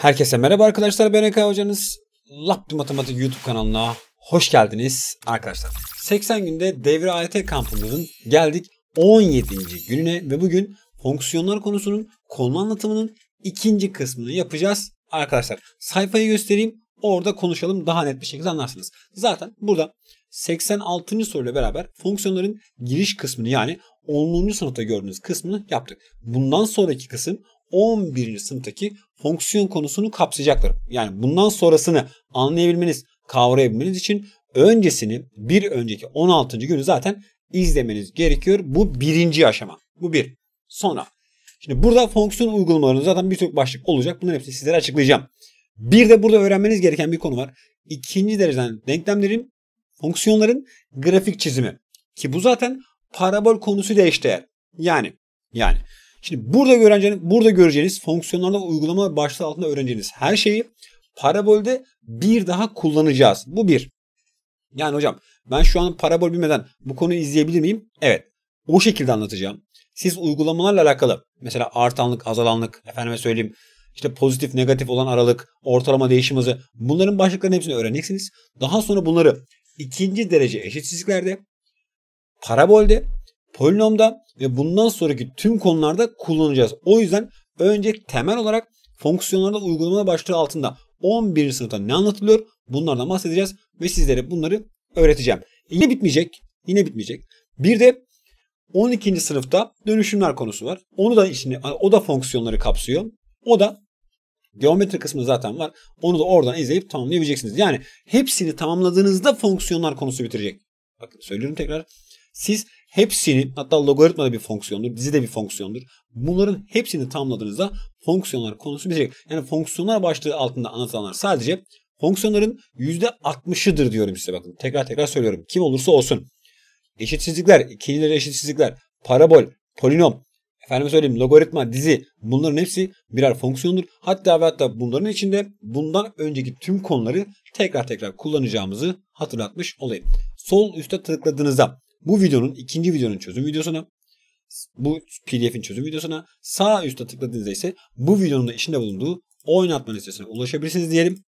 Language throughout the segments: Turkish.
Herkese merhaba arkadaşlar ben Eka hocanız. Lapti Matematik YouTube kanalına hoş geldiniz arkadaşlar. 80 günde devre AYT kampımızın geldik 17. gününe ve bugün fonksiyonlar konusunun konu anlatımının ikinci kısmını yapacağız arkadaşlar. Sayfayı göstereyim orada konuşalım daha net bir şekilde anlarsınız. Zaten burada 86. soruyla beraber fonksiyonların giriş kısmını yani 10. sınıfta gördüğünüz kısmını yaptık. Bundan sonraki kısım 11. sınıftaki fonksiyon konusunu kapsayacaktır. Yani bundan sonrasını anlayabilmeniz, kavrayabilmeniz için öncesini bir önceki 16. günü zaten izlemeniz gerekiyor. Bu birinci aşama. Bu bir. Sonra. Şimdi burada fonksiyon uygulamalarında zaten birçok başlık olacak. Bunların hepsini sizlere açıklayacağım. Bir de burada öğrenmeniz gereken bir konu var. İkinci dereceden denklemlerin, fonksiyonların grafik çizimi. Ki bu zaten parabol konusu eşdeğer. Yani, yani Şimdi burada göreceğiniz, burada göreceğiniz fonksiyonlarda uygulama başlığı altında öğreneceğiniz her şeyi parabolde bir daha kullanacağız. Bu bir. Yani hocam ben şu an parabol bilmeden bu konuyu izleyebilir miyim? Evet. O şekilde anlatacağım. Siz uygulamalarla alakalı mesela artanlık, azalanlık, efendime söyleyeyim işte pozitif, negatif olan aralık, ortalama değişim hızı bunların başlıklarını hepsini öğreneceksiniz. Daha sonra bunları ikinci derece eşitsizliklerde, parabolde polinomda ve bundan sonraki tüm konularda kullanacağız. O yüzden önce temel olarak fonksiyonlarda uygulama başlığı altında 11. sınıfta ne anlatılıyor bunlardan bahsedeceğiz ve sizlere bunları öğreteceğim. Yine bitmeyecek. Yine bitmeyecek. Bir de 12. sınıfta dönüşümler konusu var. Onu da içine o da fonksiyonları kapsıyor. O da geometri kısmı zaten var. Onu da oradan izleyip tamamlayabileceksiniz. Yani hepsini tamamladığınızda fonksiyonlar konusu bitirecek. Bakın söylüyorum tekrar. Siz hepsini hatta logaritma da bir fonksiyondur, dizi de bir fonksiyondur. Bunların hepsini tamladığınızda fonksiyonlar konusu bitecek. Yani fonksiyonlar başlığı altında anlatılanlar sadece fonksiyonların %60'ıdır diyorum size bakın. Tekrar tekrar söylüyorum. Kim olursa olsun. Eşitsizlikler, ikilileri eşitsizlikler, parabol, polinom, efendim söyleyeyim logaritma, dizi bunların hepsi birer fonksiyondur. Hatta ve hatta bunların içinde bundan önceki tüm konuları tekrar tekrar kullanacağımızı hatırlatmış olayım. Sol üstte tıkladığınızda bu videonun ikinci videonun çözüm videosuna bu pdf'in çözüm videosuna sağ üstte tıkladığınızda ise bu videonun da içinde bulunduğu oynatma listesine ulaşabilirsiniz diyelim.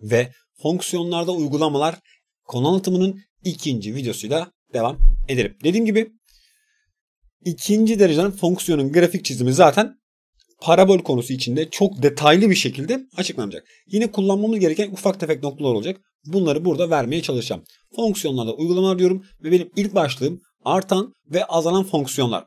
Ve fonksiyonlarda uygulamalar konu anlatımının ikinci videosuyla devam edelim. Dediğim gibi ikinci dereceden fonksiyonun grafik çizimi zaten parabol konusu içinde çok detaylı bir şekilde açıklanacak. Yine kullanmamız gereken ufak tefek noktalar olacak. Bunları burada vermeye çalışacağım. Fonksiyonlarda uygulamalar diyorum ve benim ilk başlığım artan ve azalan fonksiyonlar.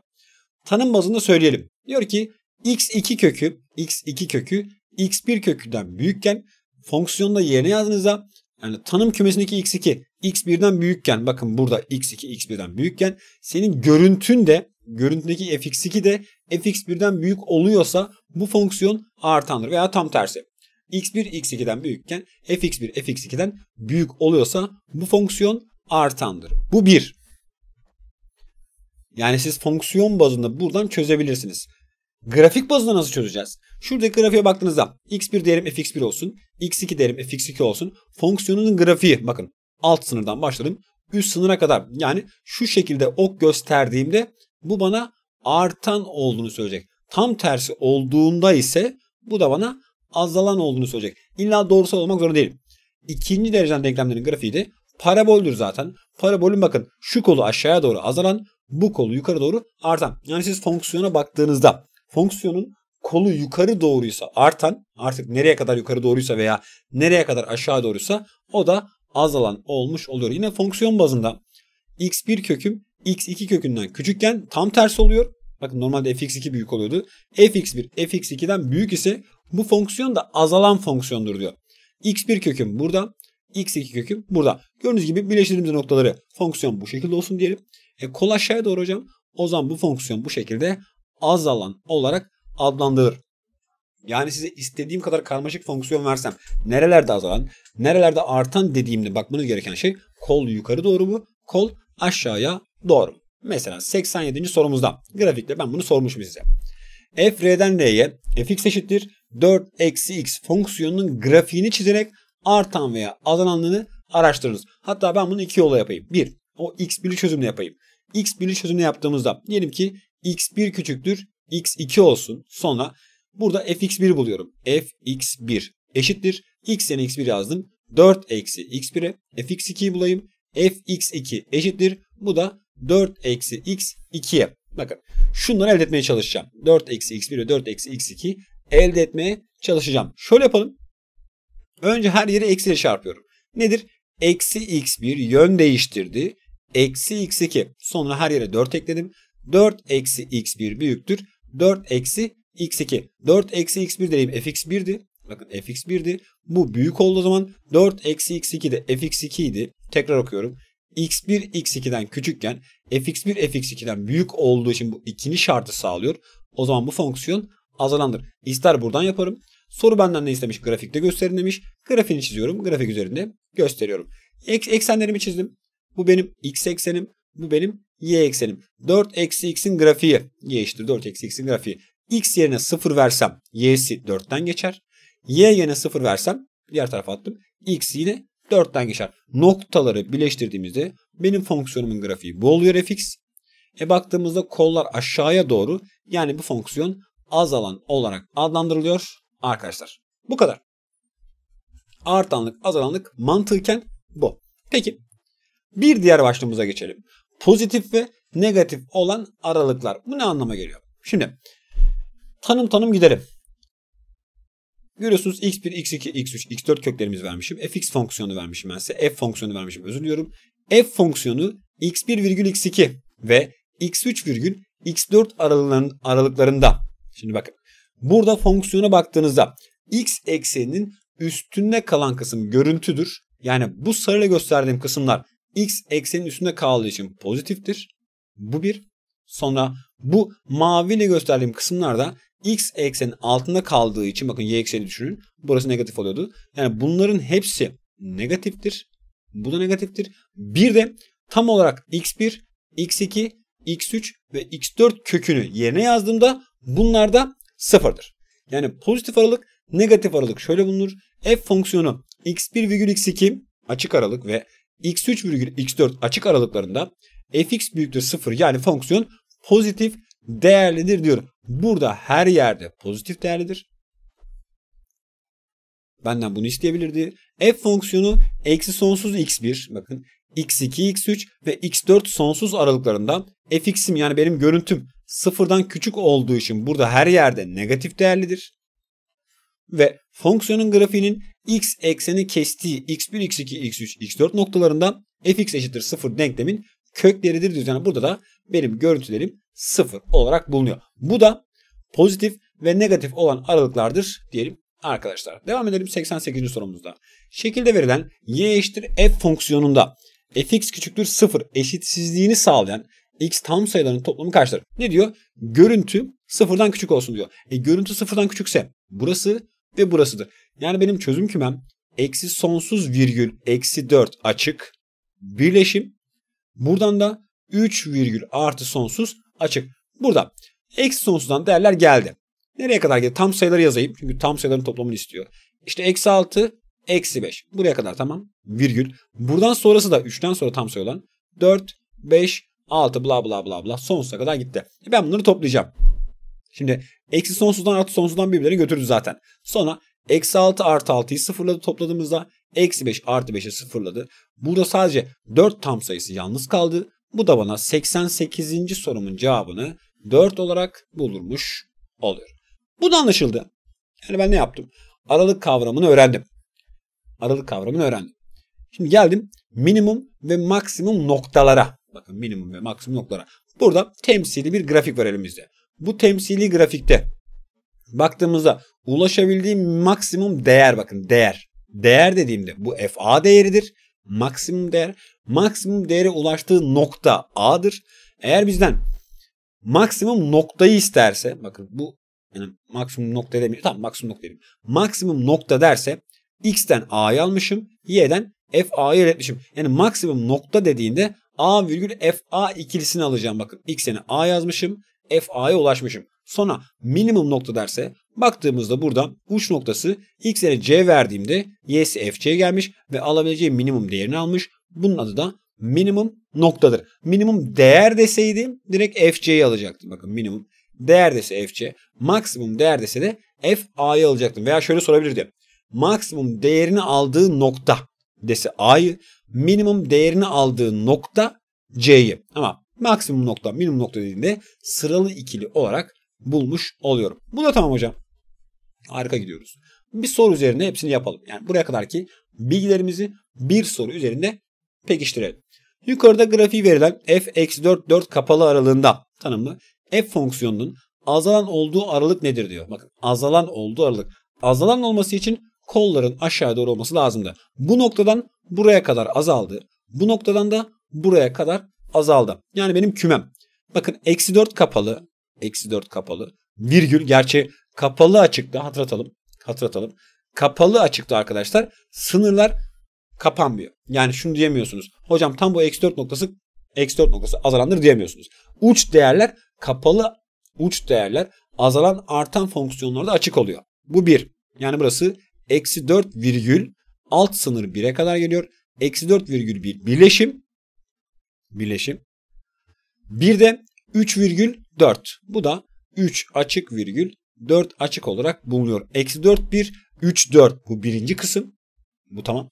Tanım bazında söyleyelim. Diyor ki x2 kökü x2 kökü x1 köküden büyükken fonksiyonda yerine yazdığınızda yani tanım kümesindeki x2 x1'den büyükken bakın burada x2 x1'den büyükken senin görüntün de görüntüdeki fx2 de fx1'den büyük oluyorsa bu fonksiyon artandır veya tam tersi x1 x2'den büyükken fx1 fx2'den büyük oluyorsa bu fonksiyon artandır. Bu bir. Yani siz fonksiyon bazında buradan çözebilirsiniz. Grafik bazında nasıl çözeceğiz? Şuradaki grafiğe baktığınızda x1 değerim fx1 olsun, x2 değerim fx2 olsun. Fonksiyonunun grafiği bakın alt sınırdan başladım üst sınıra kadar yani şu şekilde ok gösterdiğimde bu bana artan olduğunu söyleyecek. Tam tersi olduğunda ise bu da bana azalan olduğunu söyleyecek. İlla doğrusal olmak zorunda değil. İkinci dereceden denklemlerin grafiği de paraboldür zaten. Parabolün bakın şu kolu aşağıya doğru azalan bu kolu yukarı doğru artan. Yani siz fonksiyona baktığınızda fonksiyonun kolu yukarı doğruysa artan artık nereye kadar yukarı doğruysa veya nereye kadar aşağı doğruysa o da azalan olmuş oluyor. Yine fonksiyon bazında x1 köküm x2 kökünden küçükken tam tersi oluyor. Bakın normalde fx2 büyük oluyordu. fx1 fx2'den büyük ise bu fonksiyon da azalan fonksiyondur diyor. X1 köküm burada. X2 köküm burada. Gördüğünüz gibi birleştirdiğimiz noktaları fonksiyon bu şekilde olsun diyelim. E, kol aşağıya doğru hocam. O zaman bu fonksiyon bu şekilde azalan olarak adlandırılır. Yani size istediğim kadar karmaşık fonksiyon versem nerelerde azalan, nerelerde artan dediğimde bakmanız gereken şey kol yukarı doğru mu, kol aşağıya doğru mu? Mesela 87. sorumuzda grafikte ben bunu sormuşum size. f r'den r'ye fx eşittir 4 eksi x fonksiyonunun grafiğini çizerek artan veya azalanlığını araştırırız. Hatta ben bunu iki yola yapayım. Bir O x1'li çözümle yapayım. x1'li çözümle yaptığımızda diyelim ki x1 küçüktür x2 olsun. Sonra burada fx1 buluyorum. fx1 eşittir. x yerine x1 yazdım. 4 eksi x1'e fx2'yi bulayım. fx2 eşittir. Bu da 4 eksi x2'ye. Bakın şunları elde etmeye çalışacağım. 4 eksi x1 ve 4 eksi x2 elde etmeye çalışacağım. Şöyle yapalım. Önce her yeri ile çarpıyorum. Nedir? Eksi x1 yön değiştirdi. Eksi x2. Sonra her yere 4 ekledim. 4 eksi x1 büyüktür. 4 eksi x2. 4 eksi x1 deyim fx1'di. Bakın fx1'di. Bu büyük oldu o zaman. 4 eksi x2 de fx2 idi. Tekrar okuyorum. x1 x2'den küçükken fx1 fx2'den büyük olduğu için bu ikinci şartı sağlıyor. O zaman bu fonksiyon azalandır. İster buradan yaparım. Soru benden ne istemiş? Grafikte gösterin demiş. Grafiğini çiziyorum. Grafik üzerinde gösteriyorum. eksenlerimi çizdim. Bu benim x eksenim. Bu benim y eksenim. 4 eksi x'in grafiği. Y eşittir 4 eksi x'in grafiği. x yerine 0 versem y'si 4'ten geçer. Y yerine 0 versem diğer tarafa attım. X yine 4'ten geçer. Noktaları birleştirdiğimizde benim fonksiyonumun grafiği bu oluyor fx. E baktığımızda kollar aşağıya doğru yani bu fonksiyon Azalan olarak adlandırılıyor arkadaşlar. Bu kadar. Artanlık azalanlık mantıken bu. Peki bir diğer başlığımıza geçelim. Pozitif ve negatif olan aralıklar. Bu ne anlama geliyor? Şimdi tanım tanım gidelim. Görüyorsunuz x1, x2, x3, x4 köklerimiz vermişim. fx fonksiyonu vermişim ben size. f fonksiyonu vermişim özür diliyorum. f fonksiyonu x1 virgül x2 ve x3 virgül x4 aralığının aralıklarında Şimdi bakın. Burada fonksiyona baktığınızda x ekseninin üstünde kalan kısım görüntüdür. Yani bu sarıyla gösterdiğim kısımlar x eksenin üstünde kaldığı için pozitiftir. Bu bir. Sonra bu maviyle gösterdiğim kısımlar da x eksenin altında kaldığı için bakın y ekseni düşünün. Burası negatif oluyordu. Yani bunların hepsi negatiftir. Bu da negatiftir. Bir de tam olarak x1, x2, x3 ve x4 kökünü yerine yazdığımda Bunlar da sıfırdır. Yani pozitif aralık negatif aralık şöyle bulunur. F fonksiyonu x 1 virgül x 2 açık aralık ve x 3 virgül x 4 açık aralıklarında fx büyüktür 0 yani fonksiyon pozitif değerlidir diyor. Burada her yerde pozitif değerlidir. Benden bunu isteyebilirdi. F fonksiyonu eksi sonsuz x1 bakın x2, x3 ve x4 sonsuz aralıklarında fx'im yani benim görüntüm sıfırdan küçük olduğu için burada her yerde negatif değerlidir. Ve fonksiyonun grafiğinin x ekseni kestiği x1, x2, x3, x4 noktalarından fx eşittir 0 denklemin kökleridir diyoruz. Yani burada da benim görüntülerim 0 olarak bulunuyor. Bu da pozitif ve negatif olan aralıklardır diyelim arkadaşlar. Devam edelim 88. sorumuzda. Şekilde verilen y eşittir f fonksiyonunda fx küçüktür 0 eşitsizliğini sağlayan x tam sayıların toplamı kaçtır? Ne diyor? Görüntü sıfırdan küçük olsun diyor. E görüntü sıfırdan küçükse burası ve burasıdır. Yani benim çözüm kümem eksi sonsuz virgül eksi 4 açık birleşim. Buradan da 3 virgül artı sonsuz açık. Burada eksi sonsuzdan değerler geldi. Nereye kadar geldi? Tam sayıları yazayım. Çünkü tam sayıların toplamını istiyor. İşte eksi 6, eksi 5. Buraya kadar tamam. Virgül. Buradan sonrası da 3'ten sonra tam sayı olan 4, 5, 6 bla bla bla bla sonsuza kadar gitti. E, ben bunları toplayacağım. Şimdi eksi sonsuzdan artı sonsuzdan birbirlerini götürdü zaten. Sonra eksi 6 artı 6'yı sıfırladı topladığımızda eksi 5 artı 5'i sıfırladı. Burada sadece 4 tam sayısı yalnız kaldı. Bu da bana 88. sorumun cevabını 4 olarak bulurmuş oluyor. Bu da anlaşıldı. Yani ben ne yaptım? Aralık kavramını öğrendim. Aralık kavramını öğrendim. Şimdi geldim minimum ve maksimum noktalara. Bakın minimum ve maksimum noktalara. Burada temsili bir grafik var elimizde. Bu temsili grafikte baktığımızda ulaşabildiği maksimum değer bakın değer. Değer dediğimde bu FA değeridir. Maksimum değer. Maksimum değere ulaştığı nokta A'dır. Eğer bizden maksimum noktayı isterse bakın bu yani maksimum nokta demiyor. Tamam maksimum nokta diyeyim. Maksimum nokta derse X'ten A'yı almışım. Y'den F A'yı iletmişim. Yani maksimum nokta dediğinde A virgül FA ikilisini alacağım. Bakın x yerine A yazmışım. FA'ya ulaşmışım. Sonra minimum nokta derse baktığımızda burada uç noktası x yerine C verdiğimde y'si FC'ye gelmiş ve alabileceği minimum değerini almış. Bunun adı da minimum noktadır. Minimum değer deseydi direkt FC'yi alacaktım. Bakın minimum değer dese FC, maksimum değer dese de FA'yı alacaktım. Veya şöyle sorabilirdi. Maksimum değerini aldığı nokta desi A'yı minimum değerini aldığı nokta C'yi ama maksimum nokta minimum nokta dediğinde sıralı ikili olarak bulmuş oluyorum. Bu da tamam hocam. Harika gidiyoruz. Bir soru üzerine hepsini yapalım. Yani buraya kadar ki bilgilerimizi bir soru üzerinde pekiştirelim. Yukarıda grafiği verilen f eksi 4 4 kapalı aralığında tanımlı f fonksiyonunun azalan olduğu aralık nedir diyor. Bakın azalan olduğu aralık. Azalan olması için kolların aşağı doğru olması lazımdı. Bu noktadan buraya kadar azaldı. Bu noktadan da buraya kadar azaldı. Yani benim kümem. Bakın eksi 4 kapalı. Eksi 4 kapalı. Virgül gerçi kapalı açıkta hatırlatalım. Hatırlatalım. Kapalı açıkta arkadaşlar sınırlar kapanmıyor. Yani şunu diyemiyorsunuz. Hocam tam bu eksi 4 noktası eksi 4 noktası azalandır diyemiyorsunuz. Uç değerler kapalı uç değerler azalan artan fonksiyonlarda açık oluyor. Bu bir. Yani burası eksi 4 virgül alt sınır 1'e kadar geliyor. Eksi 4 virgül 1 birleşim. Birleşim. Bir de 3 virgül 4. Bu da 3 açık virgül 4 açık olarak bulunuyor. Eksi 4 1 3 4 bu birinci kısım. Bu tamam.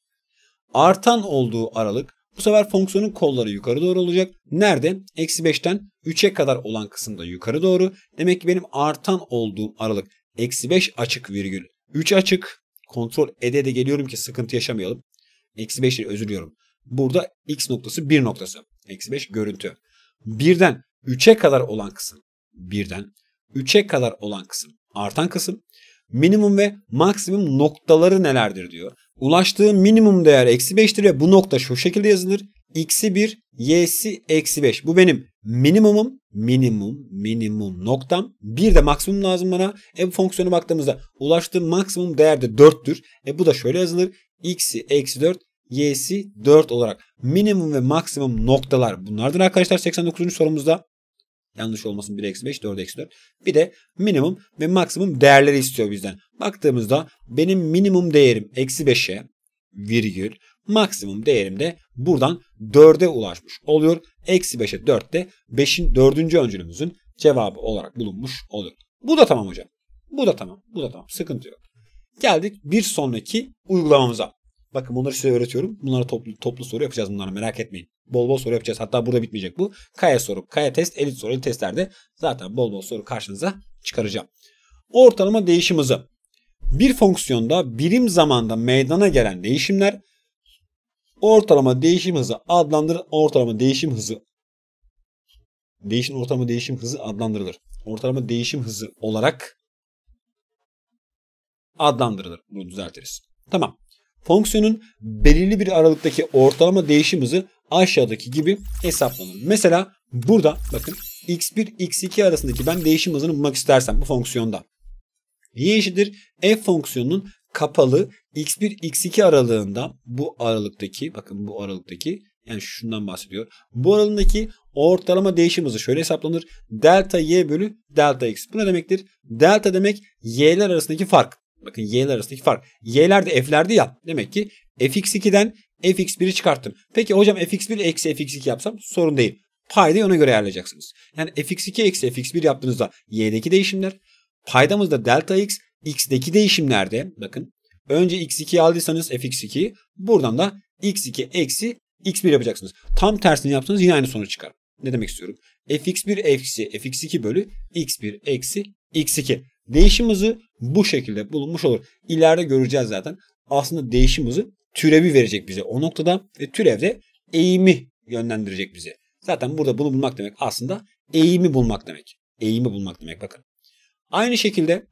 Artan olduğu aralık bu sefer fonksiyonun kolları yukarı doğru olacak. Nerede? Eksi 5'ten 3'e kadar olan kısımda yukarı doğru. Demek ki benim artan olduğum aralık eksi 5 açık virgül 3 açık kontrol ede de geliyorum ki sıkıntı yaşamayalım. Eksi 5 değil özür diliyorum. Burada x noktası 1 noktası. Eksi 5 görüntü. Birden 3'e kadar olan kısım. Birden 3'e kadar olan kısım artan kısım minimum ve maksimum noktaları nelerdir diyor. Ulaştığı minimum değer eksi 5'tir ve bu nokta şu şekilde yazılır. X'i 1, Y'si eksi 5. Bu benim minimumum, minimum, minimum noktam. Bir de maksimum lazım bana. E bu fonksiyona baktığımızda ulaştığı maksimum değer de 4'tür. E bu da şöyle yazılır. X'i eksi 4, y'si 4 olarak minimum ve maksimum noktalar bunlardır arkadaşlar 89. sorumuzda. Yanlış olmasın 1 eksi 5 4 eksi 4. Bir de minimum ve maksimum değerleri istiyor bizden. Baktığımızda benim minimum değerim eksi 5'e virgül maksimum değerim de buradan 4'e ulaşmış oluyor. Eksi 5'e 4 de 5'in 4. öncülümüzün cevabı olarak bulunmuş oluyor. Bu da tamam hocam. Bu da tamam. Bu da tamam. Sıkıntı yok. Geldik bir sonraki uygulamamıza. Bakın bunları size öğretiyorum. Bunlara toplu, toplu soru yapacağız bunlara merak etmeyin. Bol bol soru yapacağız. Hatta burada bitmeyecek bu. Kaya soru, kaya test, elit soru, elit testlerde zaten bol bol soru karşınıza çıkaracağım. Ortalama değişim hızı. Bir fonksiyonda birim zamanda meydana gelen değişimler ortalama değişim hızı adlandırır. Ortalama değişim hızı değişim ortalama değişim hızı adlandırılır. Ortalama değişim hızı olarak adlandırılır. Bunu düzeltiriz. Tamam. Fonksiyonun belirli bir aralıktaki ortalama değişim hızı aşağıdaki gibi hesaplanır. Mesela burada bakın x1 x2 arasındaki ben değişim hızını bulmak istersem bu fonksiyonda. Y eşittir f fonksiyonunun kapalı x1 x2 aralığında bu aralıktaki bakın bu aralıktaki yani şundan bahsediyor. Bu aralığındaki ortalama değişim hızı şöyle hesaplanır. Delta y bölü delta x. Bu ne demektir? Delta demek y'ler arasındaki fark. Bakın y'ler arasındaki fark. Y'ler de f'lerdi ya. Demek ki fx2'den fx1'i çıkarttım. Peki hocam fx1 eksi fx2 yapsam sorun değil. Payda ona göre ayarlayacaksınız. Yani fx2 eksi fx1 yaptığınızda y'deki değişimler. Paydamızda delta x, x'deki değişimlerde bakın. Önce x2'yi aldıysanız fx2'yi buradan da x2 eksi x1 yapacaksınız. Tam tersini yaptınız yine aynı sonuç çıkar. Ne demek istiyorum? fx1 eksi fx2 bölü x1 eksi x2. Değişim hızı bu şekilde bulunmuş olur. İleride göreceğiz zaten. Aslında değişim hızı türevi verecek bize o noktada ve türev de eğimi yönlendirecek bize. Zaten burada bunu bulmak demek aslında eğimi bulmak demek. Eğimi bulmak demek bakın. Aynı şekilde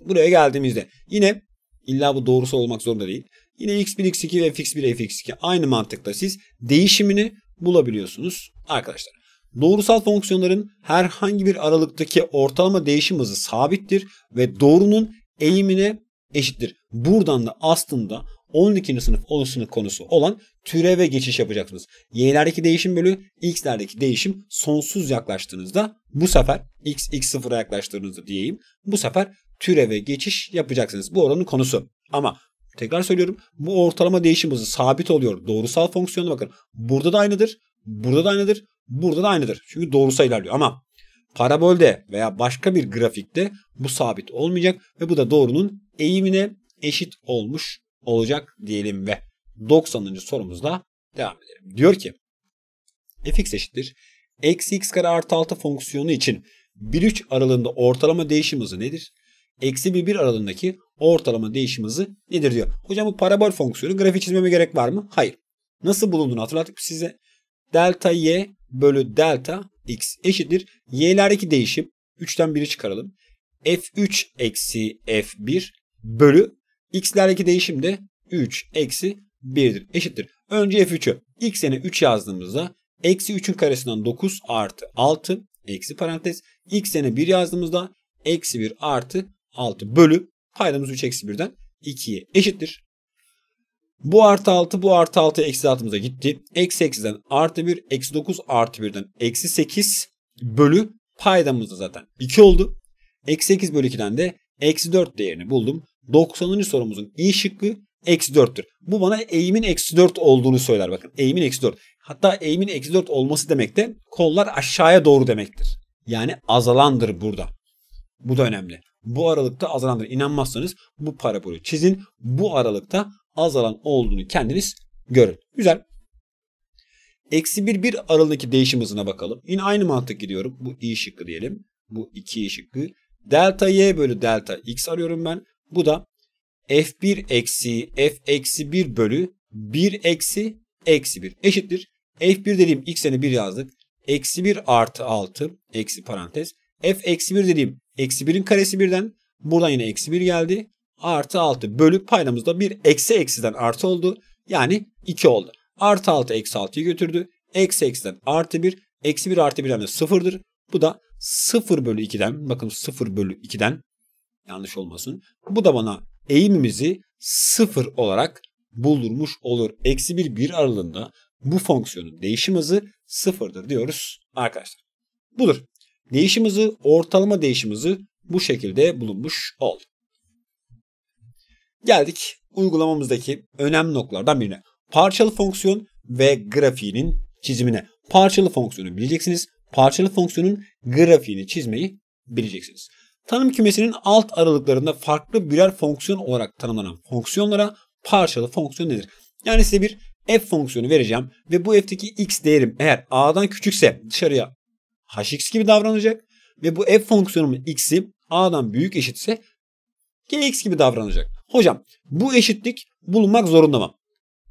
buraya geldiğimizde yine illa bu doğrusu olmak zorunda değil. Yine x1, x2 ve fx1, fx2 aynı mantıkla siz değişimini bulabiliyorsunuz arkadaşlar. Doğrusal fonksiyonların herhangi bir aralıktaki ortalama değişim hızı sabittir ve doğrunun eğimine eşittir. Buradan da aslında 12. sınıf olasılık konusu olan türeve geçiş yapacaksınız. Y'lerdeki değişim bölü x'lerdeki değişim sonsuz yaklaştığınızda bu sefer x x sıfıra yaklaştığınızda diyeyim. Bu sefer türeve geçiş yapacaksınız. Bu oranın konusu. Ama tekrar söylüyorum bu ortalama değişim hızı sabit oluyor. Doğrusal fonksiyonu bakın. Burada da aynıdır. Burada da aynıdır. Burada da aynıdır. Çünkü doğrusal ilerliyor. Ama parabolde veya başka bir grafikte bu sabit olmayacak ve bu da doğrunun eğimine eşit olmuş olacak diyelim ve 90. sorumuzla devam edelim. Diyor ki fx eşittir. Eksi x kare artı 6 fonksiyonu için 1-3 aralığında ortalama değişim hızı nedir? Eksi 1-1 aralığındaki ortalama değişim hızı nedir diyor. Hocam bu parabol fonksiyonu grafik çizmeme gerek var mı? Hayır. Nasıl bulunduğunu hatırlattık size. Delta y bölü delta x eşittir. Y'lerdeki değişim 3'ten 1'i çıkaralım. F3 eksi F1 bölü x'lerdeki değişim de 3 eksi 1'dir. Eşittir. Önce F3'ü x'ine 3 yazdığımızda eksi 3'ün karesinden 9 artı 6 eksi parantez x x'ine 1 yazdığımızda eksi 1 artı 6 bölü paydamız 3 eksi 1'den 2'ye eşittir. Bu artı 6 bu artı 6 eksi 6'mıza gitti. Eksi 8'den artı 1 eksi 9 artı 1'den eksi 8 bölü paydamız da zaten 2 oldu. Eksi 8 bölü 2'den de eksi 4 değerini buldum. 90. sorumuzun i şıkkı eksi 4'tür. Bu bana eğimin eksi 4 olduğunu söyler bakın. Eğimin eksi 4. Hatta eğimin eksi 4 olması demek de kollar aşağıya doğru demektir. Yani azalandır burada. Bu da önemli. Bu aralıkta azalandır. İnanmazsanız bu parabolü çizin. Bu aralıkta azalan olduğunu kendiniz görün. Güzel. Eksi 1 1 aralığındaki değişim hızına bakalım. Yine aynı mantık gidiyorum. Bu i şıkkı diyelim. Bu 2 i şıkkı. Delta y bölü delta x arıyorum ben. Bu da f1 eksi f eksi 1 bölü 1 eksi eksi 1 eşittir. f1 dediğim x yerine 1 yazdık. Eksi 1 artı 6 eksi parantez. f eksi 1 dediğim eksi 1'in karesi 1'den Buradan yine eksi 1 geldi artı 6 bölü paylamızda bir eksi eksiden artı oldu. Yani 2 oldu. Artı 6 eksi 6'yı götürdü. Eksi eksiden artı 1. Eksi 1 artı 1'den de sıfırdır Bu da 0 bölü 2'den. Bakın 0 bölü 2'den. Yanlış olmasın. Bu da bana eğimimizi 0 olarak buldurmuş olur. Eksi 1 1 aralığında bu fonksiyonun değişim hızı 0'dır diyoruz arkadaşlar. Budur. Değişim hızı ortalama değişim hızı bu şekilde bulunmuş oldu. Geldik uygulamamızdaki önemli noktalardan birine. Parçalı fonksiyon ve grafiğinin çizimine. Parçalı fonksiyonu bileceksiniz. Parçalı fonksiyonun grafiğini çizmeyi bileceksiniz. Tanım kümesinin alt aralıklarında farklı birer fonksiyon olarak tanımlanan fonksiyonlara parçalı fonksiyon denir. Yani size bir f fonksiyonu vereceğim ve bu f'teki x değerim eğer a'dan küçükse dışarıya hx gibi davranacak ve bu f fonksiyonumun x'i a'dan büyük eşitse gx gibi davranacak. Hocam bu eşitlik bulunmak zorunda mı?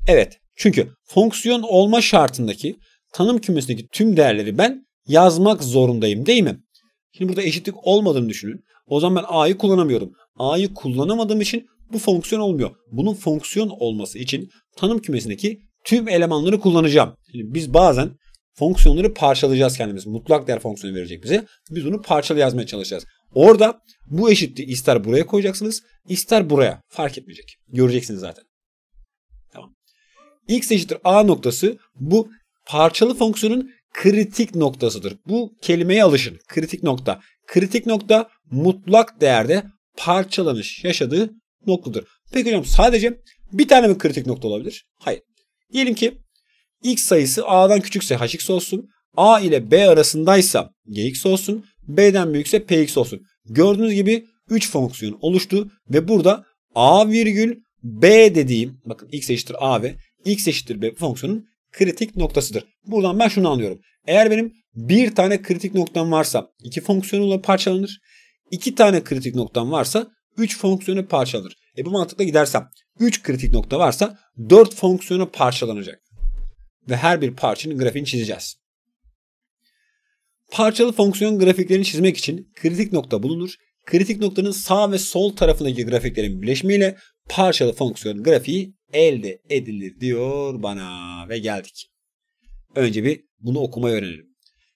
Evet. Çünkü fonksiyon olma şartındaki tanım kümesindeki tüm değerleri ben yazmak zorundayım değil mi? Şimdi burada eşitlik olmadığını düşünün. O zaman ben a'yı kullanamıyorum. A'yı kullanamadığım için bu fonksiyon olmuyor. Bunun fonksiyon olması için tanım kümesindeki tüm elemanları kullanacağım. Şimdi biz bazen fonksiyonları parçalayacağız kendimiz. Mutlak değer fonksiyonu verecek bize. Biz onu parçalı yazmaya çalışacağız. Orada bu eşitliği ister buraya koyacaksınız ister buraya. Fark etmeyecek. Göreceksiniz zaten. Tamam. X eşittir A noktası bu parçalı fonksiyonun kritik noktasıdır. Bu kelimeye alışın. Kritik nokta. Kritik nokta mutlak değerde parçalanış yaşadığı noktadır. Peki hocam sadece bir tane mi kritik nokta olabilir? Hayır. Diyelim ki x sayısı a'dan küçükse hx olsun. a ile b arasındaysa gx olsun. b'den büyükse px olsun. Gördüğünüz gibi 3 fonksiyon oluştu ve burada a virgül b dediğim bakın x eşittir a ve x eşittir b fonksiyonun kritik noktasıdır. Buradan ben şunu anlıyorum. Eğer benim bir tane kritik noktam varsa iki fonksiyonla parçalanır. İki tane kritik noktam varsa üç fonksiyonu parçalanır. E bu mantıkla gidersem 3 kritik nokta varsa 4 fonksiyonu parçalanacak ve her bir parçanın grafiğini çizeceğiz. Parçalı fonksiyon grafiklerini çizmek için kritik nokta bulunur. Kritik noktanın sağ ve sol tarafındaki grafiklerin birleşimiyle parçalı fonksiyon grafiği elde edilir diyor bana ve geldik. Önce bir bunu okumayı öğrenelim.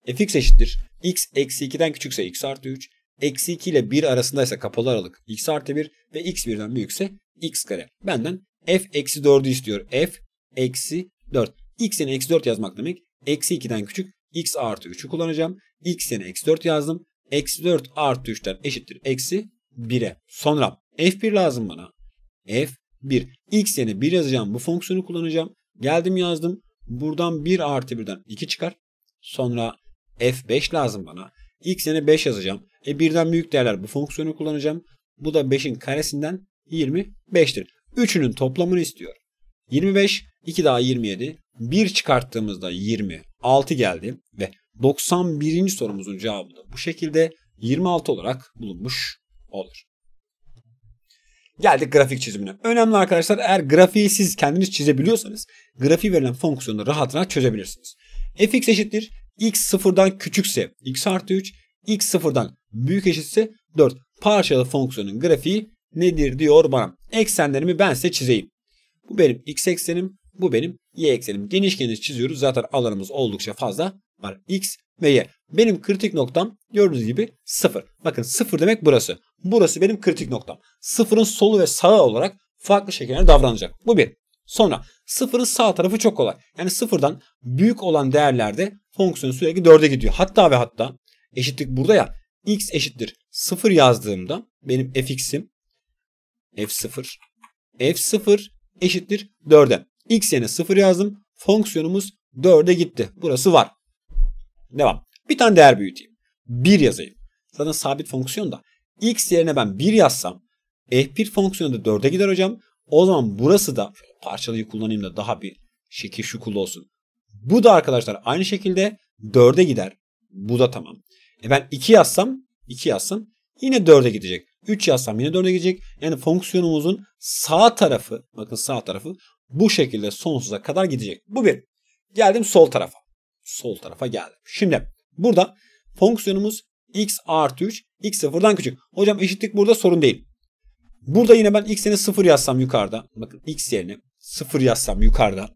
E, fx eşittir x eksi 2'den küçükse x artı 3, eksi 2 ile 1 arasındaysa kapalı aralık x artı 1 ve x 1'den büyükse x kare. Benden f eksi 4'ü istiyor. f eksi 4 x yerine eksi 4 yazmak demek. Eksi 2'den küçük x artı 3'ü kullanacağım. x yerine eksi 4 yazdım. Eksi 4 artı 3'ten eşittir eksi 1'e. Sonra f1 lazım bana. f1. x yerine 1 yazacağım. Bu fonksiyonu kullanacağım. Geldim yazdım. Buradan 1 artı 1'den 2 çıkar. Sonra f5 lazım bana. x yerine 5 yazacağım. E 1'den büyük değerler bu fonksiyonu kullanacağım. Bu da 5'in karesinden 25'tir. Üçünün toplamını istiyor. 25, 2 daha 27, 1 çıkarttığımızda 20, 6 geldi ve 91. sorumuzun cevabı da bu şekilde 26 olarak bulunmuş olur. Geldik grafik çizimine. Önemli arkadaşlar eğer grafiği siz kendiniz çizebiliyorsanız grafiği verilen fonksiyonu rahat rahat çözebilirsiniz. fx eşittir x sıfırdan küçükse x artı 3, x sıfırdan büyük eşitse 4. Parçalı fonksiyonun grafiği nedir diyor bana. Eksenlerimi ben size çizeyim. Bu benim x eksenim, bu benim y eksenim. Geniş geniş çiziyoruz. Zaten alanımız oldukça fazla var. X ve y. Benim kritik noktam gördüğünüz gibi 0. Bakın 0 demek burası. Burası benim kritik noktam. 0'ın solu ve sağı olarak farklı şekillerde davranacak. Bu bir. Sonra 0'ın sağ tarafı çok kolay. Yani 0'dan büyük olan değerlerde fonksiyon sürekli 4'e gidiyor. Hatta ve hatta eşitlik burada ya x eşittir 0 yazdığımda benim fx'im f0 f0 eşittir 4'e. X yerine 0 yazdım. Fonksiyonumuz 4'e gitti. Burası var. Devam. Bir tane değer büyüteyim. 1 yazayım. Zaten sabit fonksiyon da. X yerine ben 1 yazsam F1 fonksiyonu da 4'e gider hocam. O zaman burası da parçalıyı kullanayım da daha bir şekil şukul olsun. Bu da arkadaşlar aynı şekilde 4'e gider. Bu da tamam. E ben 2 yazsam 2 yazsam yine 4'e gidecek. 3 yazsam yine 4'e gidecek. Yani fonksiyonumuzun sağ tarafı bakın sağ tarafı bu şekilde sonsuza kadar gidecek. Bu bir. Geldim sol tarafa. Sol tarafa geldim. Şimdi burada fonksiyonumuz x artı 3 x sıfırdan küçük. Hocam eşitlik burada sorun değil. Burada yine ben x yerine 0 yazsam yukarıda. Bakın x yerine sıfır yazsam yukarıda.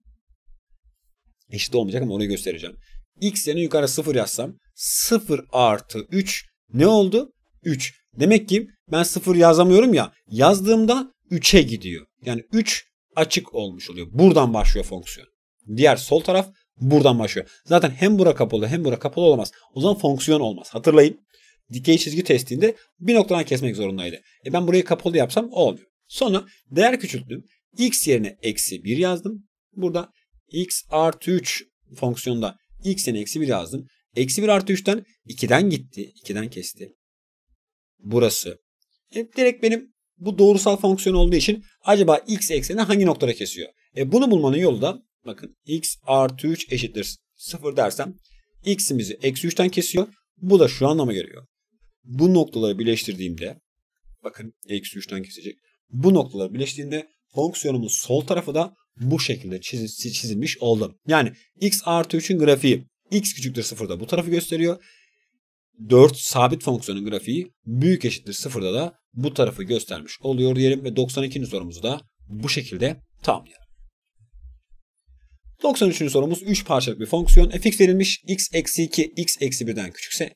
Eşit olmayacak ama onu göstereceğim. x yerine yukarı 0 yazsam sıfır artı 3 ne oldu? 3. Demek ki ben sıfır yazamıyorum ya. Yazdığımda 3'e gidiyor. Yani 3 açık olmuş oluyor. Buradan başlıyor fonksiyon. Diğer sol taraf buradan başlıyor. Zaten hem bura kapalı hem bura kapalı olamaz. O zaman fonksiyon olmaz. Hatırlayın dikey çizgi testinde bir noktadan kesmek zorundaydı. E ben burayı kapalı yapsam olmuyor. Sonra değer küçülttüm. x yerine eksi 1 yazdım. Burada x artı 3 fonksiyonda x yerine eksi 1 yazdım. Eksi 1 artı 3'ten 2'den gitti. 2'den kesti. Burası. E direkt benim bu doğrusal fonksiyon olduğu için acaba x ekseni hangi noktada kesiyor? E bunu bulmanın yolu da bakın x artı 3 eşittir 0 dersem x'imizi eksi 3'ten kesiyor. Bu da şu anlama geliyor. Bu noktaları birleştirdiğimde bakın eksi 3'ten kesecek. Bu noktaları birleştiğinde fonksiyonumun sol tarafı da bu şekilde çizilmiş oldu. Yani x artı 3'ün grafiği x küçüktür 0'da bu tarafı gösteriyor. 4 sabit fonksiyonun grafiği büyük eşittir 0'da da bu tarafı göstermiş oluyor diyelim ve 92. sorumuzu da bu şekilde tamamlayalım. 93. sorumuz 3 parçalık bir fonksiyon. fx verilmiş x eksi 2 x eksi 1'den küçükse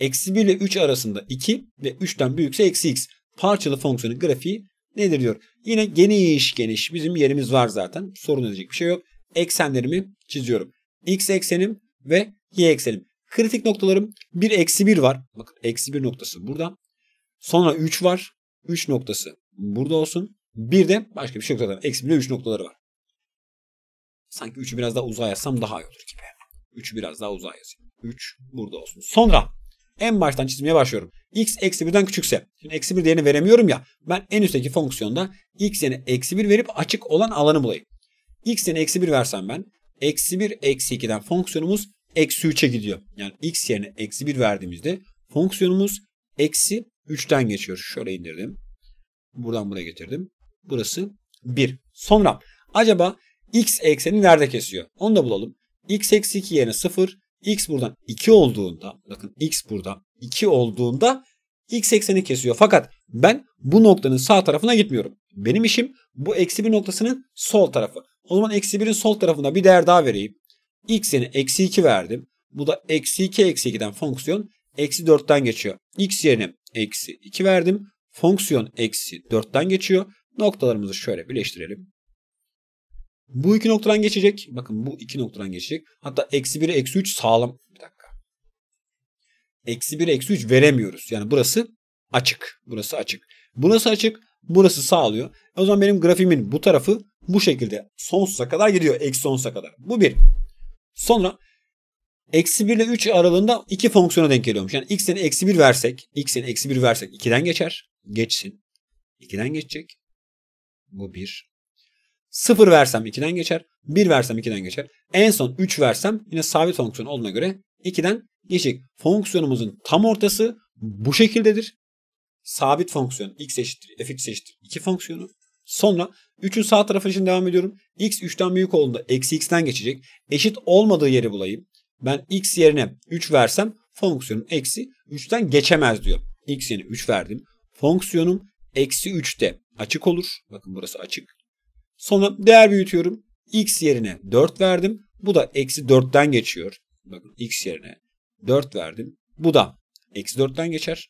eksi 1 ile 3 arasında 2 ve 3'ten büyükse eksi x. Parçalı fonksiyonun grafiği nedir diyor. Yine geniş geniş bizim yerimiz var zaten. Sorun edecek bir şey yok. Eksenlerimi çiziyorum. x eksenim ve y eksenim. Kritik noktalarım 1 eksi 1 var. Bakın eksi 1 noktası burada. Sonra 3 var. 3 noktası burada olsun. Bir de başka bir şey yok zaten. Eksi bir 3 noktaları var. Sanki 3'ü biraz daha uzağa yazsam daha iyi olur gibi. 3'ü biraz daha uzağa yazayım. 3 burada olsun. Sonra en baştan çizmeye başlıyorum. x eksi 1'den küçükse. Şimdi eksi 1 değerini veremiyorum ya. Ben en üstteki fonksiyonda x yerine eksi 1 verip açık olan alanı bulayım. x yerine eksi 1 versem ben. Eksi 1 eksi 2'den fonksiyonumuz eksi 3'e gidiyor. Yani x yerine eksi 1 verdiğimizde fonksiyonumuz eksi 3'ten geçiyor. Şöyle indirdim. Buradan buraya getirdim. Burası 1. Sonra acaba x ekseni nerede kesiyor? Onu da bulalım. x eksi 2 yerine 0. x buradan 2 olduğunda bakın x burada 2 olduğunda x ekseni kesiyor. Fakat ben bu noktanın sağ tarafına gitmiyorum. Benim işim bu eksi 1 noktasının sol tarafı. O zaman eksi 1'in sol tarafına bir değer daha vereyim. x'ini eksi 2 verdim. Bu da eksi 2 eksi 2'den fonksiyon eksi 4'ten geçiyor. X yerine eksi 2 verdim. Fonksiyon eksi 4'ten geçiyor. Noktalarımızı şöyle birleştirelim. Bu iki noktadan geçecek. Bakın bu iki noktadan geçecek. Hatta eksi 1'e eksi 3 sağlam. Bir dakika. Eksi 1'e eksi 3 veremiyoruz. Yani burası açık. Burası açık. Burası açık. Burası sağlıyor. O zaman benim grafimin bu tarafı bu şekilde sonsuza kadar gidiyor. Eksi sonsuza kadar. Bu bir. Sonra Eksi 1 ile 3 aralığında iki fonksiyona denk geliyormuş. Yani x'in eksi 1 versek, x'in eksi 1 versek 2'den geçer. Geçsin. 2'den geçecek. Bu 1. 0 versem 2'den geçer. 1 versem 2'den geçer. En son 3 versem yine sabit fonksiyon olduğuna göre 2'den geçecek. Fonksiyonumuzun tam ortası bu şekildedir. Sabit fonksiyon x eşittir f x eşittir 2 fonksiyonu. Sonra 3'ün sağ tarafı için devam ediyorum. x 3'ten büyük olduğunda eksi x'ten geçecek. Eşit olmadığı yeri bulayım ben x yerine 3 versem fonksiyonum eksi 3'ten geçemez diyor. x yerine 3 verdim. Fonksiyonum eksi 3'te açık olur. Bakın burası açık. Sonra değer büyütüyorum. x yerine 4 verdim. Bu da eksi 4'ten geçiyor. Bakın x yerine 4 verdim. Bu da eksi 4'ten geçer.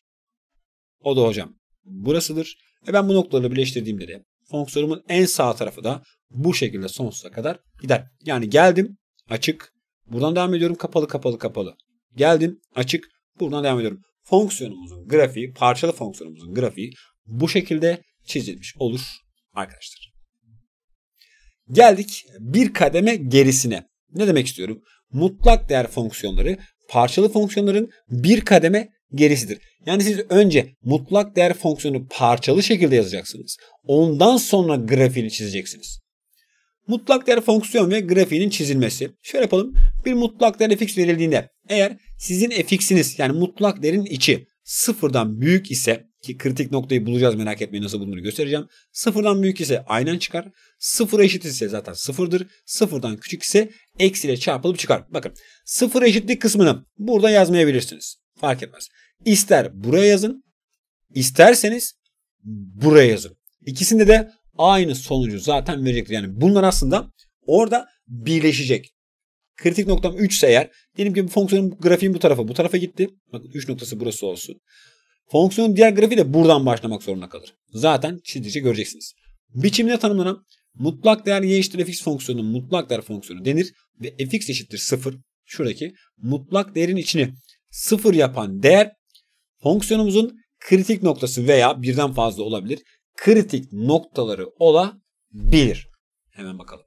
O da hocam burasıdır. E ben bu noktaları birleştirdiğimde de fonksiyonumun en sağ tarafı da bu şekilde sonsuza kadar gider. Yani geldim açık Buradan devam ediyorum. Kapalı kapalı kapalı. Geldim açık. Buradan devam ediyorum. Fonksiyonumuzun grafiği, parçalı fonksiyonumuzun grafiği bu şekilde çizilmiş olur arkadaşlar. Geldik bir kademe gerisine. Ne demek istiyorum? Mutlak değer fonksiyonları parçalı fonksiyonların bir kademe gerisidir. Yani siz önce mutlak değer fonksiyonu parçalı şekilde yazacaksınız. Ondan sonra grafiğini çizeceksiniz. Mutlak değer fonksiyon ve grafiğinin çizilmesi. Şöyle yapalım. Bir mutlak değer fx verildiğinde eğer sizin fx'iniz yani mutlak değerin içi sıfırdan büyük ise ki kritik noktayı bulacağız merak etmeyin nasıl bulunur göstereceğim. Sıfırdan büyük ise aynen çıkar. Sıfıra eşit ise zaten sıfırdır. Sıfırdan küçük ise eksiyle çarpılıp çıkar. Bakın sıfır eşitlik kısmını burada yazmayabilirsiniz. Fark etmez. İster buraya yazın. isterseniz buraya yazın. İkisinde de aynı sonucu zaten verecektir. Yani bunlar aslında orada birleşecek. Kritik noktam 3 ise eğer diyelim ki bu fonksiyonun grafiğin bu tarafa bu tarafa gitti. Bakın 3 noktası burası olsun. Fonksiyonun diğer grafiği de buradan başlamak zorunda kalır. Zaten çizdikçe göreceksiniz. Biçimine tanımlanan mutlak değer y eşittir fx fonksiyonunun mutlak değer fonksiyonu denir ve fx eşittir 0 şuradaki mutlak değerin içini 0 yapan değer fonksiyonumuzun kritik noktası veya birden fazla olabilir kritik noktaları olabilir. Hemen bakalım.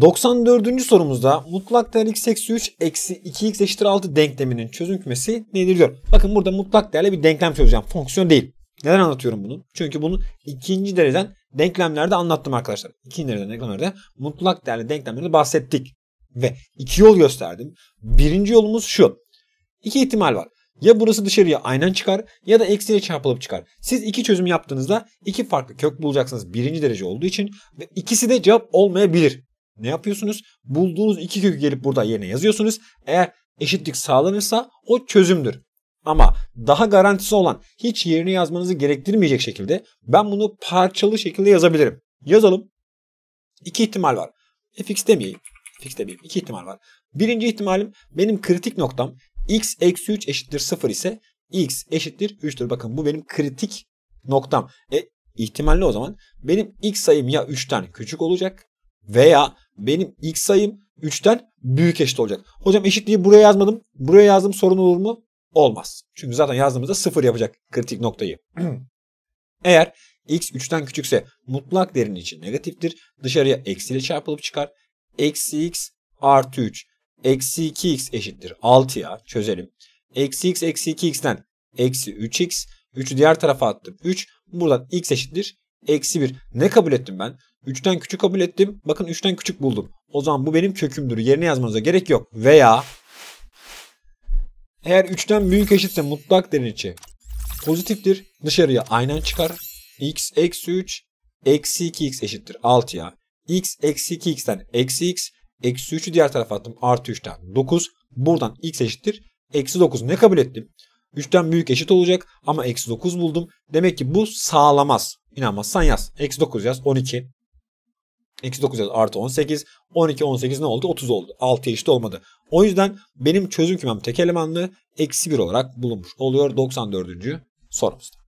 94. sorumuzda mutlak değer x eksi 3 eksi 2x eşittir 6 denkleminin çözüm kümesi nedir diyor. Bakın burada mutlak değerle bir denklem çözeceğim. Fonksiyon değil. Neden anlatıyorum bunu? Çünkü bunu ikinci dereceden denklemlerde anlattım arkadaşlar. İkinci dereceden denklemlerde mutlak değerli denklemlerde bahsettik. Ve iki yol gösterdim. Birinci yolumuz şu. İki ihtimal var. Ya burası dışarıya aynen çıkar ya da eksiyle çarpılıp çıkar. Siz iki çözüm yaptığınızda iki farklı kök bulacaksınız birinci derece olduğu için ve ikisi de cevap olmayabilir. Ne yapıyorsunuz? Bulduğunuz iki kökü gelip burada yerine yazıyorsunuz. Eğer eşitlik sağlanırsa o çözümdür. Ama daha garantisi olan hiç yerine yazmanızı gerektirmeyecek şekilde ben bunu parçalı şekilde yazabilirim. Yazalım. İki ihtimal var. E, fx demeyeyim. fx demeyeyim. İki ihtimal var. Birinci ihtimalim benim kritik noktam x eksi 3 eşittir 0 ise x eşittir 3'tür. Bakın bu benim kritik noktam. E, ihtimalle o zaman benim x sayım ya 3'ten küçük olacak veya benim x sayım 3'ten büyük eşit olacak. Hocam eşitliği buraya yazmadım. Buraya yazdım sorun olur mu? Olmaz. Çünkü zaten yazdığımızda 0 yapacak kritik noktayı. Eğer x 3'ten küçükse mutlak değerin için negatiftir. Dışarıya eksiyle çarpılıp çıkar. Eksi x artı 3 Eksi 2x eşittir 6'ya çözelim. Eksi x eksi 2x'den eksi 3x. 3'ü diğer tarafa attım. 3 buradan x eşittir eksi 1. Ne kabul ettim ben? 3'ten küçük kabul ettim. Bakın 3'ten küçük buldum. O zaman bu benim kökümdür. Yerine yazmanıza gerek yok. Veya eğer 3'ten büyük eşitse mutlak derin içi pozitiftir. Dışarıya aynen çıkar. x eksi 3 eksi 2x eşittir 6 ya. x eksi 2x'ten eksi x Eksi 3'ü diğer tarafa attım. Artı 3'ten 9. Buradan x eşittir. Eksi 9 ne kabul ettim? 3'ten büyük eşit olacak ama eksi 9 buldum. Demek ki bu sağlamaz. İnanmazsan yaz. Eksi 9 yaz 12. Eksi 9 yaz artı 18. 12 18 ne oldu? 30 oldu. 6 eşit olmadı. O yüzden benim çözüm kümem tek elemanlı. Eksi 1 olarak bulunmuş oluyor 94. sorumuzda.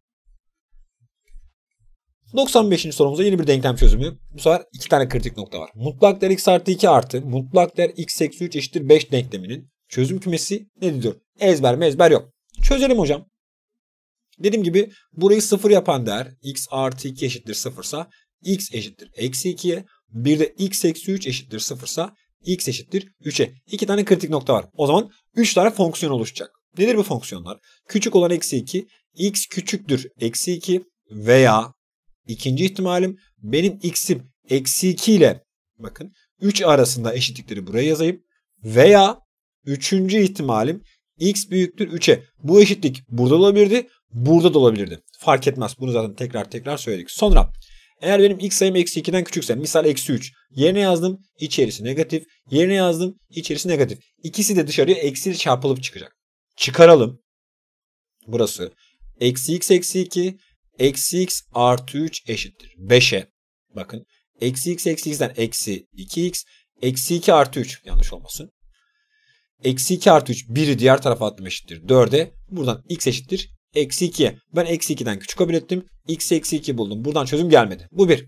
95. sorumuzda yeni bir denklem çözümü. Bu sefer iki tane kritik nokta var. Mutlak değer x artı 2 artı mutlak değer x eksi 3 eşittir 5 denkleminin çözüm kümesi ne diyor? Ezber mi ezber yok. Çözelim hocam. Dediğim gibi burayı 0 yapan değer x artı 2 eşittir 0 ise x eşittir eksi 2'ye. Bir de x eksi 3 eşittir 0 ise x eşittir 3'e. İki tane kritik nokta var. O zaman 3 tane fonksiyon oluşacak. Nedir bu fonksiyonlar? Küçük olan eksi 2, x küçüktür eksi 2 veya İkinci ihtimalim benim x'im eksi 2 ile bakın 3 arasında eşitlikleri buraya yazayım. Veya üçüncü ihtimalim x büyüktür 3'e. Bu eşitlik burada olabilirdi, burada da olabilirdi. Fark etmez. Bunu zaten tekrar tekrar söyledik. Sonra eğer benim x sayım eksi 2'den küçükse misal eksi 3. Yerine yazdım içerisi negatif. Yerine yazdım içerisi negatif. İkisi de dışarıya eksi çarpılıp çıkacak. Çıkaralım. Burası. Eksi x eksi 2 Eksi x artı 3 eşittir. 5'e bakın. Eksi x eksi x'den eksi 2x. Eksi 2 artı 3 yanlış olmasın. Eksi 2 artı 3 1'i diğer tarafa attım eşittir 4'e. Buradan x eşittir eksi 2. Ben eksi 2'den küçük kabul ettim. x eksi 2 buldum. Buradan çözüm gelmedi. Bu 1.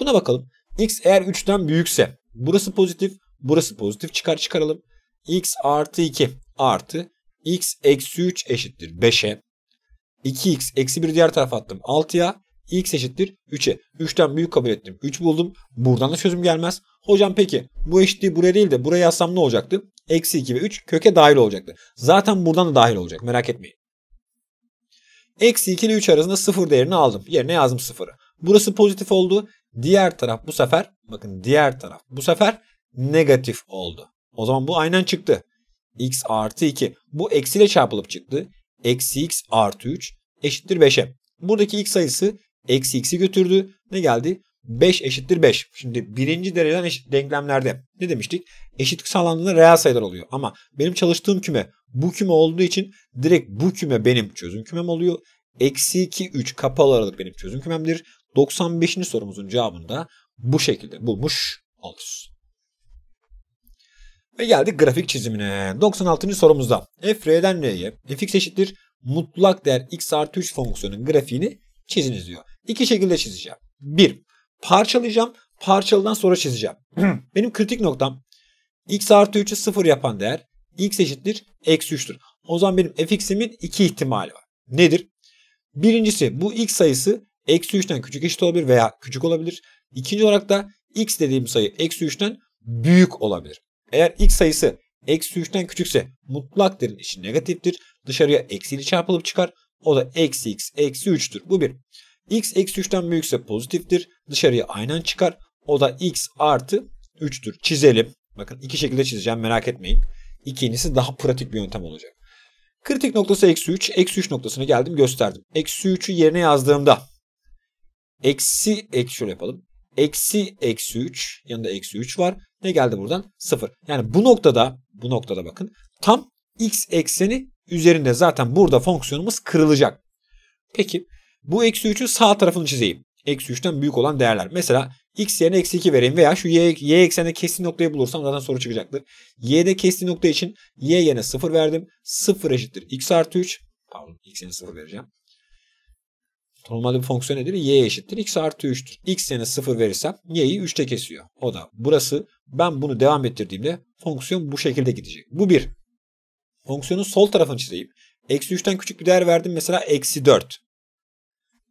Buna bakalım. x eğer 3'ten büyükse burası pozitif burası pozitif çıkar çıkaralım. x artı 2 artı x eksi 3 eşittir 5'e. 2x eksi 1 diğer tarafa attım 6'ya. x eşittir 3'e. 3'ten büyük kabul ettim. 3 buldum. Buradan da çözüm gelmez. Hocam peki bu eşitliği buraya değil de buraya yazsam ne olacaktı? Eksi 2 ve 3 köke dahil olacaktı. Zaten buradan da dahil olacak merak etmeyin. Eksi 2 ile 3 arasında 0 değerini aldım. Yerine yazdım 0'ı. Burası pozitif oldu. Diğer taraf bu sefer bakın diğer taraf bu sefer negatif oldu. O zaman bu aynen çıktı. x artı 2. Bu eksiyle çarpılıp çıktı eksi x artı 3 eşittir 5'e. Buradaki x sayısı eksi x'i götürdü. Ne geldi? 5 eşittir 5. Şimdi birinci dereceden eşit denklemlerde ne demiştik? Eşitlik sağlandığında reel sayılar oluyor. Ama benim çalıştığım küme bu küme olduğu için direkt bu küme benim çözüm kümem oluyor. Eksi 2, 3 kapalı aralık benim çözüm kümemdir. 95. sorumuzun cevabını da bu şekilde bulmuş oluruz. Ve geldik grafik çizimine. 96. sorumuzda f r'den r'ye fx eşittir mutlak değer x artı 3 fonksiyonun grafiğini çiziniz diyor. İki şekilde çizeceğim. Bir, parçalayacağım. Parçalıdan sonra çizeceğim. Benim kritik noktam x artı 3'ü 0 yapan değer x eşittir eksi 3'tür. O zaman benim fx'imin iki ihtimali var. Nedir? Birincisi bu x sayısı eksi 3'ten küçük eşit olabilir veya küçük olabilir. İkinci olarak da x dediğim sayı eksi 3'ten büyük olabilir. Eğer x sayısı eksi 3'ten küçükse mutlak değerin içi negatiftir. Dışarıya eksiyle çarpılıp çıkar. O da eksi x eksi 3'tür. Bu bir. x eksi 3'ten büyükse pozitiftir. Dışarıya aynen çıkar. O da x artı 3'tür. Çizelim. Bakın iki şekilde çizeceğim merak etmeyin. İkincisi daha pratik bir yöntem olacak. Kritik noktası eksi 3. Eksi 3 noktasına geldim gösterdim. Eksi 3'ü yerine yazdığımda eksi eksi şöyle yapalım. Eksi eksi 3 yanında eksi 3 var. Ne geldi buradan? 0. Yani bu noktada bu noktada bakın tam x ekseni üzerinde zaten burada fonksiyonumuz kırılacak. Peki bu eksi 3'ün sağ tarafını çizeyim. Eksi 3'ten büyük olan değerler. Mesela x yerine eksi 2 vereyim veya şu y, y ekseninde kestiği noktayı bulursam zaten soru çıkacaktır. y'de kestiği nokta için y yerine 0 verdim. 0 eşittir x artı 3. Pardon x yerine 0 vereceğim. Normalde bu fonksiyon nedir? y eşittir x artı 3'tür. x yerine 0 verirsem y'yi 3'te kesiyor. O da burası ben bunu devam ettirdiğimde fonksiyon bu şekilde gidecek. Bu bir. Fonksiyonun sol tarafını çizeyim. Eksi 3'ten küçük bir değer verdim. Mesela eksi 4.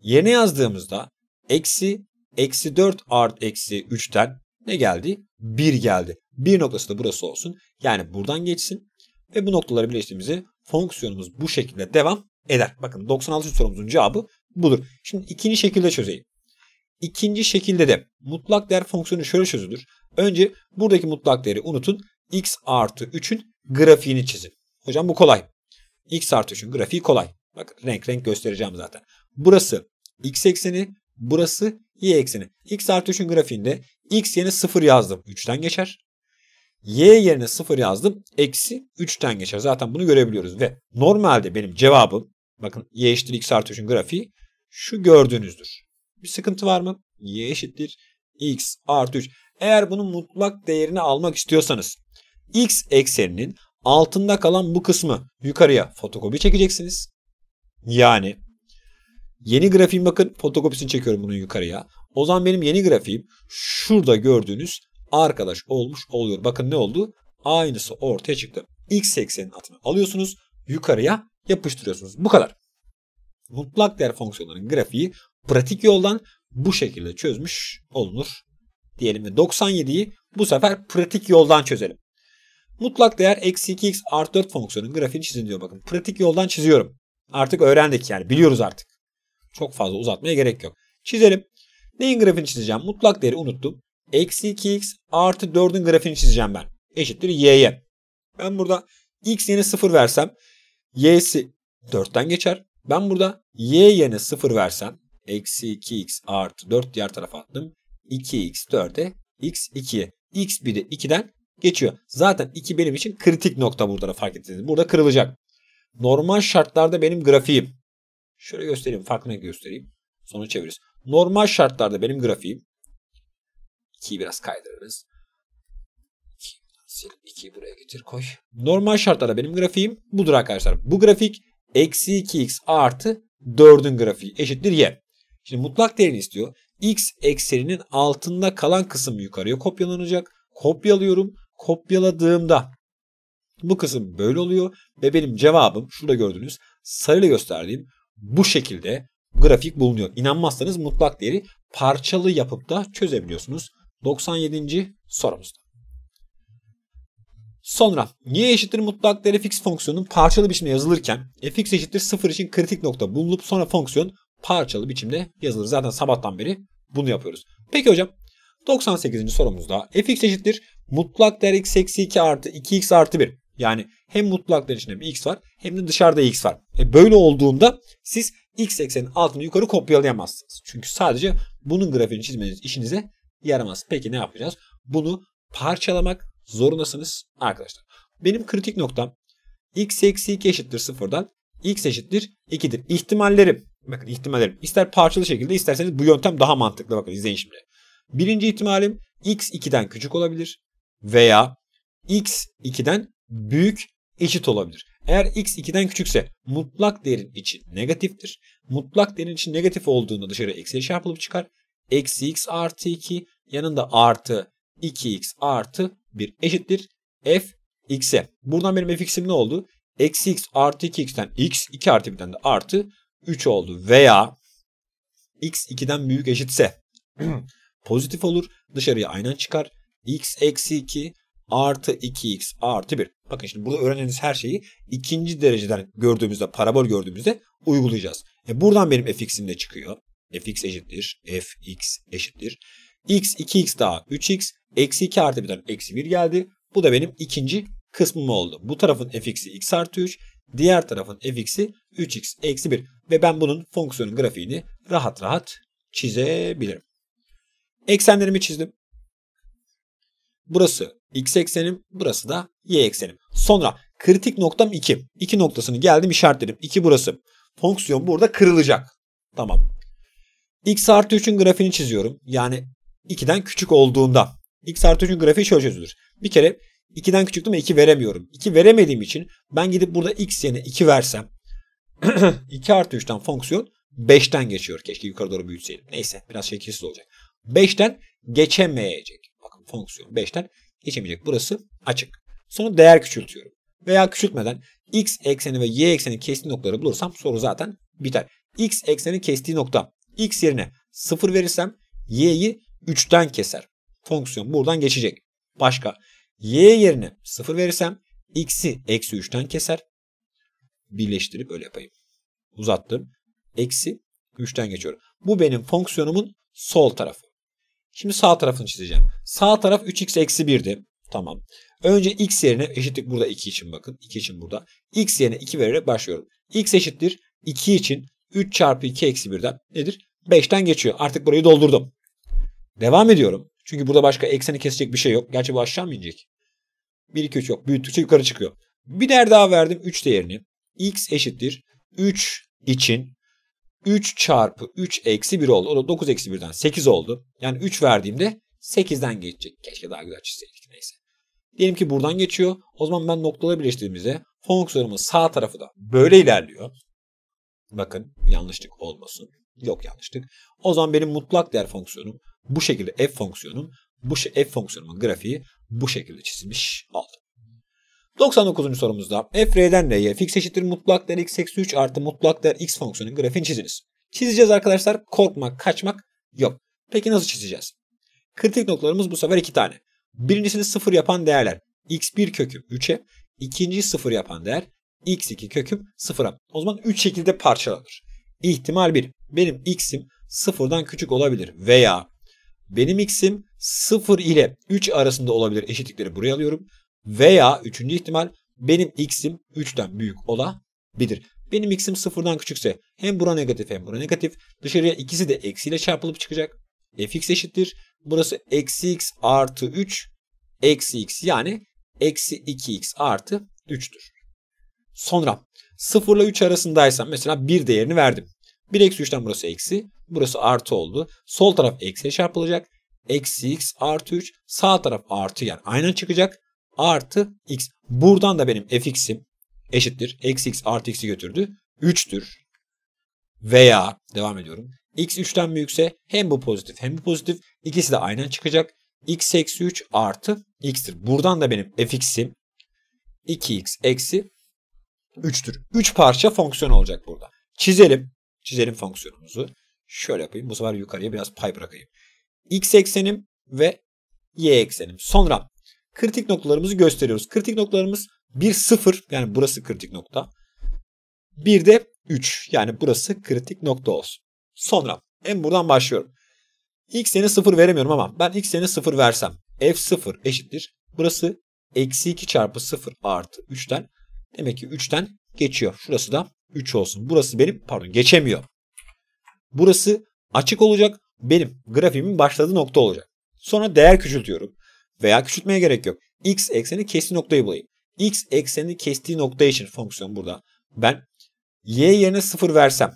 Yerine yazdığımızda eksi eksi 4 art eksi 3'ten ne geldi? 1 geldi. Bir noktası da burası olsun. Yani buradan geçsin. Ve bu noktaları birleştirdiğimizde fonksiyonumuz bu şekilde devam eder. Bakın 96. sorumuzun cevabı budur. Şimdi ikinci şekilde çözeyim. İkinci şekilde de mutlak değer fonksiyonu şöyle çözülür. Önce buradaki mutlak değeri unutun. x artı 3'ün grafiğini çizin. Hocam bu kolay. x artı 3'ün grafiği kolay. Bak renk renk göstereceğim zaten. Burası x ekseni, burası y ekseni. x artı 3'ün grafiğinde x yerine 0 yazdım. 3'ten geçer. y yerine 0 yazdım. Eksi 3'ten geçer. Zaten bunu görebiliyoruz ve normalde benim cevabım bakın y eşittir x artı 3'ün grafiği şu gördüğünüzdür. Bir sıkıntı var mı? Y eşittir x artı 3. Eğer bunun mutlak değerini almak istiyorsanız x ekseninin altında kalan bu kısmı yukarıya fotokopi çekeceksiniz. Yani yeni grafiğim bakın fotokopisini çekiyorum bunun yukarıya. O zaman benim yeni grafiğim şurada gördüğünüz arkadaş olmuş oluyor. Bakın ne oldu? Aynısı ortaya çıktı. X eksenin altını alıyorsunuz yukarıya yapıştırıyorsunuz. Bu kadar mutlak değer fonksiyonlarının grafiği pratik yoldan bu şekilde çözmüş olunur. Diyelim ve 97'yi bu sefer pratik yoldan çözelim. Mutlak değer eksi 2x artı 4 fonksiyonun grafiğini çizin diyor bakın. Pratik yoldan çiziyorum. Artık öğrendik yani biliyoruz artık. Çok fazla uzatmaya gerek yok. Çizelim. Neyin grafiğini çizeceğim? Mutlak değeri unuttum. Eksi 2x artı 4'ün grafiğini çizeceğim ben. Eşittir y'ye. Ben burada x yerine 0 versem y'si 4'ten geçer. Ben burada y yerine 0 versem eksi 2x artı 4 diğer tarafa attım. 2x 4'e x 2'ye. x 1'e 2'den geçiyor. Zaten 2 benim için kritik nokta burada da fark ettiniz. Burada kırılacak. Normal şartlarda benim grafiğim. Şöyle göstereyim. Farkını göstereyim. Sonra çeviririz. Normal şartlarda benim grafiğim. 2'yi biraz kaydırırız. 2'yi buraya getir koy. Normal şartlarda benim grafiğim budur arkadaşlar. Bu grafik Eksi 2x artı 4'ün grafiği eşittir y. Şimdi mutlak değerini istiyor. x ekseninin altında kalan kısım yukarıya kopyalanacak. Kopyalıyorum. Kopyaladığımda bu kısım böyle oluyor ve benim cevabım şurada gördüğünüz sarıyla gösterdiğim bu şekilde grafik bulunuyor. İnanmazsanız mutlak değeri parçalı yapıp da çözebiliyorsunuz. 97. sorumuzda. Sonra y eşittir mutlak değeri fx fonksiyonunun parçalı biçimde yazılırken e, fx eşittir 0 için kritik nokta bulunup sonra fonksiyon parçalı biçimde yazılır. Zaten sabahtan beri bunu yapıyoruz. Peki hocam 98. sorumuzda e, fx eşittir mutlak değer x eksi 2 artı 2x artı 1. Yani hem mutlak değer içinde bir x var hem de dışarıda x var. E böyle olduğunda siz x eksenin altını yukarı kopyalayamazsınız. Çünkü sadece bunun grafiğini çizmeniz işinize yaramaz. Peki ne yapacağız? Bunu parçalamak zorundasınız arkadaşlar. Benim kritik noktam x eksi 2 eşittir sıfırdan x eşittir 2'dir. İhtimallerim bakın ihtimallerim ister parçalı şekilde isterseniz bu yöntem daha mantıklı bakın izleyin şimdi. Birinci ihtimalim x 2'den küçük olabilir veya x 2'den büyük eşit olabilir. Eğer x 2'den küçükse mutlak değerin içi negatiftir. Mutlak değerin içi negatif olduğunda dışarı eksiye çarpılıp çıkar. Eksi x artı 2 yanında artı 2x artı 1 eşittir f x'e. Buradan benim f ne oldu? Eksi x artı 2x'ten x 2 artı 1'den de artı 3 oldu. Veya x 2'den büyük eşitse pozitif olur. Dışarıya aynen çıkar. x eksi 2 artı 2x artı 1. Bakın şimdi burada öğrendiğiniz her şeyi ikinci dereceden gördüğümüzde, parabol gördüğümüzde uygulayacağız. E buradan benim fx'im de çıkıyor. fx eşittir, fx eşittir x 2x daha 3x eksi 2 artı 1'den eksi 1 geldi. Bu da benim ikinci kısmım oldu. Bu tarafın fx'i x artı 3 diğer tarafın fx'i 3x eksi 1 ve ben bunun fonksiyonun grafiğini rahat rahat çizebilirim. Eksenlerimi çizdim. Burası x eksenim, burası da y eksenim. Sonra kritik noktam 2. 2 noktasını geldim işaretledim. 2 burası. Fonksiyon burada kırılacak. Tamam. x artı 3'ün grafiğini çiziyorum. Yani 2'den küçük olduğunda. X artı 3'ün grafiği şöyle çözülür. Bir kere 2'den küçük değil mi? 2 veremiyorum. 2 veremediğim için ben gidip burada x yerine 2 versem 2 artı 3'ten fonksiyon 5'ten geçiyor. Keşke yukarı doğru büyütseydim. Neyse biraz şekilsiz olacak. 5'ten geçemeyecek. Bakın fonksiyon 5'ten geçemeyecek. Burası açık. Sonra değer küçültüyorum. Veya küçültmeden x ekseni ve y ekseni kestiği noktaları bulursam soru zaten biter. x ekseni kestiği nokta x yerine 0 verirsem y'yi 3'ten keser. Fonksiyon buradan geçecek. Başka y yerine 0 verirsem x'i eksi 3'ten keser. Birleştirip öyle yapayım. Uzattım. Eksi 3'ten geçiyorum. Bu benim fonksiyonumun sol tarafı. Şimdi sağ tarafını çizeceğim. Sağ taraf 3x eksi 1'di. Tamam. Önce x yerine eşitlik burada 2 için bakın. 2 için burada. x yerine 2 vererek başlıyorum. x eşittir 2 için 3 çarpı 2 eksi 1'den nedir? 5'ten geçiyor. Artık burayı doldurdum. Devam ediyorum. Çünkü burada başka ekseni kesecek bir şey yok. Gerçi bu aşağı mı inecek? 1, 2, 3 yok. Büyüttükçe yukarı çıkıyor. Bir değer daha verdim. 3 değerini. X eşittir. 3 için 3 çarpı 3 eksi 1 oldu. O da 9 eksi 1'den 8 oldu. Yani 3 verdiğimde 8'den geçecek. Keşke daha güzel çizseydik. Neyse. Diyelim ki buradan geçiyor. O zaman ben noktaları birleştirdiğimizde fonksiyonumun sağ tarafı da böyle ilerliyor. Bakın yanlışlık olmasın. Yok yanlışlık. O zaman benim mutlak değer fonksiyonum bu şekilde f fonksiyonun bu f fonksiyonunun grafiği bu şekilde çizilmiş oldu. 99. sorumuzda f r'den r'ye fix eşittir mutlak değer x eksi 3 artı mutlak değer x fonksiyonunun grafiğini çiziniz. Çizeceğiz arkadaşlar. Korkmak, kaçmak yok. Peki nasıl çizeceğiz? Kritik noktalarımız bu sefer iki tane. Birincisini sıfır yapan değerler x1 kökü 3'e, ikinciyi sıfır yapan değer x2 kökü 0'a. O zaman 3 şekilde parçalanır. İhtimal 1. Benim x'im sıfırdan küçük olabilir veya benim x'im 0 ile 3 arasında olabilir eşitlikleri buraya alıyorum. Veya üçüncü ihtimal benim x'im 3'ten büyük olabilir. Benim x'im 0'dan küçükse hem bura negatif hem bura negatif. Dışarıya ikisi de eksiyle çarpılıp çıkacak. fx eşittir. Burası eksi x artı 3 eksi x yani eksi 2x artı 3'tür. Sonra 0 ile 3 arasındaysam mesela 1 değerini verdim. 1 eksi 3'ten burası eksi. Burası artı oldu. Sol taraf eksiye çarpılacak. Eksi x artı 3. Sağ taraf artı yani aynen çıkacak. Artı x. Buradan da benim fx'im eşittir. Eksi x artı x'i götürdü. 3'tür. Veya devam ediyorum. x 3'ten büyükse hem bu pozitif hem bu pozitif. İkisi de aynen çıkacak. x eksi 3 artı x'tir. Buradan da benim fx'im 2x eksi 3'tür. 3 parça fonksiyon olacak burada. Çizelim. Çizelim fonksiyonumuzu. Şöyle yapayım. Bu sefer yukarıya biraz pay bırakayım. X eksenim ve Y eksenim. Sonra kritik noktalarımızı gösteriyoruz. Kritik noktalarımız 1 0 yani burası kritik nokta. Bir de 3 yani burası kritik nokta olsun. Sonra en buradan başlıyorum. X'ini 0 veremiyorum ama ben X'ini 0 versem F0 eşittir. Burası eksi 2 çarpı 0 artı 3'ten demek ki 3'ten geçiyor. Şurası da 3 olsun. Burası benim pardon geçemiyor. Burası açık olacak. Benim grafiğimin başladığı nokta olacak. Sonra değer küçültüyorum. Veya küçültmeye gerek yok. X ekseni kestiği noktayı bulayım. X ekseni kestiği nokta için fonksiyon burada. Ben y yerine 0 versem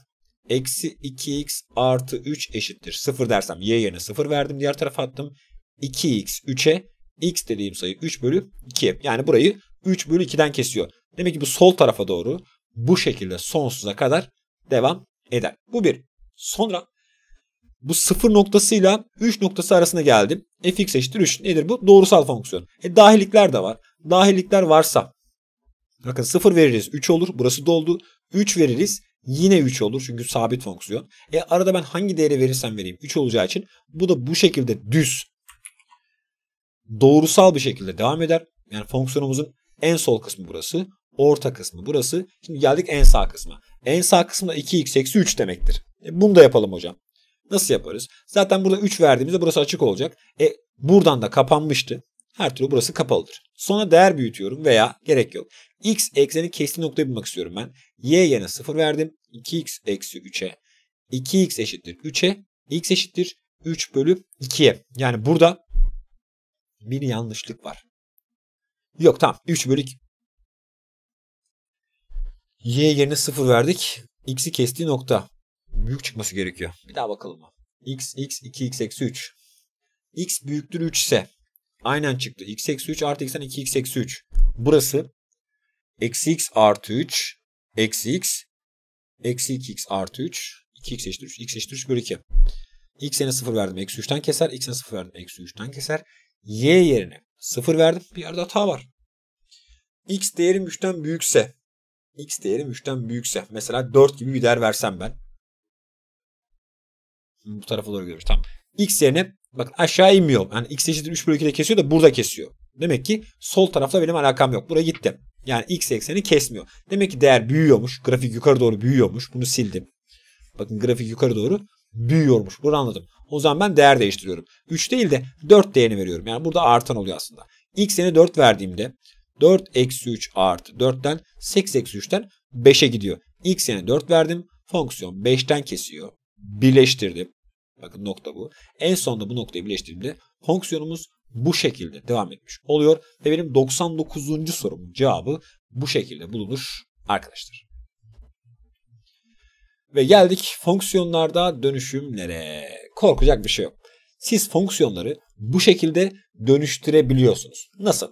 eksi 2x artı 3 eşittir 0 dersem y yerine 0 verdim diğer tarafa attım 2x 3'e x dediğim sayı 3 bölü 2 yani burayı 3 bölü 2'den kesiyor. Demek ki bu sol tarafa doğru bu şekilde sonsuza kadar devam eder. Bu bir. Sonra bu sıfır noktasıyla 3 noktası arasında geldim. fx eşittir 3 nedir bu? Doğrusal fonksiyon. E, dahillikler de var. Dahillikler varsa bakın 0 veririz 3 olur. Burası doldu. 3 veririz yine 3 olur. Çünkü sabit fonksiyon. E arada ben hangi değeri verirsem vereyim 3 olacağı için bu da bu şekilde düz doğrusal bir şekilde devam eder. Yani fonksiyonumuzun en sol kısmı burası. Orta kısmı burası. Şimdi geldik en sağ kısma. En sağ kısmı 2x eksi 3 demektir. E, bunu da yapalım hocam. Nasıl yaparız? Zaten burada 3 verdiğimizde burası açık olacak. E, buradan da kapanmıştı. Her türlü burası kapalıdır. Sonra değer büyütüyorum veya gerek yok. X ekseni kestiği noktayı bulmak istiyorum ben. Y yerine 0 verdim. 2x eksi 3'e. 2x eşittir 3'e. X eşittir 3 bölü 2'ye. Yani burada bir yanlışlık var. Yok tamam 3 bölü 2. Y yerine 0 verdik. X'i kestiği nokta büyük çıkması gerekiyor. Bir daha bakalım. x, x, 2x eksi 3. x büyüktür 3 ise aynen çıktı. x eksi 3 artı x'ten 2x eksi 3. Burası eksi x artı 3 eksi x eksi 2x artı 3 2x eşittir 3 x eşittir 3 bölü 2. x'e 0 verdim eksi 3'ten keser. x'e 0 verdim eksi 3'ten keser. y yerine 0 verdim. Bir yerde hata var. x değeri 3'ten büyükse x değeri 3'ten büyükse mesela 4 gibi bir değer versem ben bu tarafa doğru gidiyormuş. Tamam. X yerine bak aşağı inmiyor. Yani x eşittir 3 bölü 2'de kesiyor da burada kesiyor. Demek ki sol tarafta benim alakam yok. Buraya gitti. Yani x ekseni kesmiyor. Demek ki değer büyüyormuş. Grafik yukarı doğru büyüyormuş. Bunu sildim. Bakın grafik yukarı doğru büyüyormuş. Bunu anladım. O zaman ben değer değiştiriyorum. 3 değil de 4 değerini veriyorum. Yani burada artan oluyor aslında. X'ini 4 verdiğimde 4 eksi 3 artı 4'ten 8 eksi 3'ten 5'e gidiyor. X'ini 4 verdim. Fonksiyon 5'ten kesiyor. Birleştirdim. Bakın nokta bu. En sonunda bu noktayı birleştirdiğimde fonksiyonumuz bu şekilde devam etmiş oluyor. Ve benim 99. sorumun cevabı bu şekilde bulunur arkadaşlar. Ve geldik fonksiyonlarda dönüşümlere. Korkacak bir şey yok. Siz fonksiyonları bu şekilde dönüştürebiliyorsunuz. Nasıl?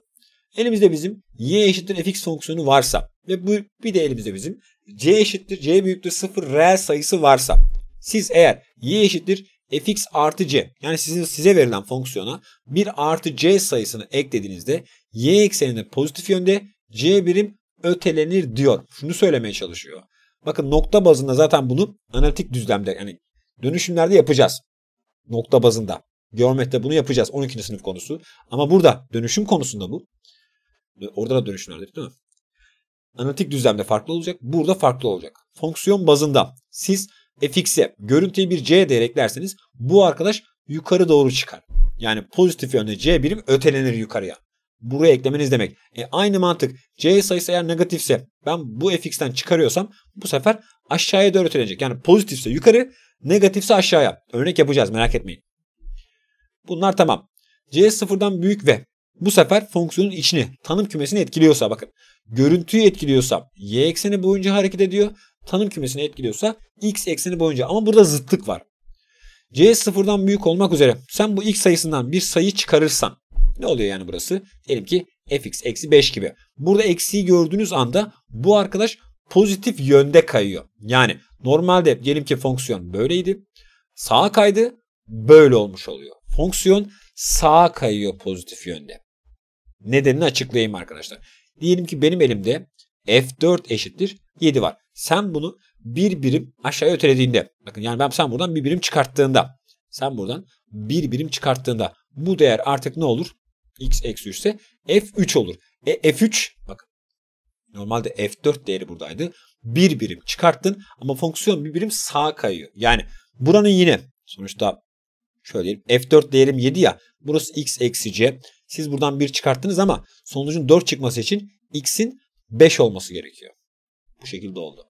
Elimizde bizim y eşittir fx fonksiyonu varsa ve bu bir de elimizde bizim c eşittir c büyüktür 0 reel sayısı varsa siz eğer y eşittir fx artı c yani sizin size verilen fonksiyona bir artı c sayısını eklediğinizde y ekseninde pozitif yönde c birim ötelenir diyor. Şunu söylemeye çalışıyor. Bakın nokta bazında zaten bunu analitik düzlemde yani dönüşümlerde yapacağız. Nokta bazında. Geometride bunu yapacağız. 12. sınıf konusu. Ama burada dönüşüm konusunda bu. Orada da dönüşümler değil mi? Analitik düzlemde farklı olacak. Burada farklı olacak. Fonksiyon bazında siz fx'e görüntüyü bir c değer eklerseniz bu arkadaş yukarı doğru çıkar. Yani pozitif yönde c birim ötelenir yukarıya. Buraya eklemeniz demek. E aynı mantık c sayısı eğer negatifse ben bu fx'ten çıkarıyorsam bu sefer aşağıya doğru ötelenecek. Yani pozitifse yukarı negatifse aşağıya. Örnek yapacağız merak etmeyin. Bunlar tamam. c sıfırdan büyük ve bu sefer fonksiyonun içini, tanım kümesini etkiliyorsa bakın. Görüntüyü etkiliyorsa y ekseni boyunca hareket ediyor tanım kümesini etkiliyorsa x ekseni boyunca ama burada zıtlık var. c sıfırdan büyük olmak üzere sen bu x sayısından bir sayı çıkarırsan ne oluyor yani burası? Diyelim ki fx eksi 5 gibi. Burada eksiği gördüğünüz anda bu arkadaş pozitif yönde kayıyor. Yani normalde diyelim ki fonksiyon böyleydi. Sağa kaydı böyle olmuş oluyor. Fonksiyon sağa kayıyor pozitif yönde. Nedenini açıklayayım arkadaşlar. Diyelim ki benim elimde f4 eşittir 7 var. Sen bunu bir birim aşağıya ötelediğinde bakın yani ben sen buradan bir birim çıkarttığında sen buradan bir birim çıkarttığında bu değer artık ne olur? x eksi 3 ise f3 olur. E f3 bak normalde f4 değeri buradaydı. Bir birim çıkarttın ama fonksiyon bir birim sağa kayıyor. Yani buranın yine sonuçta şöyle diyelim f4 değerim 7 ya burası x eksi c. Siz buradan bir çıkarttınız ama sonucun 4 çıkması için x'in 5 olması gerekiyor. Bu şekilde oldu.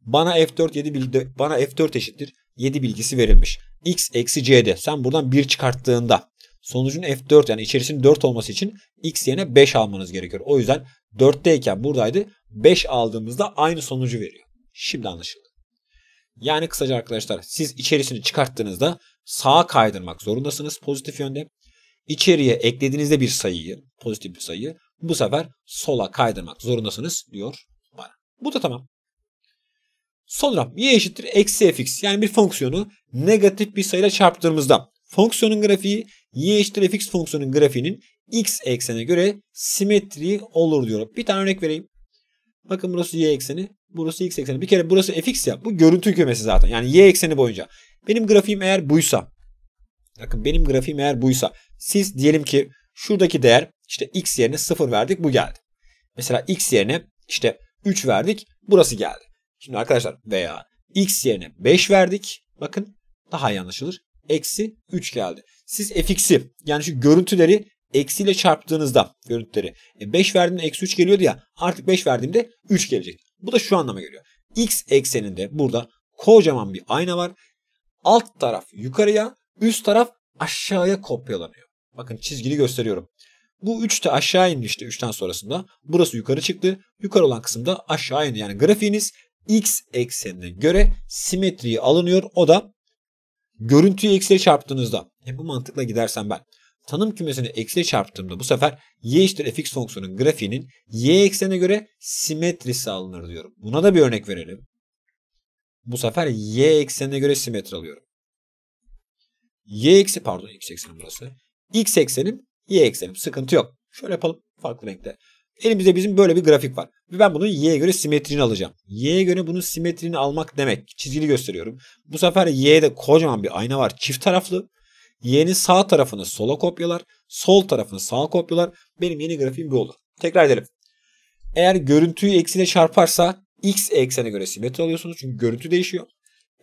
Bana F4 7 bilgi bana F4 eşittir 7 bilgisi verilmiş. X eksi C'de sen buradan 1 çıkarttığında sonucun F4 yani içerisinin 4 olması için X yerine 5 almanız gerekiyor. O yüzden 4'teyken buradaydı 5 aldığımızda aynı sonucu veriyor. Şimdi anlaşıldı. Yani kısaca arkadaşlar siz içerisini çıkarttığınızda sağa kaydırmak zorundasınız pozitif yönde. İçeriye eklediğinizde bir sayıyı pozitif bir sayıyı bu sefer sola kaydırmak zorundasınız diyor bu da tamam. Sonra y eşittir eksi fx yani bir fonksiyonu negatif bir sayıyla çarptığımızda fonksiyonun grafiği y eşittir fx fonksiyonun grafiğinin x eksene göre simetri olur diyorum. Bir tane örnek vereyim. Bakın burası y ekseni, burası x ekseni. Bir kere burası fx ya. Bu görüntü kümesi zaten. Yani y ekseni boyunca. Benim grafiğim eğer buysa. Bakın benim grafiğim eğer buysa. Siz diyelim ki şuradaki değer işte x yerine 0 verdik bu geldi. Mesela x yerine işte 3 verdik. Burası geldi. Şimdi arkadaşlar veya x yerine 5 verdik. Bakın daha iyi anlaşılır. Eksi 3 geldi. Siz fx'i yani şu görüntüleri eksiyle çarptığınızda görüntüleri 5 e, verdiğimde eksi 3 geliyordu ya artık 5 verdiğimde 3 gelecek. Bu da şu anlama geliyor. X ekseninde burada kocaman bir ayna var. Alt taraf yukarıya üst taraf aşağıya kopyalanıyor. Bakın çizgili gösteriyorum. Bu 3 de aşağı inmişti 3'ten sonrasında. Burası yukarı çıktı. Yukarı olan kısımda aşağı indi. Yani grafiğiniz x eksenine göre simetriyi alınıyor. O da görüntüyü eksiye çarptığınızda. E bu mantıkla gidersem ben tanım kümesini eksiye çarptığımda bu sefer y eşittir fx fonksiyonun grafiğinin y eksenine göre simetrisi alınır diyorum. Buna da bir örnek verelim. Bu sefer y eksenine göre simetri alıyorum. y eksi pardon x eksenim burası. x eksenim y eksenim sıkıntı yok. Şöyle yapalım farklı renkte. Elimizde bizim böyle bir grafik var. Ve ben bunu y'ye göre simetrini alacağım. Y'ye göre bunun simetrini almak demek. Çizgili gösteriyorum. Bu sefer y'de kocaman bir ayna var. Çift taraflı. Y'nin sağ tarafını sola kopyalar. Sol tarafını sağa kopyalar. Benim yeni grafiğim bu olur. Tekrar edelim. Eğer görüntüyü eksine çarparsa x eksene göre simetri alıyorsunuz. Çünkü görüntü değişiyor.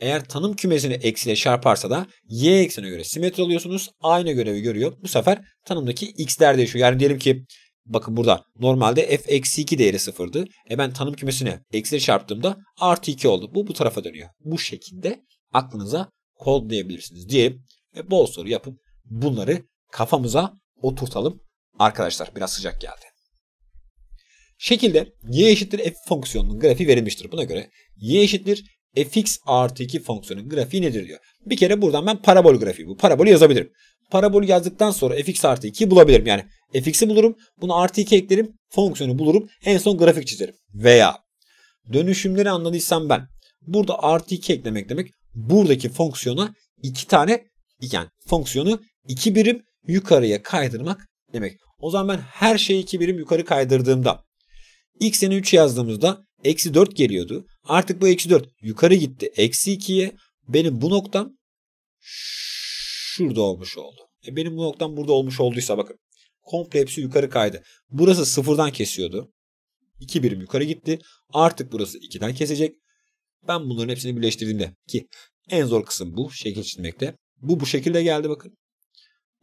Eğer tanım kümesini eksiyle çarparsa da y eksene göre simetri alıyorsunuz. Aynı görevi görüyor. Bu sefer tanımdaki x değer değişiyor. Yani diyelim ki bakın burada normalde f eksi 2 değeri sıfırdı. E ben tanım kümesine eksiyle çarptığımda artı 2 oldu. Bu bu tarafa dönüyor. Bu şekilde aklınıza kodlayabilirsiniz diye ve bol soru yapıp bunları kafamıza oturtalım arkadaşlar. Biraz sıcak geldi. Şekilde y eşittir f fonksiyonunun grafiği verilmiştir. Buna göre y eşittir fx artı 2 fonksiyonun grafiği nedir diyor. Bir kere buradan ben parabol grafiği bu. Parabolü yazabilirim. Parabolü yazdıktan sonra fx artı 2'yi bulabilirim. Yani fx'i bulurum. Bunu artı 2 eklerim. Fonksiyonu bulurum. En son grafik çizerim. Veya dönüşümleri anladıysam ben. Burada artı 2 eklemek demek. Buradaki fonksiyona 2 tane yani fonksiyonu 2 birim yukarıya kaydırmak demek. O zaman ben her şeyi 2 birim yukarı kaydırdığımda x'ini 3 yazdığımızda eksi 4 geliyordu. Artık bu eksi 4 yukarı gitti. Eksi 2'ye benim bu noktam şurada olmuş oldu. E benim bu noktam burada olmuş olduysa bakın komple hepsi yukarı kaydı. Burası sıfırdan kesiyordu. 2 birim yukarı gitti. Artık burası 2'den kesecek. Ben bunların hepsini birleştirdiğimde ki en zor kısım bu şekil çizmekte. Bu bu şekilde geldi bakın.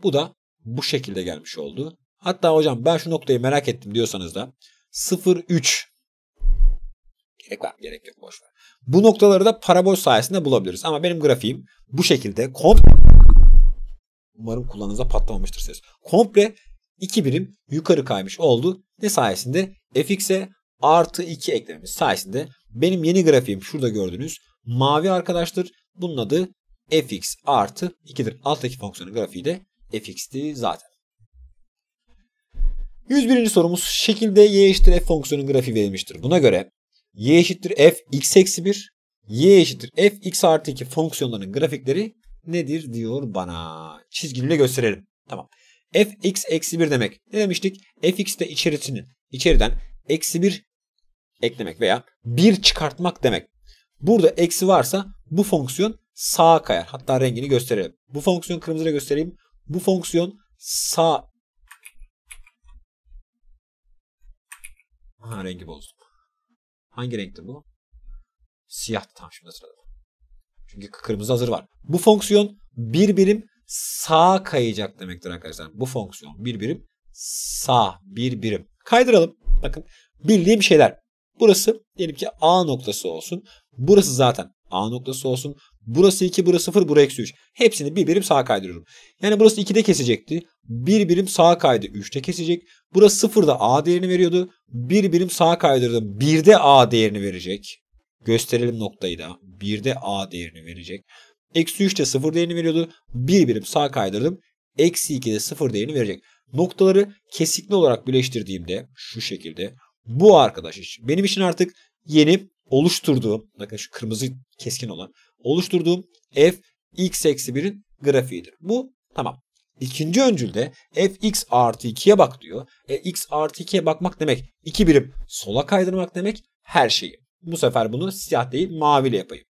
Bu da bu şekilde gelmiş oldu. Hatta hocam ben şu noktayı merak ettim diyorsanız da 0 3 Ekran gerek yok boş ver. Bu noktaları da parabol sayesinde bulabiliriz. Ama benim grafiğim bu şekilde komple umarım kulağınıza patlamamıştır ses. Komple 2 birim yukarı kaymış oldu. Ne sayesinde? fx'e artı 2 eklememiz sayesinde benim yeni grafiğim şurada gördüğünüz mavi arkadaştır. Bunun adı fx artı 2'dir. Alttaki fonksiyonun grafiği de fx'ti zaten. 101. sorumuz şekilde y eşittir f fonksiyonun grafiği verilmiştir. Buna göre y eşittir f x eksi 1, y eşittir f x artı 2 fonksiyonlarının grafikleri nedir diyor bana. Çizgiyle gösterelim. Tamam. f x eksi 1 demek. Ne demiştik? f x de içerisini, içeriden eksi 1 eklemek veya 1 çıkartmak demek. Burada eksi varsa bu fonksiyon sağa kayar. Hatta rengini gösterelim. Bu fonksiyon kırmızıyla göstereyim. Bu fonksiyon sağ Ha rengi bozdu. Hangi renkti bu? Siyahtı tam şimdi hatırladım. Çünkü kırmızı hazır var. Bu fonksiyon bir birim sağa kayacak demektir arkadaşlar. Bu fonksiyon bir birim sağ bir birim. Kaydıralım. Bakın bildiğim şeyler. Burası diyelim ki A noktası olsun. Burası zaten A noktası olsun. Burası 2, burası 0, burası eksi 3. Hepsini bir birim sağa kaydırıyorum. Yani burası 2'de kesecekti. Bir birim sağa kaydı 3'te kesecek. Burası 0'da A değerini veriyordu. Bir birim sağa kaydırdım. 1'de A değerini verecek. Gösterelim noktayı da. 1'de A değerini verecek. Eksi 3'te 0 değerini veriyordu. Bir birim sağa kaydırdım. Eksi 2'de 0 değerini verecek. Noktaları kesikli olarak birleştirdiğimde şu şekilde. Bu arkadaş benim için artık yeni oluşturduğum bakın şu kırmızı keskin olan oluşturduğum f x eksi 1'in grafiğidir. Bu tamam. İkinci öncülde f x artı 2'ye bak diyor. E, x artı 2'ye bakmak demek 2 birim sola kaydırmak demek her şeyi. Bu sefer bunu siyah değil maviyle yapayım.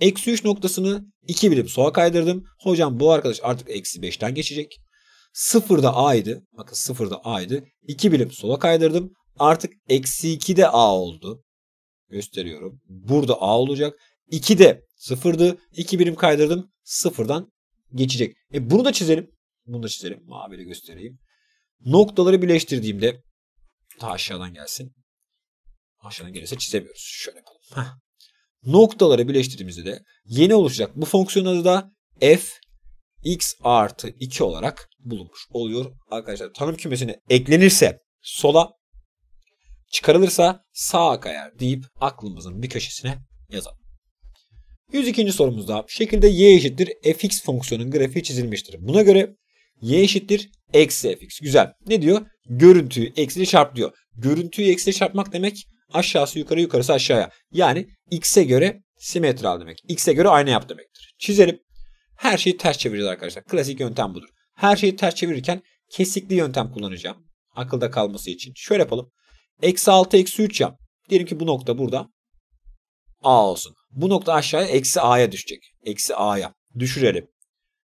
Eksi 3 noktasını 2 birim sola kaydırdım. Hocam bu arkadaş artık eksi 5'ten geçecek. 0'da a'ydı. Bakın 0'da a'ydı. 2 birim sola kaydırdım. Artık eksi 2 de a oldu. Gösteriyorum. Burada a olacak. 2'de 0'dı. 2 birim kaydırdım. 0'dan geçecek. E bunu da çizelim. Bunu da çizelim. Maviyle göstereyim. Noktaları birleştirdiğimde ta aşağıdan gelsin. Aşağıdan gelirse çizemiyoruz. Şöyle yapalım. Heh. Noktaları birleştirdiğimizde de yeni oluşacak. Bu fonksiyonun adı da f x artı 2 olarak bulunmuş oluyor arkadaşlar. Tanım kümesine eklenirse sola çıkarılırsa sağa kayar deyip aklımızın bir köşesine yazalım. 102. sorumuzda şekilde y eşittir fx fonksiyonun grafiği çizilmiştir. Buna göre y eşittir eksi fx. Güzel. Ne diyor? Görüntüyü eksiyle çarp diyor. Görüntüyü eksiyle çarpmak demek aşağısı yukarı yukarısı aşağıya. Yani x'e göre simetral demek. X'e göre ayna yap demektir. Çizelim. Her şeyi ters çevireceğiz arkadaşlar. Klasik yöntem budur. Her şeyi ters çevirirken kesikli yöntem kullanacağım. Akılda kalması için. Şöyle yapalım. Eksi 6 eksi 3 yap. Diyelim ki bu nokta burada. A olsun. Bu nokta aşağıya eksi A'ya düşecek. Eksi A'ya. Düşürelim.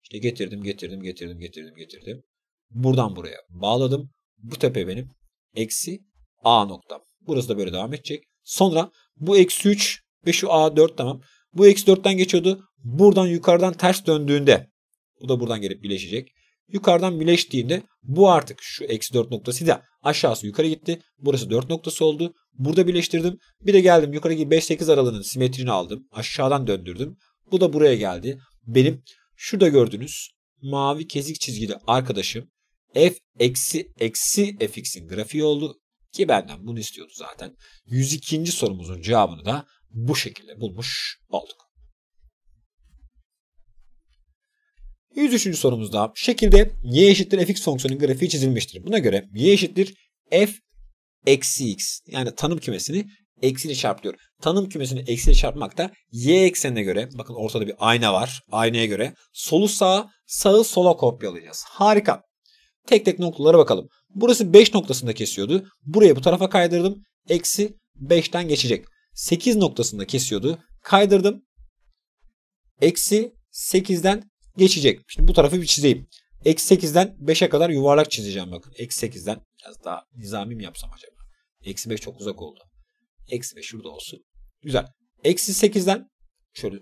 İşte getirdim, getirdim, getirdim, getirdim, getirdim. Buradan buraya bağladım. Bu tepe benim. Eksi A noktam. Burası da böyle devam edecek. Sonra bu eksi 3 ve şu A4 tamam. Bu eksi 4'ten geçiyordu. Buradan yukarıdan ters döndüğünde bu da buradan gelip birleşecek. Yukarıdan birleştiğinde bu artık şu eksi 4 noktası da aşağısı yukarı gitti. Burası 4 noktası oldu. Burada birleştirdim. Bir de geldim yukarıdaki 5-8 aralığının simetrini aldım. Aşağıdan döndürdüm. Bu da buraya geldi. Benim şurada gördüğünüz mavi kesik çizgili arkadaşım f eksi eksi fx'in grafiği oldu. Ki benden bunu istiyordu zaten. 102. sorumuzun cevabını da bu şekilde bulmuş olduk. 103. sorumuzda şekilde y eşittir fx fonksiyonun grafiği çizilmiştir. Buna göre y eşittir f eksi x. Yani tanım kümesini eksiyle çarpıyor. Tanım kümesini eksiyle çarpmak da y eksenine göre bakın ortada bir ayna var. Aynaya göre solu sağa sağı sola kopyalayacağız. Harika. Tek tek noktalara bakalım. Burası 5 noktasında kesiyordu. Buraya bu tarafa kaydırdım. Eksi 5'ten geçecek. 8 noktasında kesiyordu. Kaydırdım. Eksi 8'den geçecek. Şimdi bu tarafı bir çizeyim. Eksi 8'den 5'e kadar yuvarlak çizeceğim bakın. Eksi 8'den biraz daha nizami mi yapsam acaba? Eksi 5 çok uzak oldu. Eksi 5 şurada olsun. Güzel. Eksi 8'den şöyle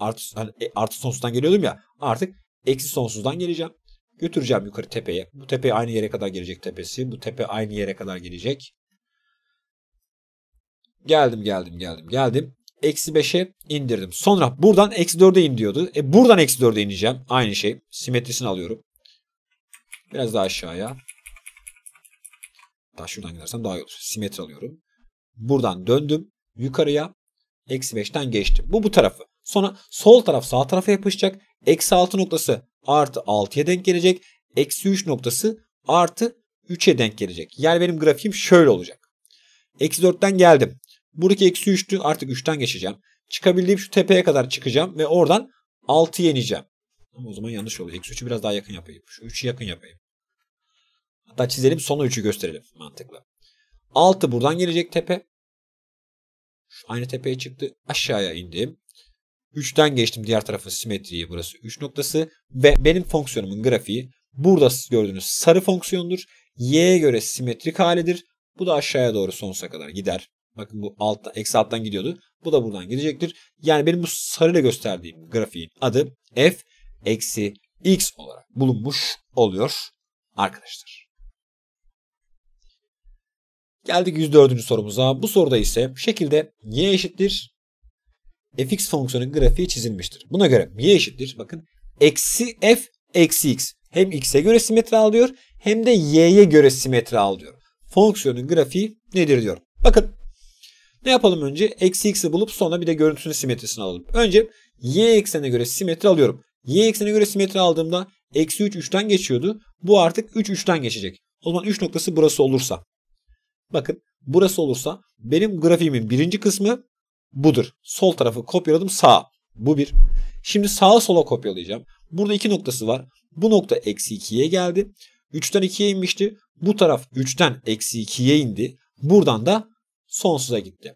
artı, hani, e, artı sonsuzdan geliyordum ya artık eksi sonsuzdan geleceğim. Götüreceğim yukarı tepeye. Bu tepe aynı yere kadar gelecek tepesi. Bu tepe aynı yere kadar gelecek. Geldim geldim geldim geldim. Eksi 5'e indirdim. Sonra buradan eksi 4'e in diyordu. E buradan eksi 4'e ineceğim. Aynı şey. Simetrisini alıyorum. Biraz daha aşağıya. Hatta şuradan gidersem daha iyi olur. Simetri alıyorum. Buradan döndüm. Yukarıya. Eksi 5'ten geçtim. Bu bu tarafı. Sonra sol taraf sağ tarafa yapışacak. Eksi 6 noktası artı 6'ya denk gelecek. Eksi 3 noktası artı 3'e denk gelecek. Yani benim grafiğim şöyle olacak. Eksi 4'ten geldim. Buradaki eksi 3'tü artık 3'ten geçeceğim. Çıkabildiğim şu tepeye kadar çıkacağım ve oradan 6 yeneceğim. Ama o zaman yanlış oluyor. Eksi 3'ü biraz daha yakın yapayım. Şu 3'ü yakın yapayım. Hatta çizelim son üçü gösterelim mantıklı. Altı buradan gelecek tepe. Şu aynı tepeye çıktı. Aşağıya indim. 3'ten geçtim diğer tarafın simetriyi burası 3 noktası ve benim fonksiyonumun grafiği burada gördüğünüz sarı fonksiyondur. Y'ye göre simetrik halidir. Bu da aşağıya doğru sonsuza kadar gider. Bakın bu altta, eksi alttan gidiyordu. Bu da buradan gidecektir. Yani benim bu sarıyla gösterdiğim grafiğin adı f eksi x olarak bulunmuş oluyor arkadaşlar. Geldik 104. sorumuza. Bu soruda ise şekilde y eşittir fx fonksiyonu grafiği çizilmiştir. Buna göre y eşittir bakın eksi f eksi x. Hem x'e göre simetri alıyor hem de y'ye göre simetri alıyor. Fonksiyonun grafiği nedir diyor. Bakın ne yapalım önce? Eksi x'i bulup sonra bir de görüntüsünün simetrisini alalım. Önce y eksenine göre simetri alıyorum. Y eksenine göre simetri aldığımda eksi 3 3'ten geçiyordu. Bu artık 3 3'ten geçecek. O zaman 3 noktası burası olursa Bakın burası olursa benim grafiğimin birinci kısmı budur. Sol tarafı kopyaladım sağ. Bu bir. Şimdi sağa sola kopyalayacağım. Burada iki noktası var. Bu nokta eksi 2'ye geldi. 3'ten 2'ye inmişti. Bu taraf 3'ten eksi 2'ye indi. Buradan da sonsuza gitti.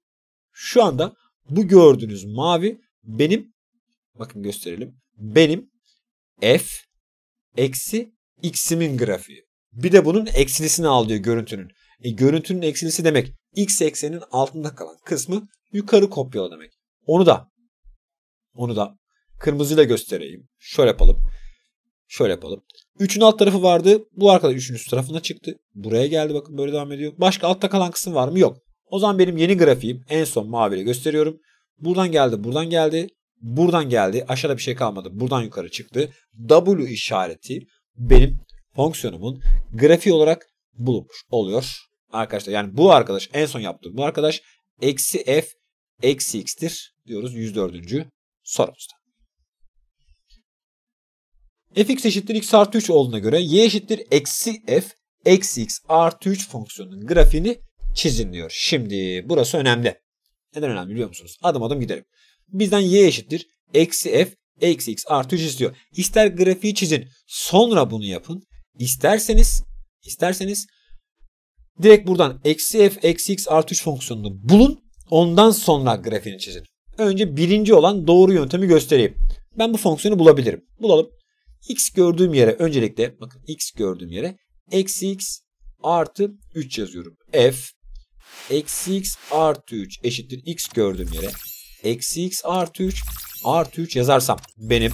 Şu anda bu gördüğünüz mavi benim bakın gösterelim. Benim f eksi x'imin grafiği. Bir de bunun eksilisini al diyor görüntünün. E, görüntünün eksilisi demek x eksenin altında kalan kısmı yukarı kopyala demek. Onu da onu da kırmızıyla göstereyim. Şöyle yapalım. Şöyle yapalım. 3'ün alt tarafı vardı. Bu arkadaş 3'ün üst tarafına çıktı. Buraya geldi bakın böyle devam ediyor. Başka altta kalan kısım var mı? Yok. O zaman benim yeni grafiğim en son maviyle gösteriyorum. Buradan geldi, buradan geldi, buradan geldi. Aşağıda bir şey kalmadı. Buradan yukarı çıktı. W işareti benim fonksiyonumun grafiği olarak bulmuş oluyor arkadaşlar. Yani bu arkadaş en son yaptığım bu arkadaş eksi f eksi x'tir diyoruz 104. sorumuzda. fx eşittir x artı 3 olduğuna göre y eşittir eksi f eksi x artı 3 fonksiyonunun grafiğini çizin diyor. Şimdi burası önemli. Neden önemli biliyor musunuz? Adım adım gidelim. Bizden y eşittir eksi f eksi x artı 3 istiyor. İster grafiği çizin sonra bunu yapın. İsterseniz İsterseniz direkt buradan eksi f eksi x artı 3 fonksiyonunu bulun. Ondan sonra grafiğini çizin. Önce birinci olan doğru yöntemi göstereyim. Ben bu fonksiyonu bulabilirim. Bulalım. x gördüğüm yere öncelikle bakın x gördüğüm yere eksi x artı 3 yazıyorum. f eksi x artı 3 eşittir x gördüğüm yere eksi x artı 3 artı 3 yazarsam benim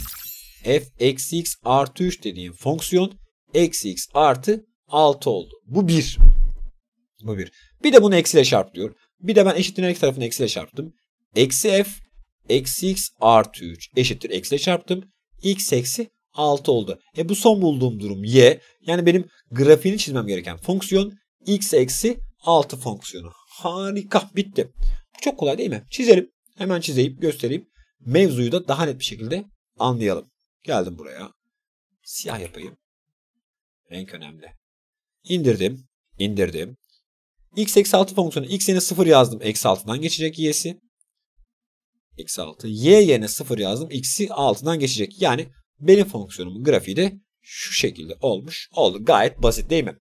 f eksi x artı 3 dediğim fonksiyon eksi x artı 6 oldu. Bu 1. Bu 1. Bir de bunu eksiyle çarp diyor. Bir de ben eşittir her tarafını eksiyle çarptım. Eksi f eksi x artı 3 eşittir eksiyle çarptım. x eksi 6 oldu. E bu son bulduğum durum y. Yani benim grafiğini çizmem gereken fonksiyon x eksi 6 fonksiyonu. Harika bitti. çok kolay değil mi? Çizelim. Hemen çizeyip göstereyim. Mevzuyu da daha net bir şekilde anlayalım. Geldim buraya. Siyah yapayım. Renk önemli. İndirdim. İndirdim. X eksi 6 fonksiyonu x yerine 0 yazdım. Eksi 6'dan geçecek y'si. Eksi 6. Y yerine 0 yazdım. X'i 6'dan geçecek. Yani benim fonksiyonumun grafiği de şu şekilde olmuş oldu. Gayet basit değil mi?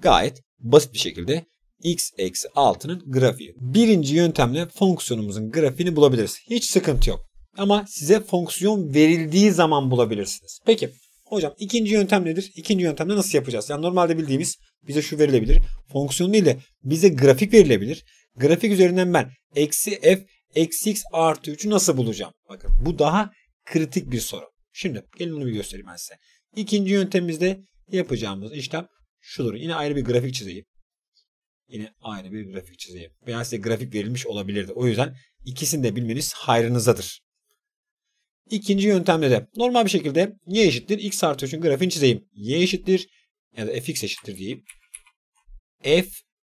Gayet basit bir şekilde x eksi 6'nın grafiği. Birinci yöntemle fonksiyonumuzun grafiğini bulabiliriz. Hiç sıkıntı yok. Ama size fonksiyon verildiği zaman bulabilirsiniz. Peki Hocam ikinci yöntem nedir? İkinci yöntemde nasıl yapacağız? Yani normalde bildiğimiz bize şu verilebilir. Fonksiyon değil de bize grafik verilebilir. Grafik üzerinden ben eksi f eksi x artı 3'ü nasıl bulacağım? Bakın bu daha kritik bir soru. Şimdi gelin bunu bir göstereyim ben size. İkinci yöntemimizde yapacağımız işlem şudur. Yine ayrı bir grafik çizeyim. Yine ayrı bir grafik çizeyim. Veya size grafik verilmiş olabilirdi. O yüzden ikisini de bilmeniz hayrınızadır. İkinci yöntemde de normal bir şekilde y eşittir x artı 3'ün grafiğini çizeyim. y eşittir ya da fx eşittir diyeyim.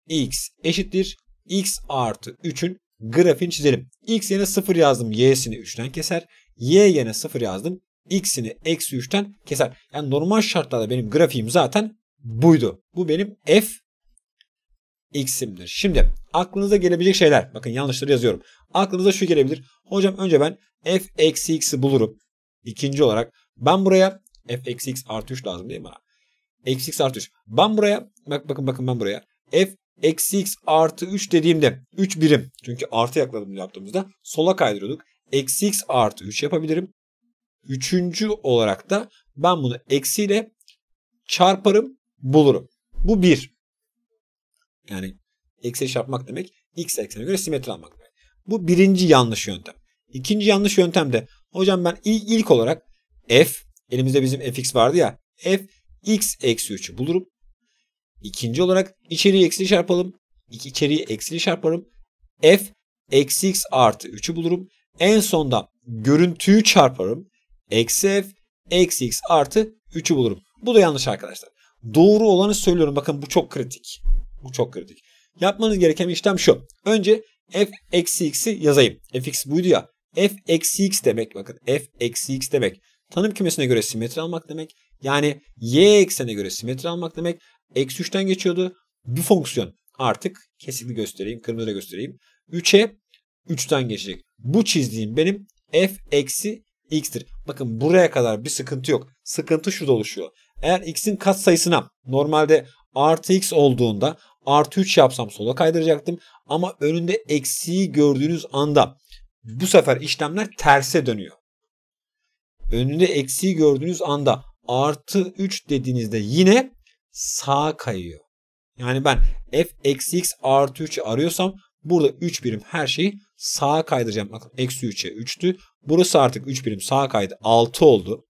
fx eşittir x artı 3'ün grafiğini çizelim. x yerine 0 yazdım y'sini 3'ten keser. y yerine 0 yazdım x'ini eksi 3'ten keser. Yani normal şartlarda benim grafiğim zaten buydu. Bu benim f x'imdir. Şimdi aklınıza gelebilecek şeyler. Bakın yanlışları yazıyorum. Aklınıza şu gelebilir. Hocam önce ben f eksi x'i bulurum. İkinci olarak ben buraya f eksi x artı 3 lazım değil mi bana? Eksi x artı 3. Ben buraya bak bakın bakın ben buraya f eksi x artı 3 dediğimde 3 birim. Çünkü artı yakladım yaptığımızda sola kaydırıyorduk. Eksi x artı 3 yapabilirim. Üçüncü olarak da ben bunu eksiyle çarparım bulurum. Bu 1. Yani eksi çarpmak demek x eksenine göre simetri almak demek. Bu birinci yanlış yöntem. İkinci yanlış yöntem de hocam ben ilk, ilk olarak f elimizde bizim fx vardı ya f x eksi 3'ü bulurum. İkinci olarak içeriği eksili çarpalım. içeriği eksili çarparım. f eksi x artı 3'ü bulurum. En sonda görüntüyü çarparım. Eksi f eksi x artı 3'ü bulurum. Bu da yanlış arkadaşlar. Doğru olanı söylüyorum. Bakın bu çok kritik. Bu çok kritik. Yapmanız gereken işlem şu. Önce f eksi x'i yazayım. fx buydu ya f eksi x demek bakın f eksi x demek. Tanım kümesine göre simetri almak demek. Yani y eksene göre simetri almak demek. Eksi 3'ten geçiyordu. Bir fonksiyon artık kesikli göstereyim. Kırmızıda göstereyim. 3'e 3'ten geçecek. Bu çizdiğim benim f eksi x'tir. Bakın buraya kadar bir sıkıntı yok. Sıkıntı şurada oluşuyor. Eğer x'in kat katsayısına normalde artı x olduğunda artı 3 yapsam sola kaydıracaktım. Ama önünde eksiği gördüğünüz anda bu sefer işlemler terse dönüyor. Önünde eksiği gördüğünüz anda artı 3 dediğinizde yine sağa kayıyor. Yani ben f eksi x artı 3'ü arıyorsam burada 3 birim her şeyi sağa kaydıracağım. Bakın eksi 3'e 3'tü. Burası artık 3 birim sağa kaydı. 6 oldu.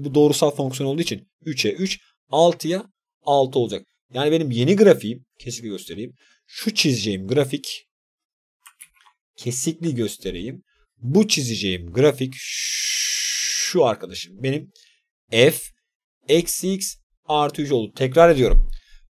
E bu doğrusal fonksiyon olduğu için 3'e 3, 6'ya 6 olacak. Yani benim yeni grafiğim, kesinlikle göstereyim. Şu çizeceğim grafik kesikli göstereyim. Bu çizeceğim grafik şu arkadaşım benim f eksi x artı 3 oldu. Tekrar ediyorum.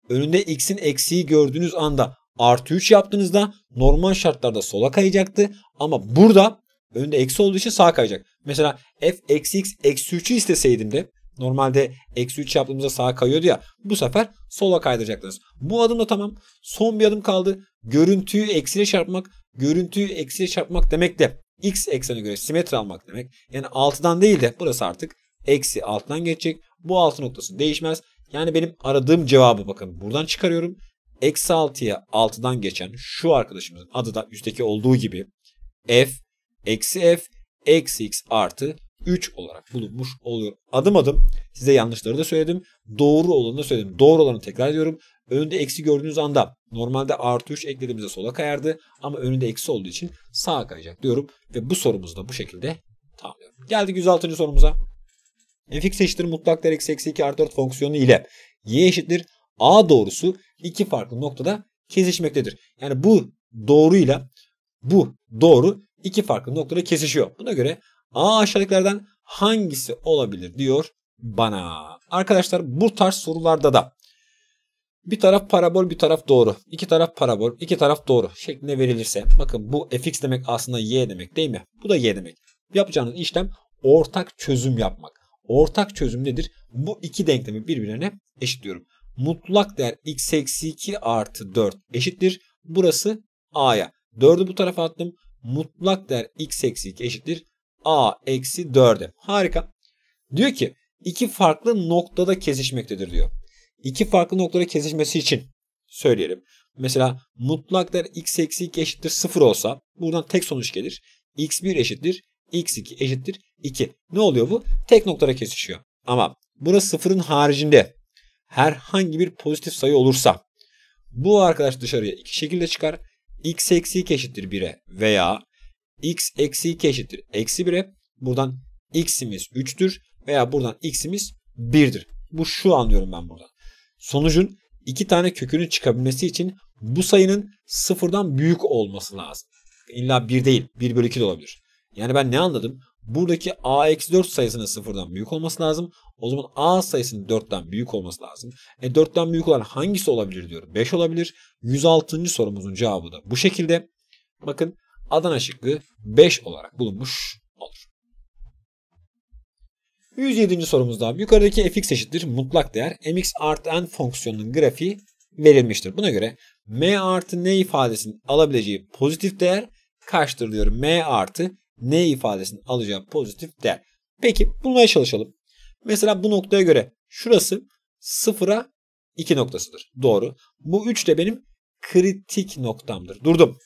Önünde x'in eksiği gördüğünüz anda artı 3 yaptığınızda normal şartlarda sola kayacaktı. Ama burada önünde eksi olduğu için sağa kayacak. Mesela f eksi x eksi 3'ü isteseydim de normalde eksi 3 yaptığımızda sağa kayıyordu ya bu sefer sola kaydıracaktınız. Bu adım da tamam. Son bir adım kaldı. Görüntüyü eksiyle çarpmak görüntüyü eksiye çarpmak demek de x eksene göre simetri almak demek. Yani 6'dan değil de burası artık eksi 6'dan geçecek. Bu 6 noktası değişmez. Yani benim aradığım cevabı bakın buradan çıkarıyorum. Eksi 6'ya 6'dan geçen şu arkadaşımızın adı da üstteki olduğu gibi f eksi f eksi x artı 3 olarak bulunmuş oluyor. Adım adım size yanlışları da söyledim. Doğru olanı da söyledim. Doğru olanı tekrar ediyorum. Önünde eksi gördüğünüz anda normalde artı 3 eklediğimizde sola kayardı ama önünde eksi olduğu için sağa kayacak diyorum ve bu sorumuzu da bu şekilde tamamlıyorum. Geldik 106. sorumuza. fx eşittir mutlak değer eksi 2 artı 4 fonksiyonu ile y eşittir a doğrusu iki farklı noktada kesişmektedir. Yani bu doğruyla bu doğru iki farklı noktada kesişiyor. Buna göre a aşağıdakilerden hangisi olabilir diyor bana. Arkadaşlar bu tarz sorularda da bir taraf parabol bir taraf doğru. İki taraf parabol iki taraf doğru şeklinde verilirse bakın bu fx demek aslında y demek değil mi? Bu da y demek. Yapacağınız işlem ortak çözüm yapmak. Ortak çözüm nedir? Bu iki denklemi birbirine eşitliyorum. Mutlak değer x eksi 2 artı 4 eşittir. Burası a'ya. 4'ü bu tarafa attım. Mutlak değer x eksi 2 eşittir. a eksi 4'e. Harika. Diyor ki iki farklı noktada kesişmektedir diyor iki farklı noktada kesişmesi için söyleyelim. Mesela mutlak değer x eksi 2 eşittir 0 olsa buradan tek sonuç gelir. x1 eşittir x2 eşittir 2. Ne oluyor bu? Tek noktada kesişiyor. Ama burası sıfırın haricinde herhangi bir pozitif sayı olursa bu arkadaş dışarıya iki şekilde çıkar. x eksi 2 eşittir 1'e veya x eksi 2 eşittir eksi 1'e. Buradan x'imiz 3'tür veya buradan x'imiz 1'dir. Bu şu anlıyorum ben buradan. Sonucun iki tane kökünün çıkabilmesi için bu sayının sıfırdan büyük olması lazım. İlla bir değil. 1 bölü 2 de olabilir. Yani ben ne anladım? Buradaki a eksi 4 sayısının sıfırdan büyük olması lazım. O zaman a sayısının 4'ten büyük olması lazım. E 4'ten büyük olan hangisi olabilir diyorum. 5 olabilir. 106. sorumuzun cevabı da bu şekilde. Bakın Adana şıkkı 5 olarak bulunmuş olur. 107. sorumuzda yukarıdaki fx eşittir mutlak değer mx artı n fonksiyonunun grafiği verilmiştir. Buna göre m artı n ifadesinin alabileceği pozitif değer kaçtır diyorum. m artı n ifadesinin alacağı pozitif değer. Peki bulmaya çalışalım. Mesela bu noktaya göre şurası sıfıra 2 noktasıdır. Doğru. Bu 3 de benim kritik noktamdır. Durdum.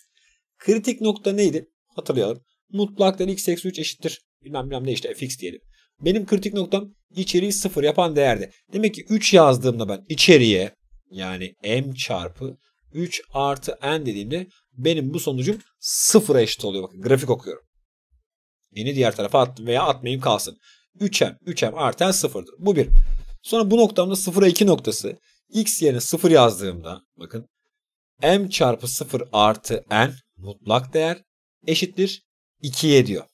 Kritik nokta neydi? Hatırlayalım. Mutlak değer x eksi 3 eşittir. Bilmem bilmem ne işte fx diyelim. Benim kritik noktam içeriği sıfır yapan değerdi. Demek ki 3 yazdığımda ben içeriye yani m çarpı 3 artı n dediğimde benim bu sonucum sıfıra eşit oluyor. Bakın grafik okuyorum. Yeni diğer tarafa attım veya atmayayım kalsın. 3m, 3m artı n sıfırdır. Bu bir. Sonra bu noktamda sıfıra 2 noktası. x yerine sıfır yazdığımda bakın m çarpı sıfır artı n mutlak değer eşittir 2'ye diyor.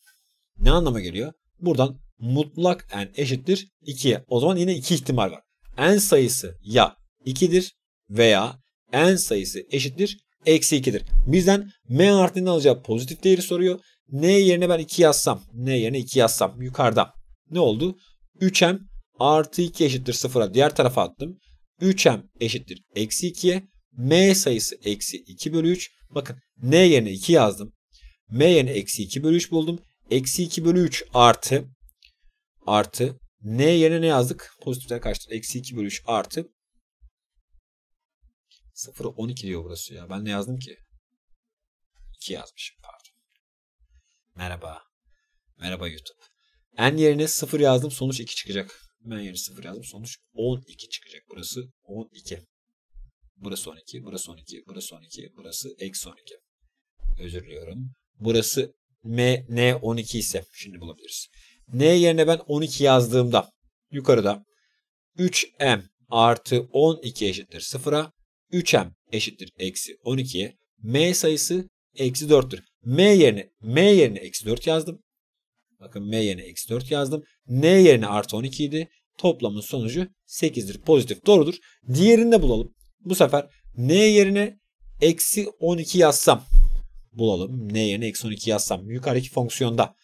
Ne anlama geliyor? Buradan mutlak n eşittir 2'ye. O zaman yine iki ihtimal var. n sayısı ya 2'dir veya n sayısı eşittir eksi 2'dir. Bizden m artı n alacağı pozitif değeri soruyor. n yerine ben 2 yazsam, n yerine 2 yazsam yukarıda ne oldu? 3m artı 2 eşittir 0'a diğer tarafa attım. 3m eşittir eksi 2'ye. m sayısı eksi 2 bölü 3. Bakın n yerine 2 yazdım. m yerine eksi 2 bölü 3 buldum. Eksi 2 bölü 3 artı artı n yerine ne yazdık? Pozitiften kaçtır? Eksi 2 bölü 3 artı 0'a 12 diyor burası ya. Ben ne yazdım ki? 2 yazmışım pardon. Merhaba. Merhaba YouTube. N yerine 0 yazdım sonuç 2 çıkacak. Ben yerine 0 yazdım sonuç 12 çıkacak. Burası 12. Burası 12, burası 12, burası 12, burası eksi 12. Özür diliyorum. Burası M, N 12 ise şimdi bulabiliriz. N yerine ben 12 yazdığımda yukarıda 3M artı 12 eşittir 0'a 3M eşittir eksi 12'ye M sayısı eksi 4'tür. M yerine M yerine eksi 4 yazdım. Bakın M yerine eksi 4 yazdım. N yerine artı 12 idi. Toplamın sonucu 8'dir. Pozitif doğrudur. Diğerini de bulalım. Bu sefer N yerine eksi 12 yazsam bulalım. N yerine eksi 12 yazsam yukarıdaki fonksiyonda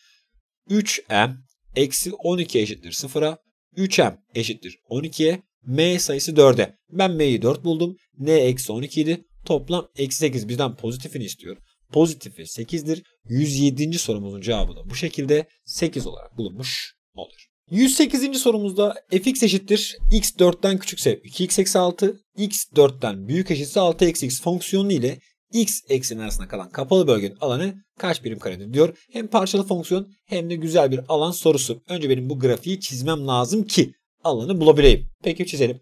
3M eksi 12 eşittir 0'a. 3m eşittir 12'ye. m sayısı 4'e. Ben m'yi 4 buldum. n eksi 12 idi. Toplam eksi 8 bizden pozitifini istiyor. Pozitifi 8'dir. 107. sorumuzun cevabı da bu şekilde 8 olarak bulunmuş olur. 108. sorumuzda fx eşittir x 4'ten küçükse 2x eksi 6, x 4'ten büyük eşitse 6 eksi x fonksiyonu ile x eksenin arasında kalan kapalı bölgenin alanı kaç birim karedir diyor. Hem parçalı fonksiyon hem de güzel bir alan sorusu. Önce benim bu grafiği çizmem lazım ki alanı bulabileyim. Peki çizelim.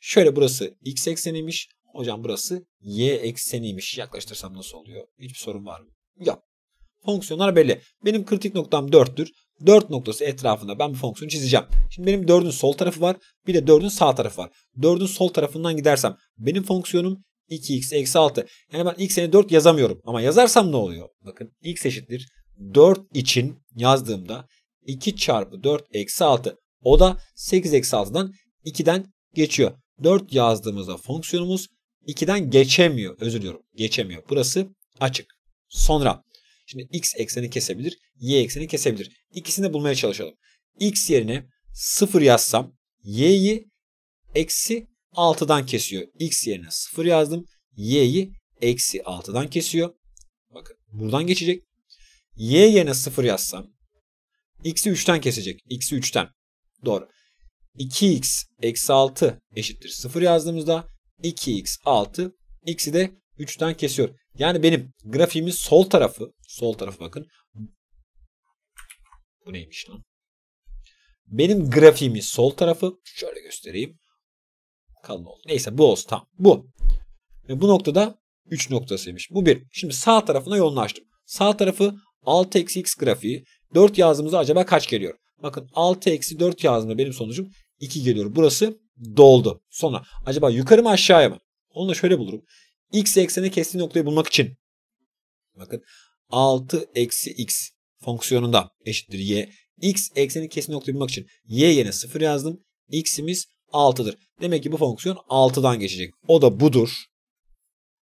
Şöyle burası x ekseniymiş. Hocam burası y ekseniymiş. Yaklaştırsam nasıl oluyor? Hiçbir sorun var mı? Yok. Fonksiyonlar belli. Benim kritik noktam 4'tür. 4 noktası etrafında ben bir fonksiyon çizeceğim. Şimdi benim 4'ün sol tarafı var. Bir de 4'ün sağ tarafı var. 4'ün sol tarafından gidersem benim fonksiyonum 2x eksi 6. Yani ben x'e 4 yazamıyorum. Ama yazarsam ne oluyor? Bakın x eşittir 4 için yazdığımda 2 çarpı 4 eksi 6. O da 8 eksi 6'dan 2'den geçiyor. 4 yazdığımızda fonksiyonumuz 2'den geçemiyor. Özür diliyorum. Geçemiyor. Burası açık. Sonra şimdi x ekseni kesebilir. Y ekseni kesebilir. İkisini de bulmaya çalışalım. x yerine 0 yazsam y'yi eksi 6'dan kesiyor. X yerine 0 yazdım. Y'yi eksi 6'dan kesiyor. Bakın buradan geçecek. Y yerine 0 yazsam X'i 3'ten kesecek. X'i 3'ten. Doğru. 2x eksi 6 eşittir 0 yazdığımızda 2x 6 x'i de 3'ten kesiyor. Yani benim grafiğimin sol tarafı sol tarafı bakın. Bu neymiş lan? Benim grafiğimin sol tarafı şöyle göstereyim kalın oldu. Neyse bu olsun tamam. Bu. Ve bu noktada 3 noktasıymış. Bu bir. Şimdi sağ tarafına yoğunlaştım. Sağ tarafı 6 eksi x grafiği 4 yazdığımızda acaba kaç geliyor? Bakın 6 eksi 4 yazdığımda benim sonucum 2 geliyor. Burası doldu. Sonra acaba yukarı mı aşağıya mı? Onu da şöyle bulurum. X ekseni kestiği noktayı bulmak için. Bakın 6 eksi x fonksiyonunda eşittir y. X ekseni kestiği noktayı bulmak için y yerine 0 yazdım. X'imiz 6'dır. Demek ki bu fonksiyon 6'dan geçecek. O da budur.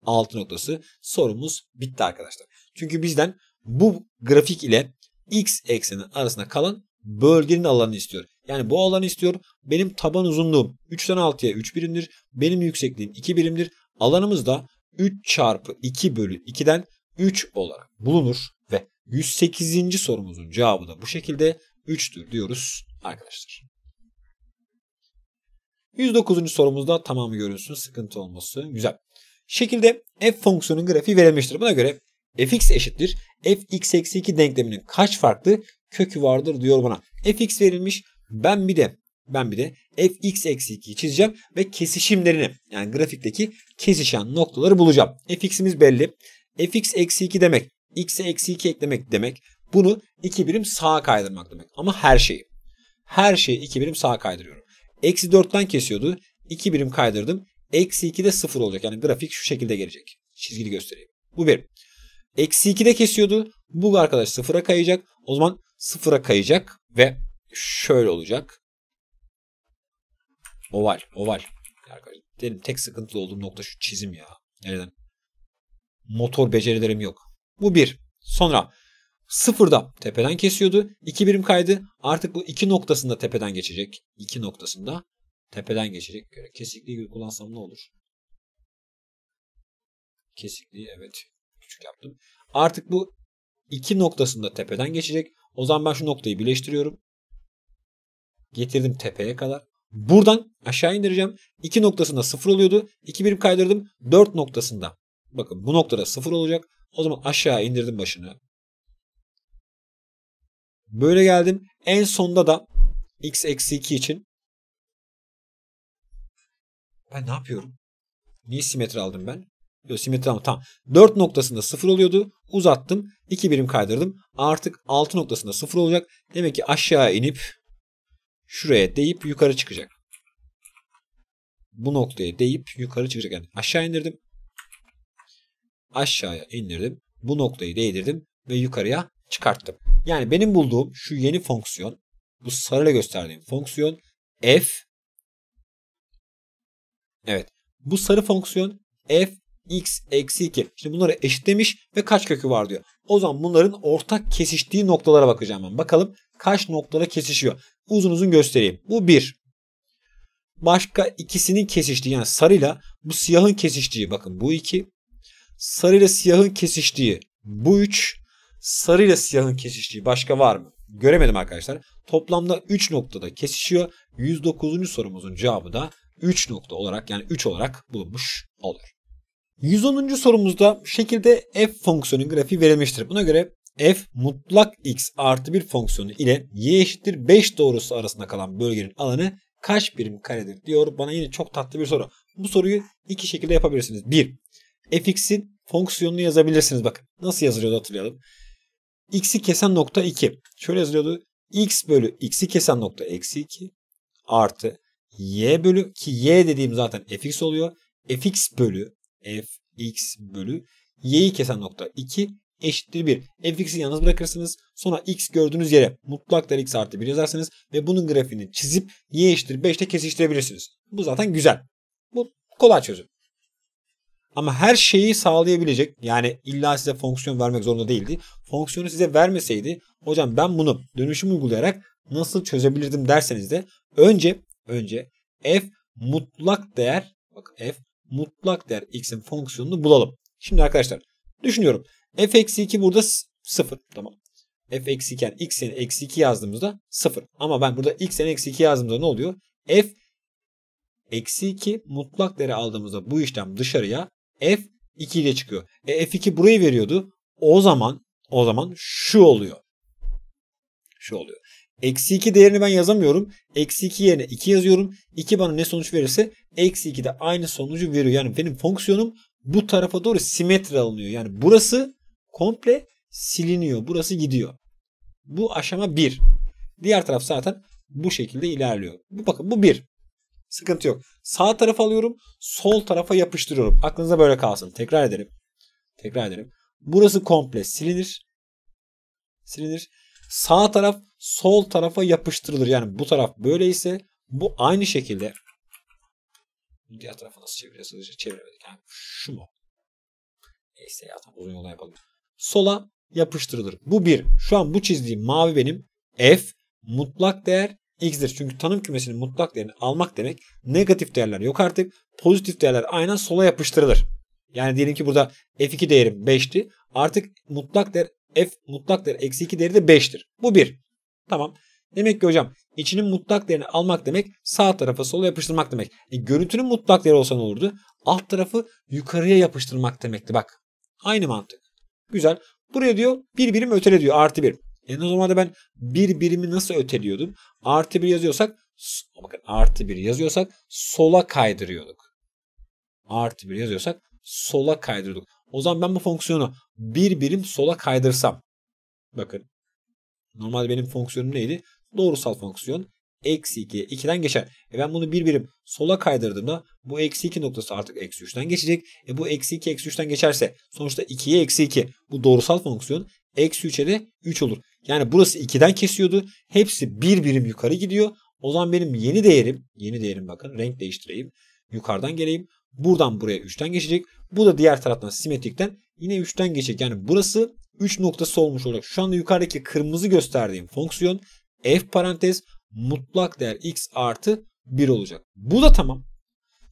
6 noktası. Sorumuz bitti arkadaşlar. Çünkü bizden bu grafik ile x ekseni arasında kalan bölgenin alanını istiyor. Yani bu alanı istiyor. Benim taban uzunluğum 3'ten 6'ya 3 birimdir. Benim yüksekliğim 2 birimdir. Alanımız da 3 çarpı 2 bölü 2'den 3 olarak bulunur ve 108. sorumuzun cevabı da bu şekilde 3'tür diyoruz arkadaşlar. 109. sorumuzda tamamı görünsün. Sıkıntı olması güzel. Şekilde f fonksiyonun grafiği verilmiştir. Buna göre fx eşittir. fx eksi 2 denkleminin kaç farklı kökü vardır diyor bana. fx verilmiş. Ben bir de ben bir de fx eksi 2'yi çizeceğim ve kesişimlerini yani grafikteki kesişen noktaları bulacağım. fx'imiz belli. fx eksi 2 demek x'e eksi 2 eklemek demek. Bunu 2 birim sağa kaydırmak demek. Ama her şeyi. Her şeyi 2 birim sağa kaydırıyorum. Eksi 4'ten kesiyordu. 2 birim kaydırdım. Eksi 2 de 0 olacak. Yani grafik şu şekilde gelecek. Çizgili göstereyim. Bu bir. Eksi 2 de kesiyordu. Bu arkadaş 0'a kayacak. O zaman 0'a kayacak ve şöyle olacak. Oval, oval. Arkadaşlar benim tek sıkıntılı olduğum nokta şu çizim ya. Nereden? Motor becerilerim yok. Bu bir. Sonra Sıfırda tepeden kesiyordu. 2 birim kaydı. Artık bu iki noktasında tepeden geçecek. İki noktasında tepeden geçecek. Kesikliği kullansam ne olur? Kesikliği evet küçük yaptım. Artık bu iki noktasında tepeden geçecek. O zaman ben şu noktayı birleştiriyorum. Getirdim tepeye kadar. Buradan aşağı indireceğim. İki noktasında sıfır oluyordu. 2 birim kaydırdım. Dört noktasında. Bakın bu noktada sıfır olacak. O zaman aşağı indirdim başını. Böyle geldim. En sonda da x-2 eksi için ben ne yapıyorum? Niye simetri aldım ben? Yok simetri aldım. Tamam. 4 noktasında 0 oluyordu. Uzattım. 2 birim kaydırdım. Artık 6 noktasında 0 olacak. Demek ki aşağı inip şuraya deyip yukarı çıkacak. Bu noktaya deyip yukarı çıkacak. Yani aşağı indirdim. Aşağıya indirdim. Bu noktayı değdirdim ve yukarıya çıkarttım. Yani benim bulduğum şu yeni fonksiyon, bu sarıyla gösterdiğim fonksiyon f Evet. Bu sarı fonksiyon f x eksi 2. Şimdi bunları eşitlemiş ve kaç kökü var diyor. O zaman bunların ortak kesiştiği noktalara bakacağım ben. Bakalım kaç noktada kesişiyor. Uzun uzun göstereyim. Bu 1. Başka ikisinin kesiştiği yani sarıyla bu siyahın kesiştiği bakın bu 2. Sarıyla siyahın kesiştiği bu 3 sarı ile siyahın kesiştiği başka var mı? Göremedim arkadaşlar. Toplamda 3 noktada kesişiyor. 109. sorumuzun cevabı da 3 nokta olarak yani 3 olarak bulunmuş olur. 110. sorumuzda şekilde f fonksiyonun grafiği verilmiştir. Buna göre f mutlak x artı bir fonksiyonu ile y eşittir 5 doğrusu arasında kalan bölgenin alanı kaç birim karedir diyor. Bana yine çok tatlı bir soru. Bu soruyu iki şekilde yapabilirsiniz. 1. fx'in fonksiyonunu yazabilirsiniz. Bakın nasıl yazılıyor hatırlayalım x'i kesen nokta 2. Şöyle yazılıyordu. x bölü x'i kesen nokta eksi 2 artı y bölü ki y dediğim zaten fx oluyor. fx bölü fx bölü y'yi kesen nokta 2 eşittir 1. fx'i yalnız bırakırsınız. Sonra x gördüğünüz yere mutlak değer x artı 1 yazarsınız ve bunun grafiğini çizip y eşittir 5 ile kesiştirebilirsiniz. Bu zaten güzel. Bu kolay çözüm. Ama her şeyi sağlayabilecek yani illa size fonksiyon vermek zorunda değildi. Fonksiyonu size vermeseydi hocam ben bunu dönüşüm uygulayarak nasıl çözebilirdim derseniz de önce önce f mutlak değer bak f mutlak değer x'in fonksiyonunu bulalım. Şimdi arkadaşlar düşünüyorum f eksi 2 burada 0 tamam. f eksi 2 yani x'in eksi 2 yazdığımızda 0. Ama ben burada x'in eksi 2 yazdığımızda ne oluyor? f eksi 2 mutlak değeri aldığımızda bu işlem dışarıya F 2 ile çıkıyor. E F2 burayı veriyordu. O zaman o zaman şu oluyor. Şu oluyor. Eksi 2 değerini ben yazamıyorum. Eksi 2 yerine 2 yazıyorum. 2 bana ne sonuç verirse eksi 2 de aynı sonucu veriyor. Yani benim fonksiyonum bu tarafa doğru simetri alınıyor. Yani burası komple siliniyor. Burası gidiyor. Bu aşama 1. Diğer taraf zaten bu şekilde ilerliyor. Bu bakın bu 1. Sıkıntı yok. Sağ tarafa alıyorum. Sol tarafa yapıştırıyorum. Aklınıza böyle kalsın. Tekrar edelim. Tekrar edelim. Burası komple silinir. Silinir. Sağ taraf sol tarafa yapıştırılır. Yani bu taraf böyleyse bu aynı şekilde diğer tarafı nasıl çeviriyorsunuz? Çeviremedik. Yani şu mu? Neyse ya tamam uzun yoldan yapalım. Sola yapıştırılır. Bu bir. Şu an bu çizdiğim mavi benim. F mutlak değer x'dir. Çünkü tanım kümesinin mutlak değerini almak demek negatif değerler yok artık. Pozitif değerler aynen sola yapıştırılır. Yani diyelim ki burada f2 değerim 5'ti. Artık mutlak değer f mutlak değer eksi 2 değeri de 5'tir. Bu 1. Tamam. Demek ki hocam içinin mutlak değerini almak demek sağ tarafa sola yapıştırmak demek. E, görüntünün mutlak değeri olsa ne olurdu? Alt tarafı yukarıya yapıştırmak demekti bak. Aynı mantık. Güzel. Buraya diyor bir birim ötele diyor artı bir. E normalde ben bir birimi nasıl öteliyordum? Artı bir yazıyorsak bakın artı bir yazıyorsak sola kaydırıyorduk. Artı bir yazıyorsak sola kaydırıyorduk. O zaman ben bu fonksiyonu bir birim sola kaydırsam. Bakın normalde benim fonksiyonum neydi? Doğrusal fonksiyon eksi 2'ye 2'den geçer. E ben bunu bir birim sola kaydırdığımda bu eksi 2 noktası artık eksi 3'ten geçecek. E bu eksi 2 eksi 3'ten geçerse sonuçta 2'ye eksi 2. Bu doğrusal fonksiyon eksi 3'e de 3 olur. Yani burası 2'den kesiyordu. Hepsi bir birim yukarı gidiyor. O zaman benim yeni değerim, yeni değerim bakın renk değiştireyim. Yukarıdan geleyim. Buradan buraya 3'ten geçecek. Bu da diğer taraftan simetrikten yine 3'ten geçecek. Yani burası 3 noktası olmuş olacak. Şu anda yukarıdaki kırmızı gösterdiğim fonksiyon f parantez mutlak değer x artı 1 olacak. Bu da tamam.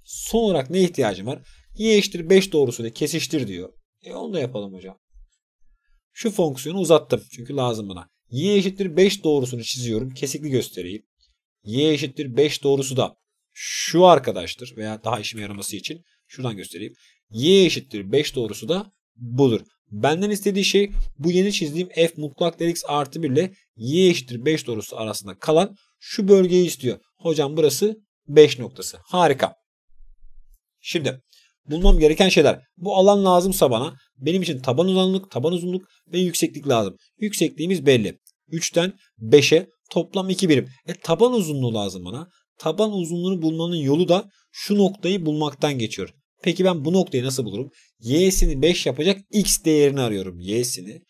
Son olarak ne ihtiyacım var? y eşittir 5 doğrusuyla kesiştir diyor. E onu da yapalım hocam. Şu fonksiyonu uzattım çünkü lazım buna. y eşittir 5 doğrusunu çiziyorum. Kesikli göstereyim. y eşittir 5 doğrusu da şu arkadaştır veya daha işime yaraması için şuradan göstereyim. y eşittir 5 doğrusu da budur. Benden istediği şey bu yeni çizdiğim f mutlak dx artı 1 ile y eşittir 5 doğrusu arasında kalan şu bölgeyi istiyor. Hocam burası 5 noktası. Harika. Şimdi bulmam gereken şeyler. Bu alan lazımsa bana benim için taban uzunluk, taban uzunluk ve yükseklik lazım. Yüksekliğimiz belli. 3'ten 5'e toplam 2 birim. E taban uzunluğu lazım bana. Taban uzunluğunu bulmanın yolu da şu noktayı bulmaktan geçiyor. Peki ben bu noktayı nasıl bulurum? Y'sini 5 yapacak x değerini arıyorum. Y'sini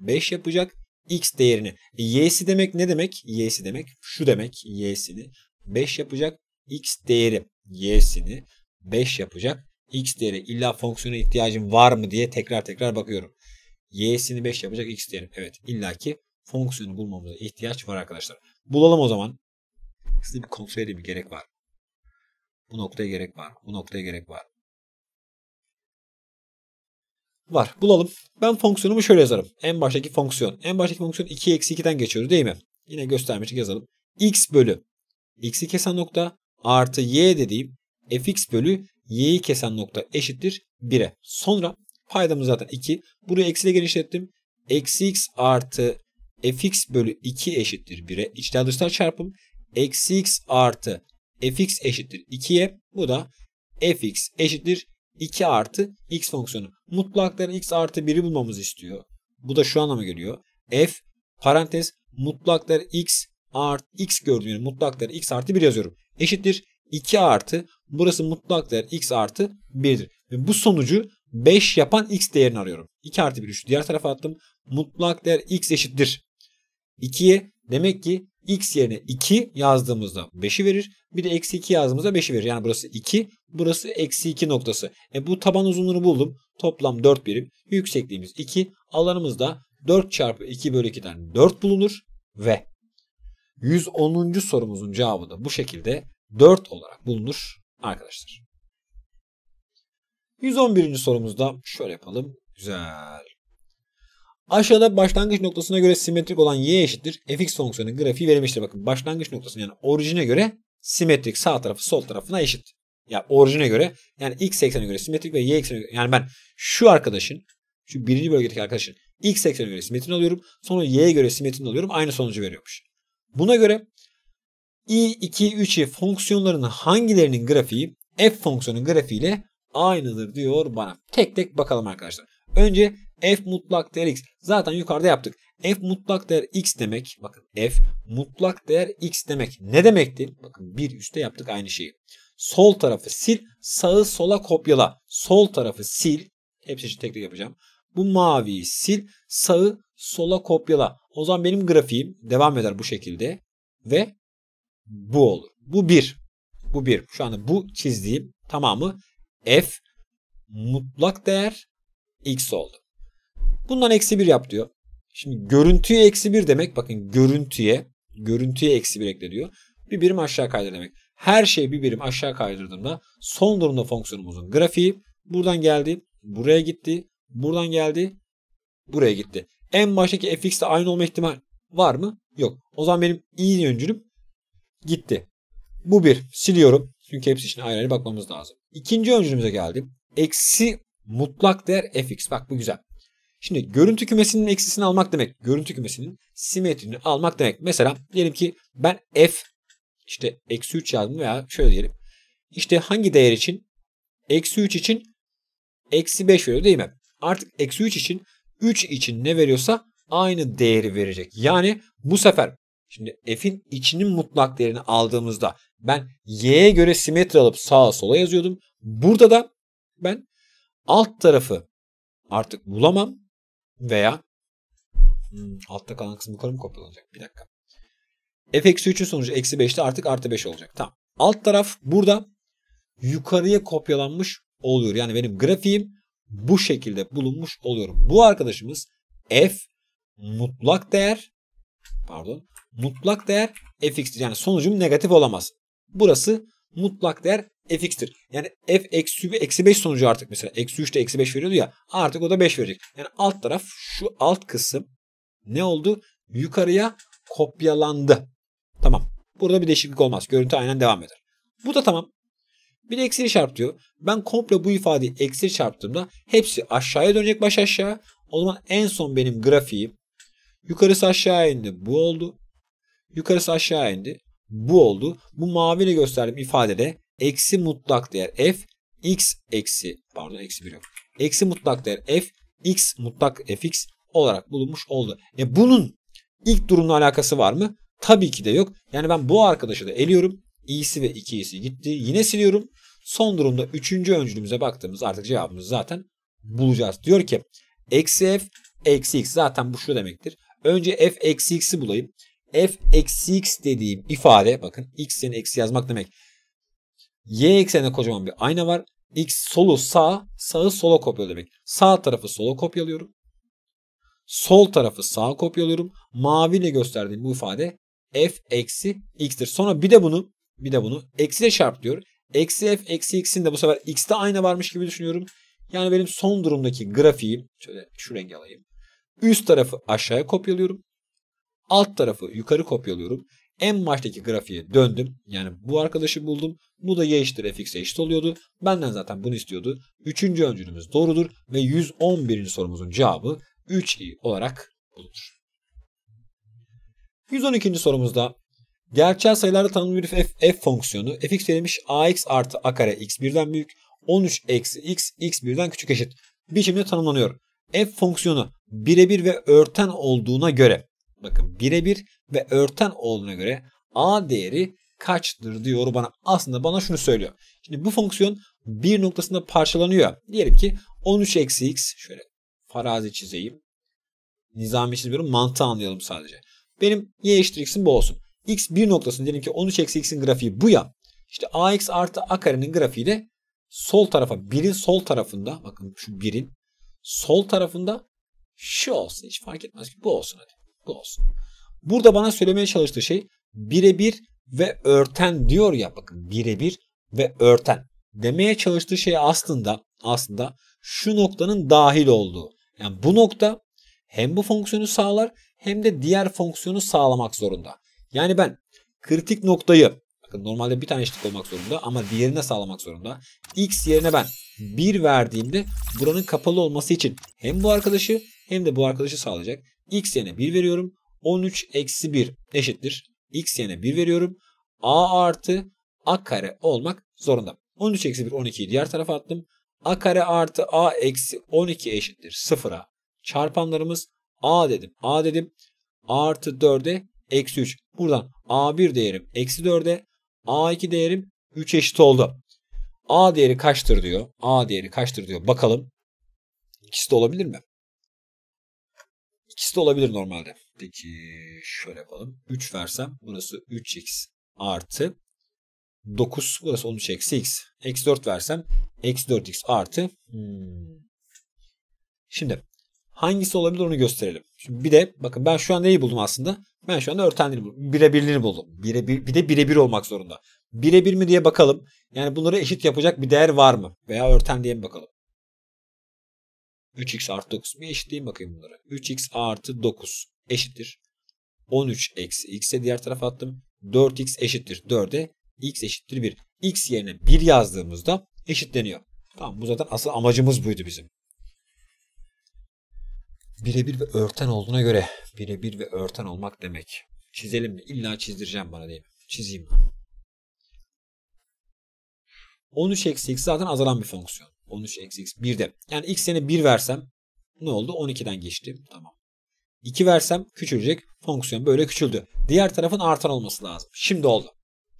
5 yapacak x değerini. E, y'si demek ne demek? Y'si demek şu demek. Y'sini 5 yapacak x değeri. Y'sini 5 yapacak x değeri illa fonksiyona ihtiyacım var mı diye tekrar tekrar bakıyorum. y'sini 5 yapacak x değerim Evet illaki fonksiyonu bulmamıza ihtiyaç var arkadaşlar. Bulalım o zaman. size bir kontrol edeyim gerek var. Bu noktaya gerek var. Bu noktaya gerek var. Var. Bulalım. Ben fonksiyonumu şöyle yazarım. En baştaki fonksiyon. En baştaki fonksiyon 2 eksi 2'den geçiyor değil mi? Yine göstermiştik yazalım. x bölü x'i kesen nokta artı y dediğim fx bölü y'yi kesen nokta eşittir 1'e. Sonra paydamız zaten 2. Burayı eksiyle genişlettim. Eksi x artı fx bölü 2 eşittir 1'e. İçler dışlar çarpım. Eksi x artı fx eşittir 2'ye. Bu da fx eşittir 2 artı x fonksiyonu. Mutlakların x artı 1'i bulmamız istiyor. Bu da şu anlama geliyor. f parantez mutlaklar x art x gördüğüm yani mutlakları x artı 1 yazıyorum. Eşittir 2 artı burası mutlak değer x artı 1'dir. Ve bu sonucu 5 yapan x değerini arıyorum. 2 artı 1 3 diğer tarafa attım. Mutlak değer x eşittir. 2'ye demek ki x yerine 2 yazdığımızda 5'i verir. Bir de eksi 2 yazdığımızda 5'i verir. Yani burası 2, burası eksi 2 noktası. E bu taban uzunluğunu buldum. Toplam 4 birim. Yüksekliğimiz 2. Alanımız da 4 çarpı 2 bölü 2'den 4 bulunur. Ve 110. sorumuzun cevabı da bu şekilde 4 olarak bulunur arkadaşlar. 111. sorumuzda şöyle yapalım. Güzel. Aşağıda başlangıç noktasına göre simetrik olan y eşittir. fx fonksiyonunun grafiği verilmiştir. Bakın başlangıç noktası yani orijine göre simetrik sağ tarafı sol tarafına eşit. Ya orijine göre yani x eksenine göre simetrik ve y eksenine göre yani ben şu arkadaşın şu birinci bölgedeki arkadaşın x eksenine göre simetrini alıyorum. Sonra y'ye göre simetrini alıyorum. Aynı sonucu veriyormuş. Buna göre i, 2, 3'e fonksiyonlarının hangilerinin grafiği f fonksiyonun grafiği ile aynıdır diyor bana. Tek tek bakalım arkadaşlar. Önce f mutlak değer x. Zaten yukarıda yaptık. f mutlak değer x demek. Bakın f mutlak değer x demek. Ne demekti? Bakın bir üstte yaptık aynı şeyi. Sol tarafı sil, sağı sola kopyala. Sol tarafı sil. Hepsi için tek tek yapacağım. Bu maviyi sil, sağı sola kopyala. O zaman benim grafiğim devam eder bu şekilde. Ve bu olur. Bu bir. Bu bir. Şu anda bu çizdiğim tamamı f mutlak değer x oldu. Bundan eksi 1 yap diyor. Şimdi görüntüye eksi 1 demek bakın görüntüye görüntüye eksi 1 ekle diyor. Bir birim aşağı kaydır demek. Her şeyi bir birim aşağı kaydırdığımda son durumda fonksiyonumuzun grafiği buradan geldi, buraya gitti, buradan geldi, buraya gitti. En baştaki fx'te aynı olma ihtimal var mı? Yok. O zaman benim iyi yöncülüm Gitti. Bu bir. Siliyorum. Çünkü hepsi için ayrı ayrı bakmamız lazım. İkinci öncülümüze geldim. Eksi mutlak değer fx. Bak bu güzel. Şimdi görüntü kümesinin eksisini almak demek. Görüntü kümesinin simetrini almak demek. Mesela diyelim ki ben f işte eksi 3 yazdım veya şöyle diyelim. İşte hangi değer için? Eksi 3 için eksi 5 veriyor değil mi? Artık eksi 3 için 3 için ne veriyorsa aynı değeri verecek. Yani bu sefer Şimdi f'in içinin mutlak değerini aldığımızda ben y'ye göre simetri alıp sağa sola yazıyordum. Burada da ben alt tarafı artık bulamam veya hmm, altta kalan kısmı yukarı mı kopyalanacak? Bir dakika. f eksi 3'ün sonucu eksi 5'te artık artı 5 olacak. Tamam. Alt taraf burada yukarıya kopyalanmış oluyor. Yani benim grafiğim bu şekilde bulunmuş oluyor. Bu arkadaşımız f mutlak değer pardon mutlak değer fx'tir. Yani sonucum negatif olamaz. Burası mutlak değer fx'tir. Yani f eksi, eksi 5 sonucu artık mesela. Eksi 3 de eksi 5 veriyordu ya. Artık o da 5 verecek. Yani alt taraf şu alt kısım ne oldu? Yukarıya kopyalandı. Tamam. Burada bir değişiklik olmaz. Görüntü aynen devam eder. Bu da tamam. Bir de eksili çarp diyor. Ben komple bu ifadeyi eksili çarptığımda hepsi aşağıya dönecek baş aşağı. O zaman en son benim grafiğim yukarısı aşağı indi bu oldu. Yukarısı aşağı indi. Bu oldu. Bu maviyle gösterdiğim ifadede eksi mutlak değer f x eksi pardon eksi bir yok. Eksi mutlak değer f x mutlak fx olarak bulunmuş oldu. E bunun ilk durumla alakası var mı? Tabii ki de yok. Yani ben bu arkadaşı da eliyorum. İyisi ve iki ikisi gitti. Yine siliyorum. Son durumda üçüncü öncülümüze baktığımız artık cevabımızı zaten bulacağız. Diyor ki eksi f eksi x zaten bu şu demektir. Önce f eksi x'i bulayım f eksi x dediğim ifade bakın x x'in eksi yazmak demek. Y eksenine kocaman bir ayna var. X solu sağ, sağı sola kopyalıyor demek. Sağ tarafı sola kopyalıyorum. Sol tarafı sağa kopyalıyorum. Maviyle gösterdiğim bu ifade f eksi x'tir. Sonra bir de bunu bir de bunu eksiyle çarp diyor. Eksi f eksi x'in de bu sefer x'te ayna varmış gibi düşünüyorum. Yani benim son durumdaki grafiği şöyle şu rengi alayım. Üst tarafı aşağıya kopyalıyorum. Alt tarafı yukarı kopyalıyorum. En baştaki grafiğe döndüm. Yani bu arkadaşı buldum. Bu da y eşittir fx'e eşit oluyordu. Benden zaten bunu istiyordu. Üçüncü öncülümüz doğrudur ve 111. sorumuzun cevabı 3i olarak bulunur. 112. sorumuzda gerçel sayılarda tanımlı bir f, f fonksiyonu fx verilmiş ax artı a kare x birden büyük 13 eksi x x birden küçük eşit biçimde tanımlanıyor. f fonksiyonu birebir ve örten olduğuna göre bakın birebir ve örten olduğuna göre a değeri kaçtır diyor bana. Aslında bana şunu söylüyor. Şimdi bu fonksiyon bir noktasında parçalanıyor. Diyelim ki 13 eksi x şöyle farazi çizeyim. Nizami çizmiyorum. Mantığı anlayalım sadece. Benim y eşittir x'im bu olsun. x bir noktasında diyelim ki 13 eksi x'in grafiği bu ya. İşte ax artı a karenin grafiği de sol tarafa birin sol tarafında bakın şu birin sol tarafında şu olsun hiç fark etmez ki bu olsun hadi bu olsun. Burada bana söylemeye çalıştığı şey birebir ve örten diyor ya bakın birebir ve örten. Demeye çalıştığı şey aslında aslında şu noktanın dahil olduğu. Yani bu nokta hem bu fonksiyonu sağlar hem de diğer fonksiyonu sağlamak zorunda. Yani ben kritik noktayı bakın normalde bir tane eşitlik olmak zorunda ama diğerine sağlamak zorunda. X yerine ben 1 verdiğimde buranın kapalı olması için hem bu arkadaşı hem de bu arkadaşı sağlayacak x yerine 1 veriyorum. 13 eksi 1 eşittir. x yerine 1 veriyorum. a artı a kare olmak zorunda. 13 eksi 1 12'yi diğer tarafa attım. a kare artı a eksi 12 eşittir sıfıra. Çarpanlarımız a dedim. a dedim. A artı 4'e eksi 3. Buradan a1 değerim eksi 4'e a2 değerim 3 eşit oldu. a değeri kaçtır diyor. a değeri kaçtır diyor. Bakalım. İkisi de olabilir mi? İkisi de olabilir normalde. Peki şöyle yapalım. 3 versem burası 3x artı 9 burası 13 eksi x. Eksi 4 versem eksi 4x artı hmm. Şimdi hangisi olabilir onu gösterelim. Şimdi bir de bakın ben şu an neyi buldum aslında? Ben şu anda örtenliğini buldum. Birebirliğini buldum. Bire bir, bir de birebir olmak zorunda. Birebir mi diye bakalım. Yani bunları eşit yapacak bir değer var mı? Veya örten diye mi bakalım? 3x artı 9 bir eşitleyin bakayım bunları. 3x artı 9 eşittir. 13 eksi x'e diğer tarafa attım. 4x eşittir 4'e x eşittir 1. x yerine 1 yazdığımızda eşitleniyor. Tamam bu zaten asıl amacımız buydu bizim. Birebir ve örten olduğuna göre birebir ve örten olmak demek. Çizelim mi? İlla çizdireceğim bana diyeyim. Çizeyim. 13 eksi x zaten azalan bir fonksiyon. 13 eksi x 1'de. Yani x'ine 1 versem ne oldu? 12'den geçti. Tamam. 2 versem küçülecek. Fonksiyon böyle küçüldü. Diğer tarafın artan olması lazım. Şimdi oldu.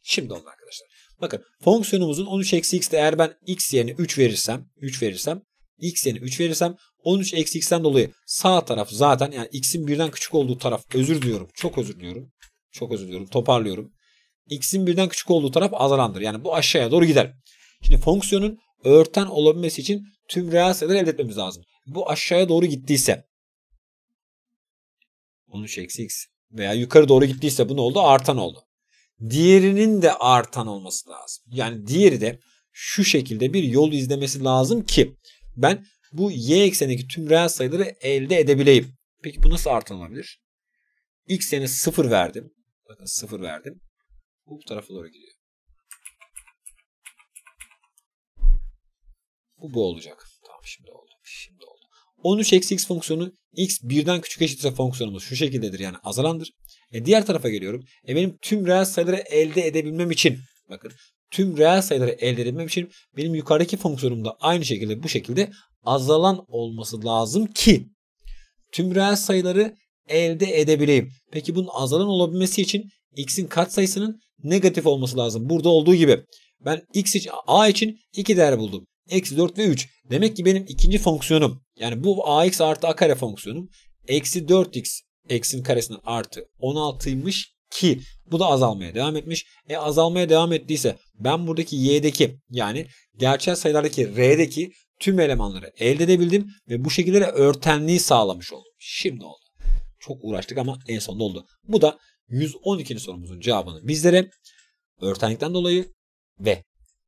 Şimdi oldu arkadaşlar. Bakın fonksiyonumuzun 13 eksi x'de eğer ben x yerine 3 verirsem 3 verirsem x yerine 3 verirsem 13 eksi xden dolayı sağ taraf zaten yani x'in birden küçük olduğu taraf özür diliyorum. Çok özür diliyorum. Çok özür diliyorum. Toparlıyorum. x'in birden küçük olduğu taraf azalandır. Yani bu aşağıya doğru gider. Şimdi fonksiyonun örten olabilmesi için tüm reel sayıları elde etmemiz lazım. Bu aşağıya doğru gittiyse 13 eksi x veya yukarı doğru gittiyse bu ne oldu? Artan oldu. Diğerinin de artan olması lazım. Yani diğeri de şu şekilde bir yol izlemesi lazım ki ben bu y eksenindeki tüm reel sayıları elde edebileyim. Peki bu nasıl artan olabilir? X'e 0 verdim. Bakın 0 verdim. Bu tarafa doğru gidiyor. Bu bu olacak. Tamam şimdi oldu. Şimdi oldu. 13 eksi x fonksiyonu x birden küçük eşitse fonksiyonumuz şu şekildedir yani azalandır. E diğer tarafa geliyorum. E benim tüm reel sayıları elde edebilmem için bakın tüm reel sayıları elde edebilmem için benim yukarıdaki fonksiyonum da aynı şekilde bu şekilde azalan olması lazım ki tüm reel sayıları elde edebileyim. Peki bunun azalan olabilmesi için x'in katsayısının negatif olması lazım. Burada olduğu gibi ben x için a için 2 değer buldum. Eksi 4 ve 3. Demek ki benim ikinci fonksiyonum yani bu ax artı a kare fonksiyonum eksi 4x eksin karesinden artı 16'ymış ki bu da azalmaya devam etmiş. E azalmaya devam ettiyse ben buradaki y'deki yani gerçel sayılardaki r'deki tüm elemanları elde edebildim ve bu şekilde örtenliği sağlamış oldum. Şimdi oldu. Çok uğraştık ama en sonunda oldu. Bu da 112. sorumuzun cevabını bizlere örtenlikten dolayı ve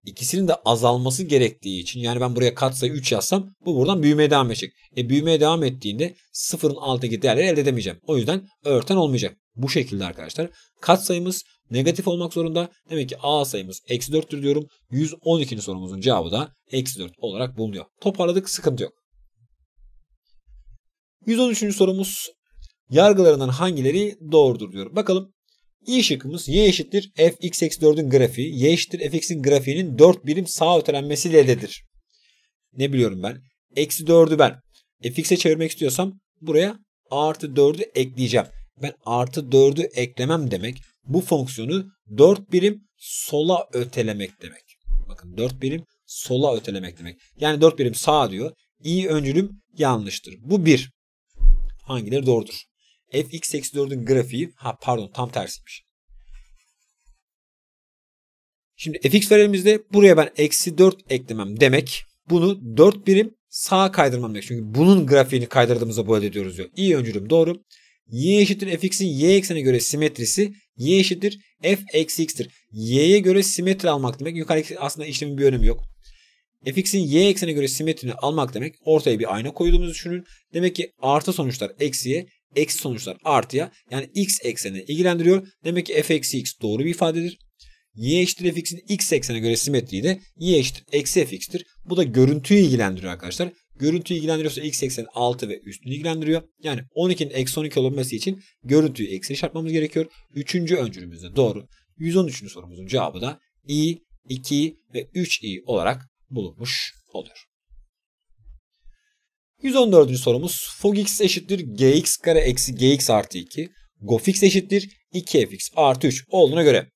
ikisinin de azalması gerektiği için yani ben buraya katsayı 3 yazsam bu buradan büyümeye devam edecek. E büyümeye devam ettiğinde sıfırın altındaki değerleri elde edemeyeceğim. O yüzden örten olmayacak. Bu şekilde arkadaşlar. Katsayımız negatif olmak zorunda. Demek ki A sayımız eksi 4'tür diyorum. 112. sorumuzun cevabı da eksi 4 olarak bulunuyor. Toparladık sıkıntı yok. 113. sorumuz yargılarından hangileri doğrudur diyor. Bakalım İ şıkkımız y eşittir f x eksi 4'ün grafiği. Y eşittir f x'in grafiğinin 4 birim sağa ötelenmesiyle elde Ne biliyorum ben? Eksi 4'ü ben f x'e çevirmek istiyorsam buraya artı 4'ü ekleyeceğim. Ben artı 4'ü eklemem demek bu fonksiyonu 4 birim sola ötelemek demek. Bakın 4 birim sola ötelemek demek. Yani 4 birim sağ diyor. İ öncülüm yanlıştır. Bu 1. Hangileri doğrudur? fx eksi 4'ün grafiği ha pardon tam tersiymiş. Şimdi fx var elimizde. Buraya ben eksi 4 eklemem demek. Bunu 4 birim sağa kaydırmam demek. Çünkü bunun grafiğini kaydırdığımızda böyle diyoruz diyor. İyi öncülüm doğru. y eşittir fx'in y eksene göre simetrisi y eşittir f eksi x'tir. y'ye göre simetri almak demek. Yukarıdaki aslında işlemin bir önemi yok. fx'in y eksene göre simetrini almak demek. Ortaya bir ayna koyduğumuzu düşünün. Demek ki artı sonuçlar eksiye eksi sonuçlar artıya yani x ekseni ilgilendiriyor. Demek ki f eksi x doğru bir ifadedir. y eşittir fx'in x eksene göre simetriği de y eşittir eksi fx'tir. Bu da görüntüyü ilgilendiriyor arkadaşlar. Görüntüyü ilgilendiriyorsa x ekseni altı ve üstünü ilgilendiriyor. Yani 12'nin eksi 12 olabilmesi için görüntüyü eksiye çarpmamız gerekiyor. Üçüncü öncülümüz de doğru. 113. sorumuzun cevabı da i, 2 ve 3i olarak bulunmuş olur. 114. sorumuz fogx eşittir gx kare eksi gx artı 2. gofx eşittir 2fx artı 3 olduğuna göre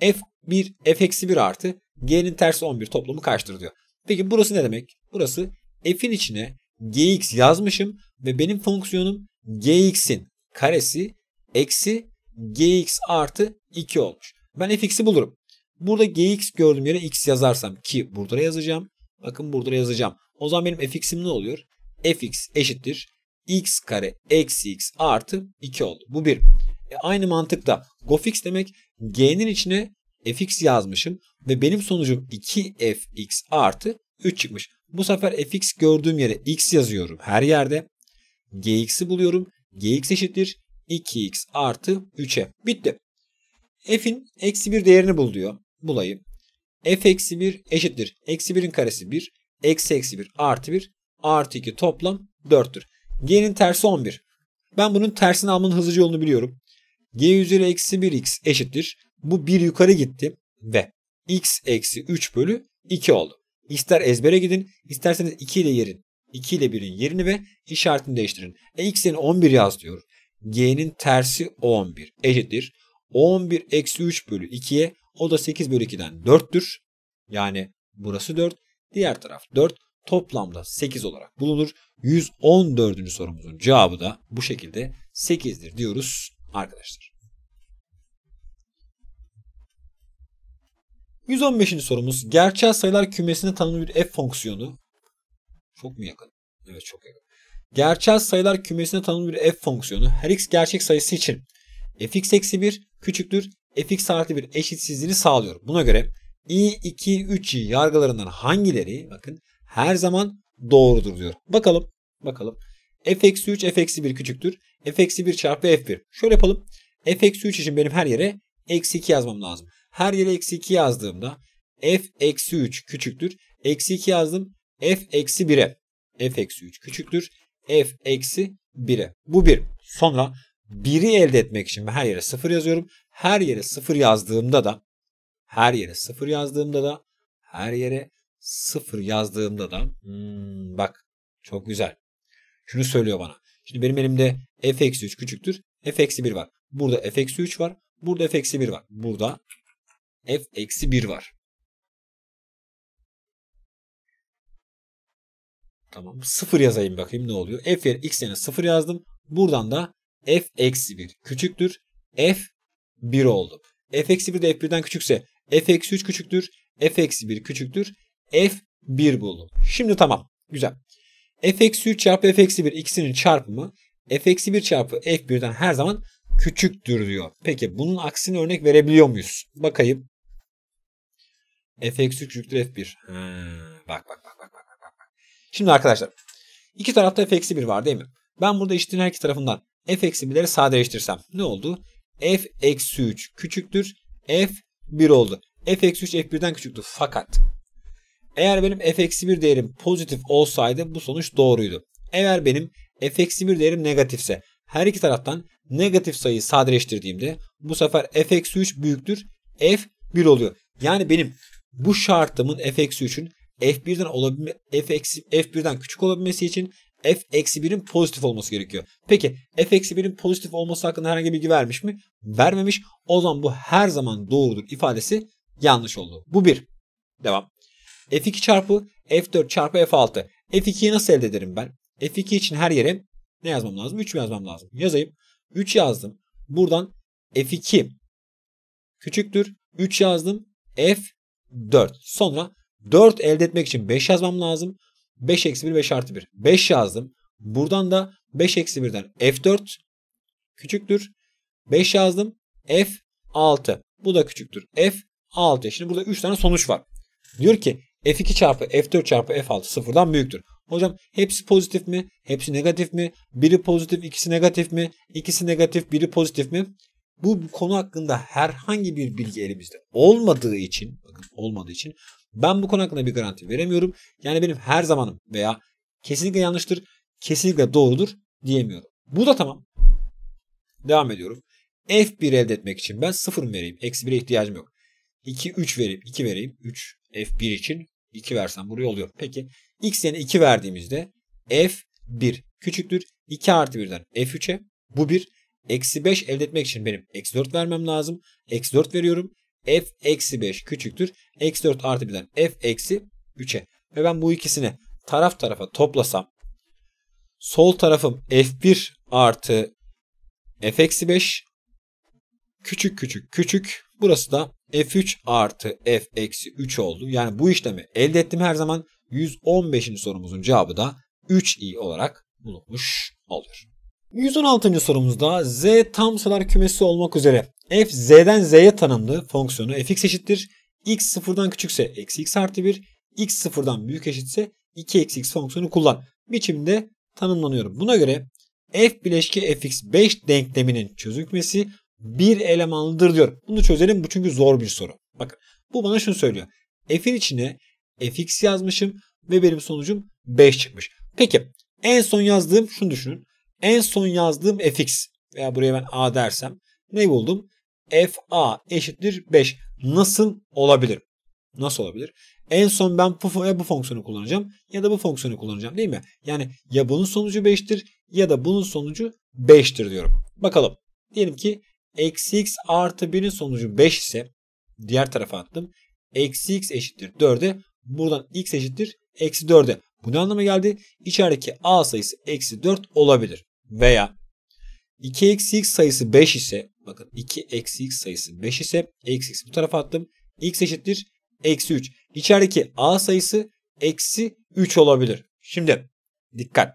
f1 f eksi 1 artı g'nin tersi 11 toplamı kaçtır diyor. Peki burası ne demek? Burası f'in içine gx yazmışım ve benim fonksiyonum gx'in karesi eksi gx artı 2 olmuş. Ben fx'i bulurum. Burada gx gördüğüm yere x yazarsam ki burada yazacağım. Bakın burada yazacağım. O zaman benim fx'im ne oluyor? fx eşittir x kare eksi x artı 2 oldu. Bu bir. E aynı mantıkta gofx demek g'nin içine fx yazmışım ve benim sonucum 2fx artı 3 çıkmış. Bu sefer fx gördüğüm yere x yazıyorum her yerde. gx'i buluyorum. gx eşittir 2x artı 3'e. Bitti. f'in eksi 1 değerini bul diyor. Bulayım. f eksi 1 eşittir. Eksi 1'in karesi 1. Eksi eksi 1 artı 1 artı 2 toplam 4'tür. G'nin tersi 11. Ben bunun tersini almanın hızlıca yolunu biliyorum. G üzeri eksi 1x eşittir. Bu 1 yukarı gitti ve x eksi 3 bölü 2 oldu. İster ezbere gidin isterseniz 2 ile yerin. 2 ile 1'in yerini ve işaretini değiştirin. E, x yerine 11 yaz diyor. G'nin tersi 11 eşittir. 11 eksi 3 bölü 2'ye o da 8 bölü 2'den 4'tür. Yani burası 4 diğer taraf 4 toplamda 8 olarak bulunur. 114. sorumuzun cevabı da bu şekilde 8'dir diyoruz arkadaşlar. 115. sorumuz gerçel sayılar kümesine tanımlı bir f fonksiyonu. Çok mu yakın? Evet çok yakın. Gerçel sayılar kümesine tanımlı bir f fonksiyonu her x gerçek sayısı için fx eksi 1 küçüktür fx artı 1 eşitsizliğini sağlıyor. Buna göre i, 2, 3i yargılarından hangileri bakın her zaman doğrudur diyor. Bakalım. Bakalım. f eksi 3 f eksi 1 küçüktür. f eksi 1 çarpı f1. Şöyle yapalım. f eksi 3 için benim her yere eksi 2 yazmam lazım. Her yere eksi 2 yazdığımda f eksi 3 küçüktür. Eksi 2 yazdım. f eksi 1'e. f eksi 3 küçüktür. f eksi 1'e. Bu 1. Sonra 1'i elde etmek için ben her yere 0 yazıyorum. Her yere 0 yazdığımda da her yere 0 yazdığımda da her yere sıfır yazdığımda da hmm, bak çok güzel. Şunu söylüyor bana. Şimdi benim elimde f eksi 3 küçüktür. f eksi 1 var. Burada f eksi 3 var. Burada f eksi 1 var. Burada f eksi 1 var. Tamam. sıfır yazayım bakayım ne oluyor. F yerine x yerine sıfır yazdım. Buradan da f eksi 1 küçüktür. f 1 oldu. f eksi 1 de f1'den küçükse f eksi 3 küçüktür. f eksi 1 küçüktür f1 buldum. Şimdi tamam. Güzel. f eksi 3 çarpı f eksi 1 ikisinin çarpımı f eksi 1 çarpı f1'den her zaman küçüktür diyor. Peki bunun aksini örnek verebiliyor muyuz? Bakayım. f eksi 3 küçüktür f1. Ha, bak bak bak bak bak bak Şimdi arkadaşlar iki tarafta f eksi 1 var değil mi? Ben burada eşitliğin her iki tarafından f eksi 1'leri sadeleştirsem ne oldu? f eksi 3 küçüktür f 1 oldu. f eksi 3 f1'den küçüktü fakat eğer benim f-1 değerim pozitif olsaydı bu sonuç doğruydu. Eğer benim f-1 değerim negatifse her iki taraftan negatif sayıyı sadeleştirdiğimde bu sefer f-3 büyüktür f1 oluyor. Yani benim bu şartımın f-3'ün f1'den olabilme f f1'den küçük olabilmesi için f-1'in pozitif olması gerekiyor. Peki f-1'in pozitif olması hakkında herhangi bilgi vermiş mi? Vermemiş. O zaman bu her zaman doğrudur ifadesi yanlış oldu. Bu bir. Devam. F2 çarpı F4 çarpı F6. F2'yi nasıl elde ederim ben? F2 için her yere ne yazmam lazım? 3 yazmam lazım? Yazayım. 3 yazdım. Buradan F2 küçüktür. 3 yazdım. F4. Sonra 4 elde etmek için 5 yazmam lazım. 5 eksi 1 5 artı 1. 5 yazdım. Buradan da 5 eksi 1'den F4 küçüktür. 5 yazdım. F6. Bu da küçüktür. F6. Şimdi burada 3 tane sonuç var. Diyor ki F2 çarpı F4 çarpı F6 sıfırdan büyüktür. Hocam hepsi pozitif mi? Hepsi negatif mi? Biri pozitif, ikisi negatif mi? İkisi negatif, biri pozitif mi? Bu konu hakkında herhangi bir bilgi elimizde olmadığı için, bakın olmadığı için ben bu konu hakkında bir garanti veremiyorum. Yani benim her zamanım veya kesinlikle yanlıştır, kesinlikle doğrudur diyemiyorum. Bu da tamam. Devam ediyorum. F1 elde etmek için ben 0 vereyim? Eksi 1'e ihtiyacım yok. 2, 3 vereyim. 2 vereyim. 3 F1 için. 2 versem buraya oluyor. Peki x yerine 2 verdiğimizde f1 küçüktür 2 artı 1'den f3'e bu 1 eksi 5 elde etmek için benim eksi 4 vermem lazım. Eksi 4 veriyorum. f eksi 5 küçüktür. Eksi 4 artı 1'den f eksi 3'e. Ve ben bu ikisini taraf tarafa toplasam sol tarafım f1 artı f eksi 5 küçük küçük küçük burası da F3 artı F eksi 3 oldu. Yani bu işlemi elde ettim her zaman 115. sorumuzun cevabı da 3i olarak bulunmuş olur. 116. sorumuzda z tam sayılar kümesi olmak üzere f z'den z'ye tanımlı fonksiyonu fx eşittir. x sıfırdan küçükse eksi x artı 1, x sıfırdan büyük eşitse 2 eksi x fonksiyonu kullan. Biçimde tanımlanıyorum. Buna göre f bileşki fx 5 denkleminin çözüm bir elemanlıdır diyor. Bunu çözelim bu çünkü zor bir soru. Bakın bu bana şunu söylüyor. F'in içine fx yazmışım ve benim sonucum 5 çıkmış. Peki en son yazdığım şunu düşünün. En son yazdığım fx veya buraya ben a dersem ne buldum? fa eşittir 5. Nasıl olabilir? Nasıl olabilir? En son ben bu, ya bu fonksiyonu kullanacağım ya da bu fonksiyonu kullanacağım değil mi? Yani ya bunun sonucu 5'tir ya da bunun sonucu 5'tir diyorum. Bakalım. Diyelim ki Eksi x artı 1'in sonucu 5 ise diğer tarafa attım. Eksi x eşittir 4'e. Buradan x eşittir eksi 4'e. Bu ne anlama geldi? İçerideki a sayısı eksi 4 olabilir. Veya 2 eksi x sayısı 5 ise bakın 2 eksi x sayısı 5 ise eksi x bu tarafa attım. x eşittir eksi 3. İçerideki a sayısı eksi 3 olabilir. Şimdi dikkat.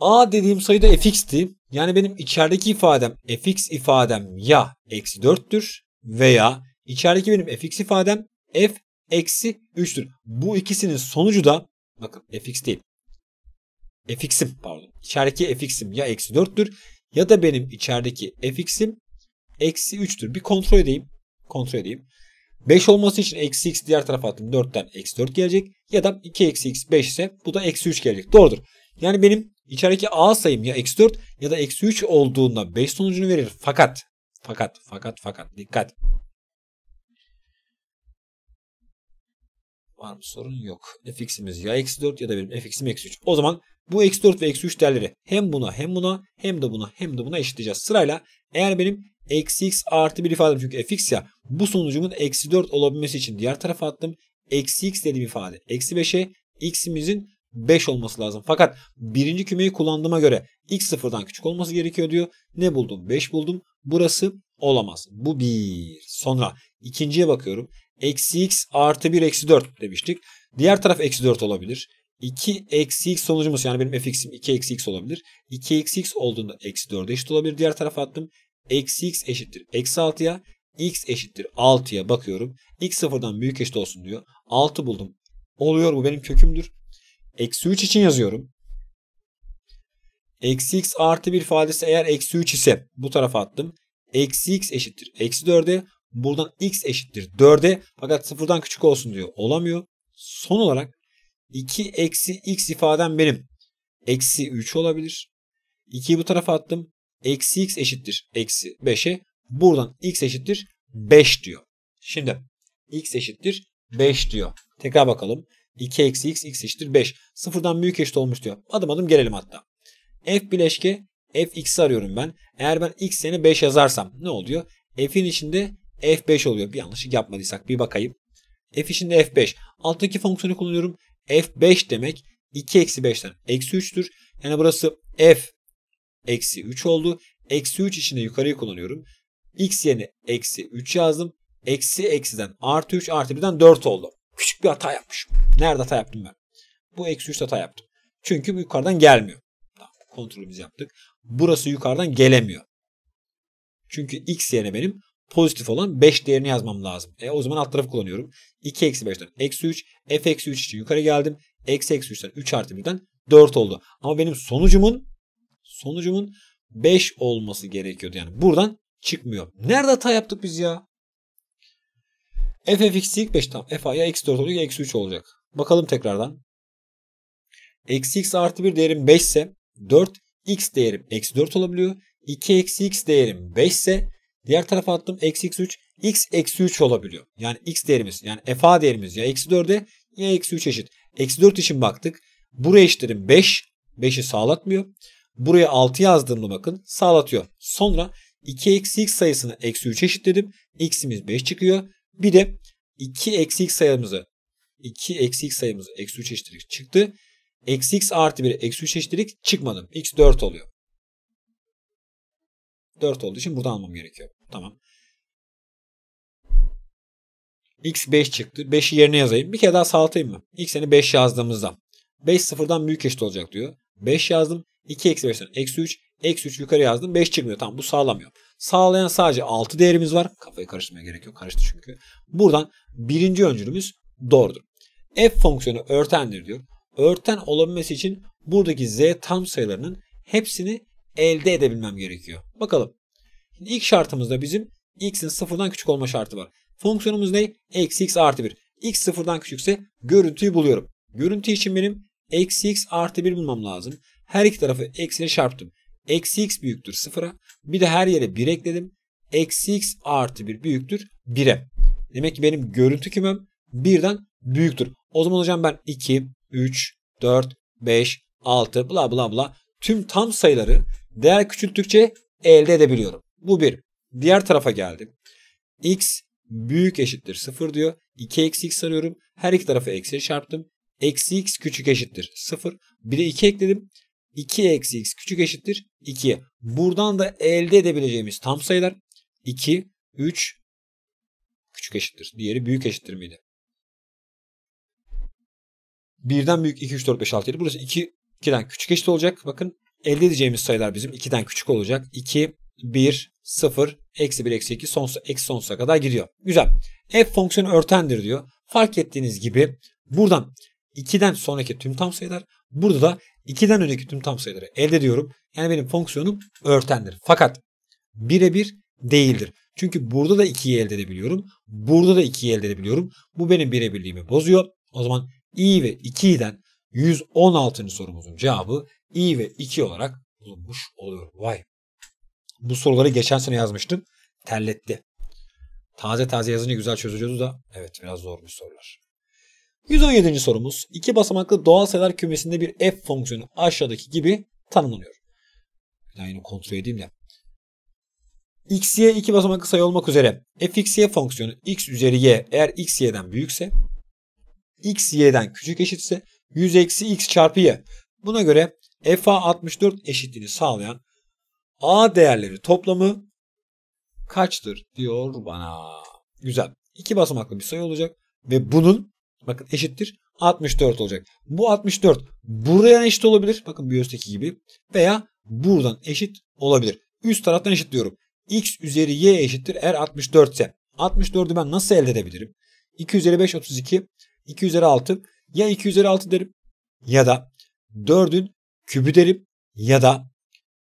A dediğim sayıda fx'ti. Yani benim içerideki ifadem fx ifadem ya eksi 4'tür veya içerideki benim fx ifadem f eksi 3'tür. Bu ikisinin sonucu da bakın fx değil fx'im pardon. İçerideki fx'im ya eksi 4'tür ya da benim içerideki fx'im eksi 3'tür. Bir kontrol edeyim. Kontrol edeyim. 5 olması için eksi x diğer tarafa attım. 4'ten eksi 4 gelecek. Ya da 2 eksi x 5 ise bu da eksi 3 gelecek. Doğrudur. Yani benim İçerideki a sayım ya eksi 4 ya da eksi 3 olduğunda 5 sonucunu verir. Fakat, fakat, fakat, fakat dikkat. Var mı sorun? Yok. fx'imiz ya eksi 4 ya da benim fx'im eksi 3. O zaman bu eksi 4 ve eksi 3 değerleri hem buna hem buna hem de buna hem de buna eşitleyeceğiz. Sırayla eğer benim eksi x artı 1 ifadem çünkü fx ya bu sonucumun eksi 4 olabilmesi için diğer tarafa attım. Eksi x dediğim ifade eksi 5'e x'imizin 5 olması lazım. Fakat birinci kümeyi kullandığıma göre x sıfırdan küçük olması gerekiyor diyor. Ne buldum? 5 buldum. Burası olamaz. Bu 1. Sonra ikinciye bakıyorum. Eksi x artı 1 eksi 4 demiştik. Diğer taraf eksi 4 olabilir. 2 eksi x sonucumuz yani benim fx'im 2 eksi x olabilir. 2 eksi x olduğunda eksi 4'e eşit olabilir. Diğer tarafa attım. Eksi x eşittir. Eksi 6'ya x eşittir 6'ya bakıyorum. x sıfırdan büyük eşit olsun diyor. 6 buldum. Oluyor bu benim kökümdür. Eksi 3 için yazıyorum. Eksi x artı 1 ifadesi eğer eksi 3 ise bu tarafa attım. Eksi x eşittir. Eksi 4'e buradan x eşittir 4'e fakat sıfırdan küçük olsun diyor. Olamıyor. Son olarak 2 eksi x ifadem benim. Eksi 3 olabilir. 2'yi bu tarafa attım. Eksi x eşittir. Eksi 5'e. Buradan x eşittir 5 diyor. Şimdi x eşittir 5 diyor. Tekrar bakalım. 2 eksi x x eşittir 5. Sıfırdan büyük eşit olmuş diyor. Adım adım gelelim hatta. F bileşke f x'i arıyorum ben. Eğer ben x yerine 5 yazarsam ne oluyor? F'in içinde f5 oluyor. Bir yanlışlık yapmadıysak bir bakayım. F içinde f5. Alttaki fonksiyonu kullanıyorum. f5 demek 2 eksi 5'ten eksi 3'tür. Yani burası f eksi 3 oldu. Eksi 3 içinde yukarıyı kullanıyorum. x yerine eksi 3 yazdım. Eksi eksiden artı 3 artı 1'den 4 oldu. Küçük bir hata yapmışım. Nerede hata yaptım ben? Bu eksi 3 hata yaptım. Çünkü bu yukarıdan gelmiyor. Tamam, kontrolümüzü yaptık. Burası yukarıdan gelemiyor. Çünkü x yerine benim pozitif olan 5 değerini yazmam lazım. E, o zaman alt tarafı kullanıyorum. 2 eksi 5'ten eksi 3. F eksi 3 için yukarı geldim. Eksi eksi 3'ten 3 artı 1'den 4 oldu. Ama benim sonucumun sonucumun 5 olması gerekiyordu. Yani buradan çıkmıyor. Nerede hata yaptık biz ya? f f x ilk tam, f ya x 4 olacak x 3 olacak. Bakalım tekrardan. Eksi x artı 1 değerim 5 ise 4 x değerim eksi 4 olabiliyor. 2 eksi x değerim 5 ise diğer tarafa attım eksi x 3 x eksi 3 olabiliyor. Yani x değerimiz yani f a değerimiz ya eksi 4'e ya eksi 3 eşit. Eksi 4 için baktık. Buraya eşitlerim 5. 5'i sağlatmıyor. Buraya 6 yazdığımda bakın sağlatıyor. Sonra 2 eksi x sayısını eksi 3 eşitledim. x'imiz 5 çıkıyor. Bir de 2 eksi x sayımızı 2 eksi x sayımızı eksi 3 eşittir çıktı. Eksi x artı 1 eksi 3 eşittir çıkmadım. x 4 oluyor. 4 olduğu için burada almam gerekiyor. Tamam. X 5 çıktı. 5'i yerine yazayım. Bir kere daha sağlatayım mı? X seni 5 yazdığımızda. 5 sıfırdan büyük eşit olacak diyor. 5 yazdım. 2 eksi 5'ten eksi 3. Eksi 3 yukarı yazdım. 5 çıkmıyor. Tamam bu sağlamıyor. Sağlayan sadece 6 değerimiz var. Kafayı karıştırmaya gerek yok. Karıştı çünkü. Buradan birinci öncülümüz doğrudur. F fonksiyonu örtendir diyor. Örten olabilmesi için buradaki z tam sayılarının hepsini elde edebilmem gerekiyor. Bakalım. İlk şartımızda bizim x'in sıfırdan küçük olma şartı var. Fonksiyonumuz ne? Eksi x artı 1. x sıfırdan küçükse görüntüyü buluyorum. Görüntü için benim eksi x artı 1 bulmam lazım. Her iki tarafı eksiyle çarptım. Eksi x büyüktür sıfıra. Bir de her yere 1 ekledim. Eksi x artı 1 büyüktür 1'e. Demek ki benim görüntü kümem 1'den büyüktür. O zaman hocam ben 2, 3, 4, 5, 6 bla bla bla tüm tam sayıları değer küçülttükçe elde edebiliyorum. Bu bir. Diğer tarafa geldim. x büyük eşittir 0 diyor. 2 eksi x arıyorum. Her iki tarafı eksiye çarptım. Eksi x küçük eşittir 0. Bir de 2 ekledim. 2 eksi x küçük eşittir 2. Buradan da elde edebileceğimiz tam sayılar 2, 3 küçük eşittir. Diğeri büyük eşittir miydi? 1'den büyük 2, 3, 4, 5, 6, 7. Burası 2, 2'den küçük eşit olacak. Bakın elde edeceğimiz sayılar bizim 2'den küçük olacak. 2, 1, 0, eksi 1, eksi 2, sonsuz, eksi sonsuza kadar gidiyor. Güzel. F fonksiyonu örtendir diyor. Fark ettiğiniz gibi buradan 2'den sonraki tüm tam sayılar burada da 2'den önceki tüm tam sayıları elde ediyorum. Yani benim fonksiyonum örtendir. Fakat birebir değildir. Çünkü burada da 2'yi elde edebiliyorum. Burada da 2'yi elde edebiliyorum. Bu benim birebirliğimi bozuyor. O zaman i ve 2'den 116. sorumuzun cevabı i ve 2 olarak bulunmuş oluyor. Vay. Bu soruları geçen sene yazmıştım. Terletti. Taze taze yazınca güzel çözülüyordu da evet biraz zor zormuş sorular. 117. sorumuz iki basamaklı doğal sayılar kümesinde bir f fonksiyonu aşağıdaki gibi tanımlanıyor. Bir daha yine kontrol edeyim de. x, y iki basamaklı sayı olmak üzere fx, y fonksiyonu x üzeri y eğer x, y'den büyükse x, y'den küçük eşitse 100 eksi x çarpı y. Buna göre fa 64 eşitliğini sağlayan a değerleri toplamı kaçtır diyor bana. Güzel. İki basamaklı bir sayı olacak ve bunun Bakın eşittir 64 olacak. Bu 64 buraya eşit olabilir. Bakın bir üstteki gibi. Veya buradan eşit olabilir. Üst taraftan eşit diyorum. X üzeri Y eşittir. Eğer 64 ise 64'ü ben nasıl elde edebilirim? 2 üzeri 5 32. 2 üzeri 6. Ya 2 üzeri 6 derim. Ya da 4'ün kübü derim. Ya da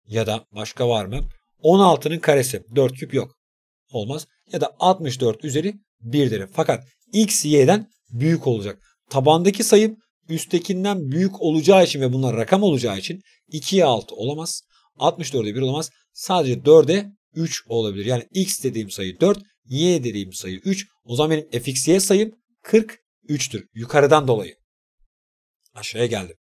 ya da başka var mı? 16'nın karesi. 4 küp yok. Olmaz. Ya da 64 üzeri 1 derim. Fakat x, y'den büyük olacak. Tabandaki sayım üsttekinden büyük olacağı için ve bunlar rakam olacağı için 2'ye 6 olamaz. 64'e 1 olamaz. Sadece 4'e 3 olabilir. Yani x dediğim sayı 4, y dediğim sayı 3. O zaman benim fxy sayım 43'tür. Yukarıdan dolayı. Aşağıya geldim.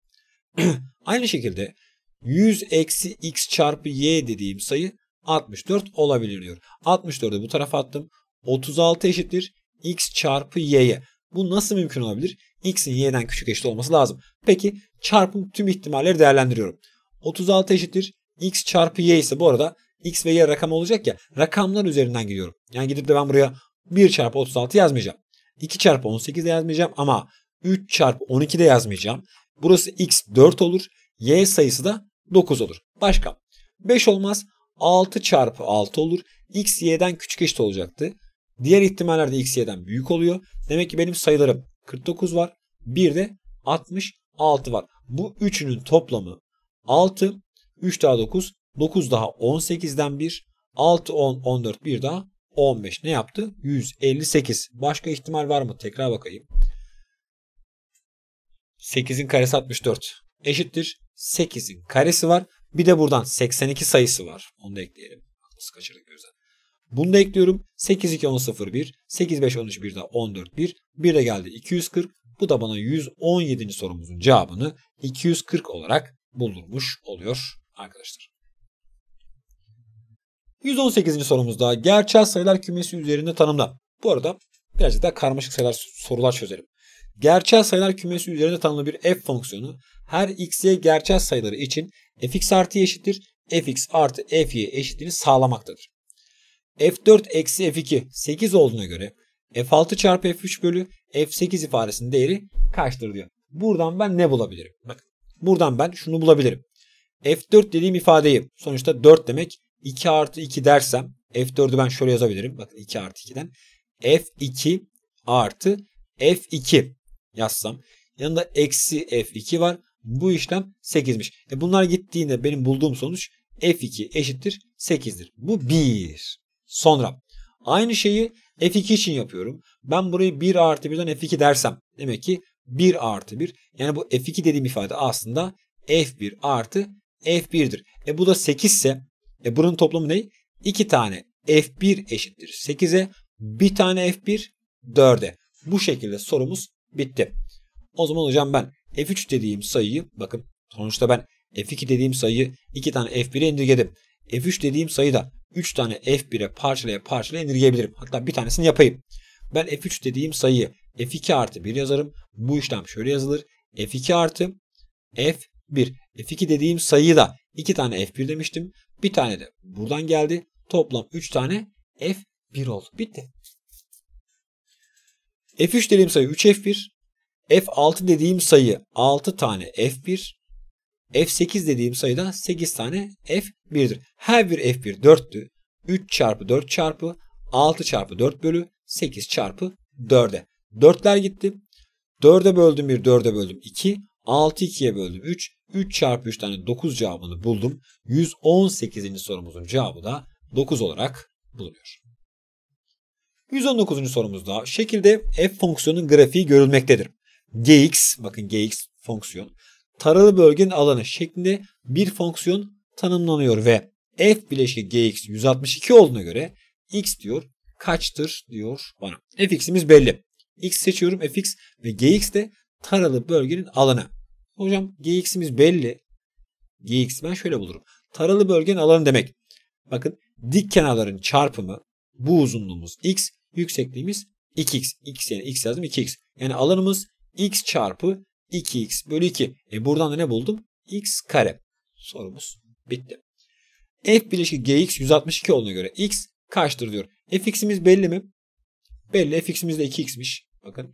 Aynı şekilde 100 eksi x çarpı y dediğim sayı 64 olabilir diyor. 64'ü bu tarafa attım. 36 eşittir x çarpı y'ye. Bu nasıl mümkün olabilir? X'in y'den küçük eşit olması lazım. Peki çarpım tüm ihtimalleri değerlendiriyorum. 36 eşittir. X çarpı y ise bu arada X ve y rakam olacak ya. Rakamlar üzerinden gidiyorum. Yani gidip de ben buraya 1 çarpı 36 yazmayacağım. 2 çarpı 18 de yazmayacağım ama 3 çarpı 12 de yazmayacağım. Burası X 4 olur. Y sayısı da 9 olur. Başka. 5 olmaz. 6 çarpı 6 olur. X y'den küçük eşit olacaktı. Diğer ihtimaller de xy'den büyük oluyor. Demek ki benim sayılarım 49 var. Bir de 66 var. Bu üçünün toplamı 6. 3 daha 9. 9 daha 18'den 1. 6, 10, 14, 1 daha 15. Ne yaptı? 158. Başka ihtimal var mı? Tekrar bakayım. 8'in karesi 64. Eşittir. 8'in karesi var. Bir de buradan 82 sayısı var. Onu da ekleyelim. Nasıl kaçırdık gözden. Bunu da ekliyorum. 8 2 10 0 1, 8 5 13 1 daha 14 1. 1 de geldi 240. Bu da bana 117. sorumuzun cevabını 240 olarak buldurmuş oluyor arkadaşlar. 118. sorumuzda gerçel sayılar kümesi üzerinde tanımla. Bu arada birazcık daha karmaşık sayılar sorular çözelim. Gerçel sayılar kümesi üzerinde tanımlı bir f fonksiyonu her x'e gerçel sayıları için fx artı y) eşittir fx artı fy eşitliğini sağlamaktadır. F4 eksi F2 8 olduğuna göre F6 çarpı F3 bölü F8 ifadesinin değeri kaçtır diyor. Buradan ben ne bulabilirim? Bak, buradan ben şunu bulabilirim. F4 dediğim ifadeyi sonuçta 4 demek 2 artı 2 dersem F4'ü ben şöyle yazabilirim. Bakın 2 artı 2'den. F2 artı F2 yazsam. Yanında eksi F2 var. Bu işlem 8'miş. E bunlar gittiğinde benim bulduğum sonuç F2 eşittir 8'dir. Bu 1. Sonra aynı şeyi F2 için yapıyorum. Ben burayı 1 artı 1'den F2 dersem demek ki 1 artı 1. Yani bu F2 dediğim ifade aslında F1 artı F1'dir. E bu da 8 ise e bunun toplamı ne? 2 tane F1 eşittir 8'e bir tane F1 4'e. Bu şekilde sorumuz bitti. O zaman hocam ben F3 dediğim sayıyı bakın sonuçta ben F2 dediğim sayıyı 2 tane F1'e indirgedim. F3 dediğim sayı da 3 tane F1'e parçalaya parçalaya indirgeyebilirim. Hatta bir tanesini yapayım. Ben F3 dediğim sayıyı F2 artı 1 yazarım. Bu işlem şöyle yazılır. F2 artı F1. F2 dediğim sayıyı da 2 tane F1 demiştim. Bir tane de buradan geldi. Toplam 3 tane F1 oldu. Bitti. F3 dediğim sayı 3F1. F6 dediğim sayı 6 tane F1. F8 dediğim sayıda 8 tane F1'dir. Her bir F1 4'tü. 3 çarpı 4 çarpı 6 çarpı 4 bölü 8 çarpı 4'e. 4'ler gitti. 4'e böldüm 1, 4'e böldüm 2. 6 2'ye böldüm 3. 3 çarpı 3 tane 9 cevabını buldum. 118. sorumuzun cevabı da 9 olarak bulunuyor. 119. sorumuzda şekilde f fonksiyonun grafiği görülmektedir. gx bakın gx fonksiyon taralı bölgenin alanı şeklinde bir fonksiyon tanımlanıyor ve f bileşik gx 162 olduğuna göre x diyor kaçtır diyor bana. fx'imiz belli. x seçiyorum fx ve gx de taralı bölgenin alanı. Hocam gx'imiz belli. gx ben şöyle bulurum. Taralı bölgenin alanı demek. Bakın dik kenarların çarpımı bu uzunluğumuz x, yüksekliğimiz 2x. x yani x yazdım 2x. Yani alanımız x çarpı 2x bölü 2. E buradan da ne buldum? x kare. Sorumuz bitti. F bileşik gx 162 olduğuna göre x kaçtır diyor. fx'imiz belli mi? Belli. fx'imiz de 2x'miş. Bakın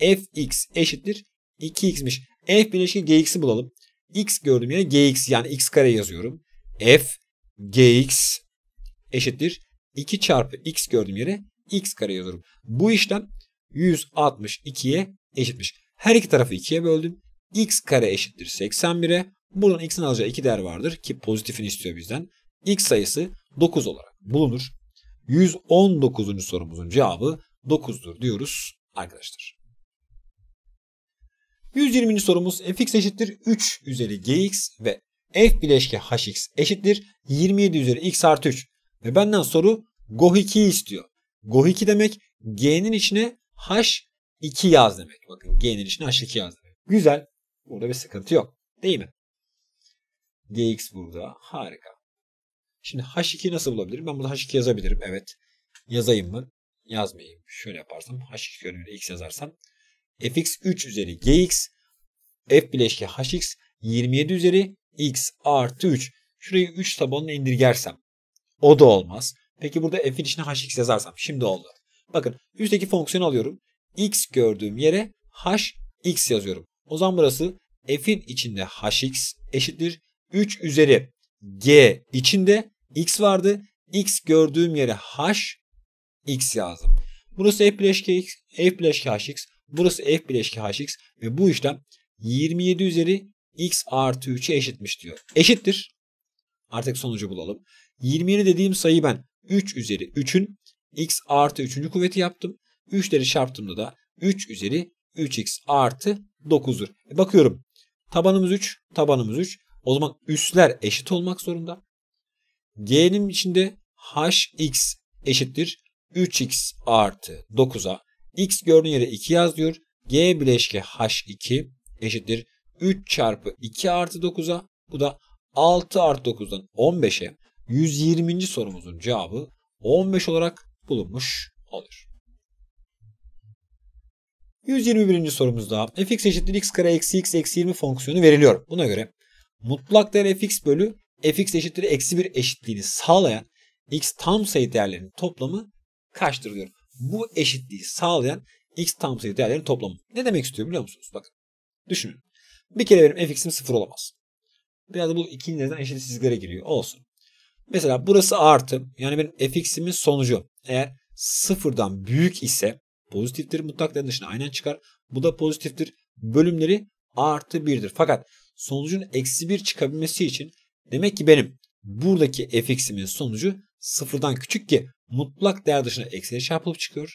fx eşittir 2x'miş. F bileşik gx'i bulalım. x gördüm yine gx yani x kare yazıyorum. F gx eşittir 2 çarpı x gördüğüm yere x kare yazıyorum. Bu işlem 162'ye eşitmiş. Her iki tarafı ikiye böldüm. x kare eşittir 81'e. Buradan x'in alacağı iki değer vardır ki pozitifini istiyor bizden. x sayısı 9 olarak bulunur. 119. sorumuzun cevabı 9'dur diyoruz arkadaşlar. 120. sorumuz fx eşittir 3 üzeri gx ve f bileşke hx eşittir 27 üzeri x artı 3. Ve benden soru goh 2'yi istiyor. Goh 2 demek g'nin içine h 2 yaz demek. Bakın G'nin içine H2 yaz demek. Güzel. Burada bir sıkıntı yok. Değil mi? Gx burada. Harika. Şimdi H2 nasıl bulabilirim? Ben burada H2 yazabilirim. Evet. Yazayım mı? Yazmayayım. Şöyle yaparsam H2 önüne X yazarsam fx 3 üzeri gx f bileşke hx 27 üzeri x artı 3. Şurayı 3 tabanına indirgersem o da olmaz. Peki burada f'in içine hx yazarsam şimdi oldu. Bakın üstteki fonksiyonu alıyorum x gördüğüm yere h x yazıyorum. O zaman burası f'in içinde hx eşittir 3 üzeri g içinde x vardı. x gördüğüm yere h x yazdım. Burası f bileşke x, f bileşke hx, burası f bileşke hx ve bu işlem 27 üzeri x artı 3'e eşitmiş diyor. Eşittir. Artık sonucu bulalım. 27 dediğim sayı ben 3 üzeri 3'ün x artı 3. kuvveti yaptım. 3'leri çarptığımda da 3 üzeri 3x artı 9'dur. E bakıyorum tabanımız 3, tabanımız 3. O zaman üsler eşit olmak zorunda. G'nin içinde hx eşittir 3x artı 9'a. x gördüğün yere 2 yaz diyor. G bileşke h2 eşittir 3 çarpı 2 artı 9'a. Bu da 6 artı 9'dan 15'e 120. sorumuzun cevabı 15 olarak bulunmuş olur. 121. sorumuzda fx eşittir x kare eksi x eksi 20 fonksiyonu veriliyor. Buna göre mutlak değer fx bölü fx eşittir eksi 1 eşitliğini sağlayan x tam sayı değerlerinin toplamı kaçtır diyor. Bu eşitliği sağlayan x tam sayı değerlerinin toplamı. Ne demek istiyor biliyor musunuz? Bakın düşünün. Bir kere benim fx'im sıfır olamaz. Biraz da bu ikinci neden eşitsizliklere giriyor. Olsun. Mesela burası artı. Yani benim fx'imin sonucu eğer sıfırdan büyük ise Pozitiftir mutlak değerin dışına aynen çıkar. Bu da pozitiftir. Bölümleri artı 1'dir. Fakat sonucun eksi 1 çıkabilmesi için demek ki benim buradaki fx'imin sonucu sıfırdan küçük ki mutlak değer dışına eksiye çarpılıp çıkıyor.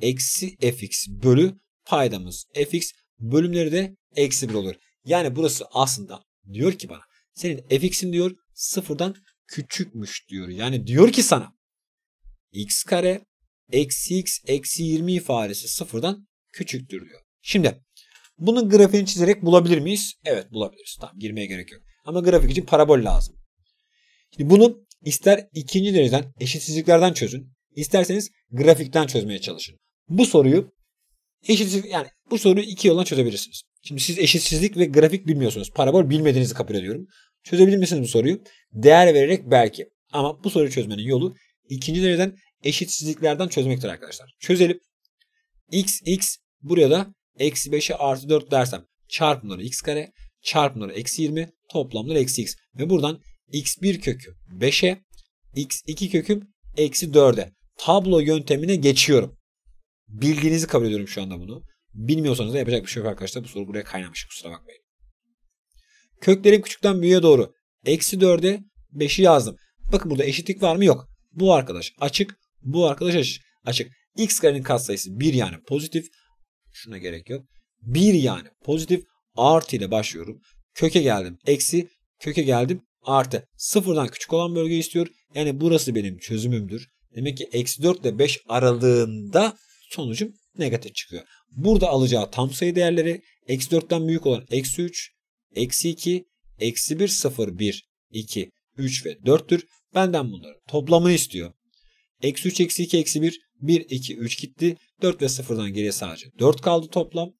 Eksi fx bölü paydamız fx bölümleri de eksi 1 olur Yani burası aslında diyor ki bana senin fx'in diyor sıfırdan küçükmüş diyor. Yani diyor ki sana x kare eksi x eksi 20 ifadesi sıfırdan küçüktür diyor. Şimdi bunun grafiğini çizerek bulabilir miyiz? Evet bulabiliriz. Tamam girmeye gerek yok. Ama grafik için parabol lazım. Şimdi bunu ister ikinci dereceden eşitsizliklerden çözün. isterseniz grafikten çözmeye çalışın. Bu soruyu eşitsizlik yani bu soruyu iki yoldan çözebilirsiniz. Şimdi siz eşitsizlik ve grafik bilmiyorsunuz. Parabol bilmediğinizi kabul ediyorum. Çözebilir misiniz bu soruyu? Değer vererek belki. Ama bu soruyu çözmenin yolu ikinci dereceden eşitsizliklerden çözmektir arkadaşlar. Çözelim. x x buraya da eksi 5'e artı 4 dersem çarpımları x kare çarpımları eksi 20 toplamları eksi x. Ve buradan x1 kökü 5'e x2 köküm eksi 4'e tablo yöntemine geçiyorum. Bildiğinizi kabul ediyorum şu anda bunu. Bilmiyorsanız da yapacak bir şey yok arkadaşlar. Bu soru buraya kaynamış kusura bakmayın. Köklerim küçükten büyüğe doğru. Eksi 4'e 5'i yazdım. Bakın burada eşitlik var mı? Yok. Bu arkadaş açık. Bu arkadaş açık. X karenin katsayısı 1 yani pozitif. Şuna gerek yok. 1 yani pozitif. Artı ile başlıyorum. Köke geldim. Eksi. Köke geldim. Artı. Sıfırdan küçük olan bölge istiyor. Yani burası benim çözümümdür. Demek ki eksi 4 ile 5 aralığında sonucum negatif çıkıyor. Burada alacağı tam sayı değerleri eksi 4'ten büyük olan eksi 3, eksi 2, eksi 1, 0, 1, 2, 3 ve 4'tür. Benden bunları toplamını istiyor. Eksi 3, eksi 2, eksi 1, 1, 2, 3 gitti. 4 ve 0'dan geriye sadece 4 kaldı toplam.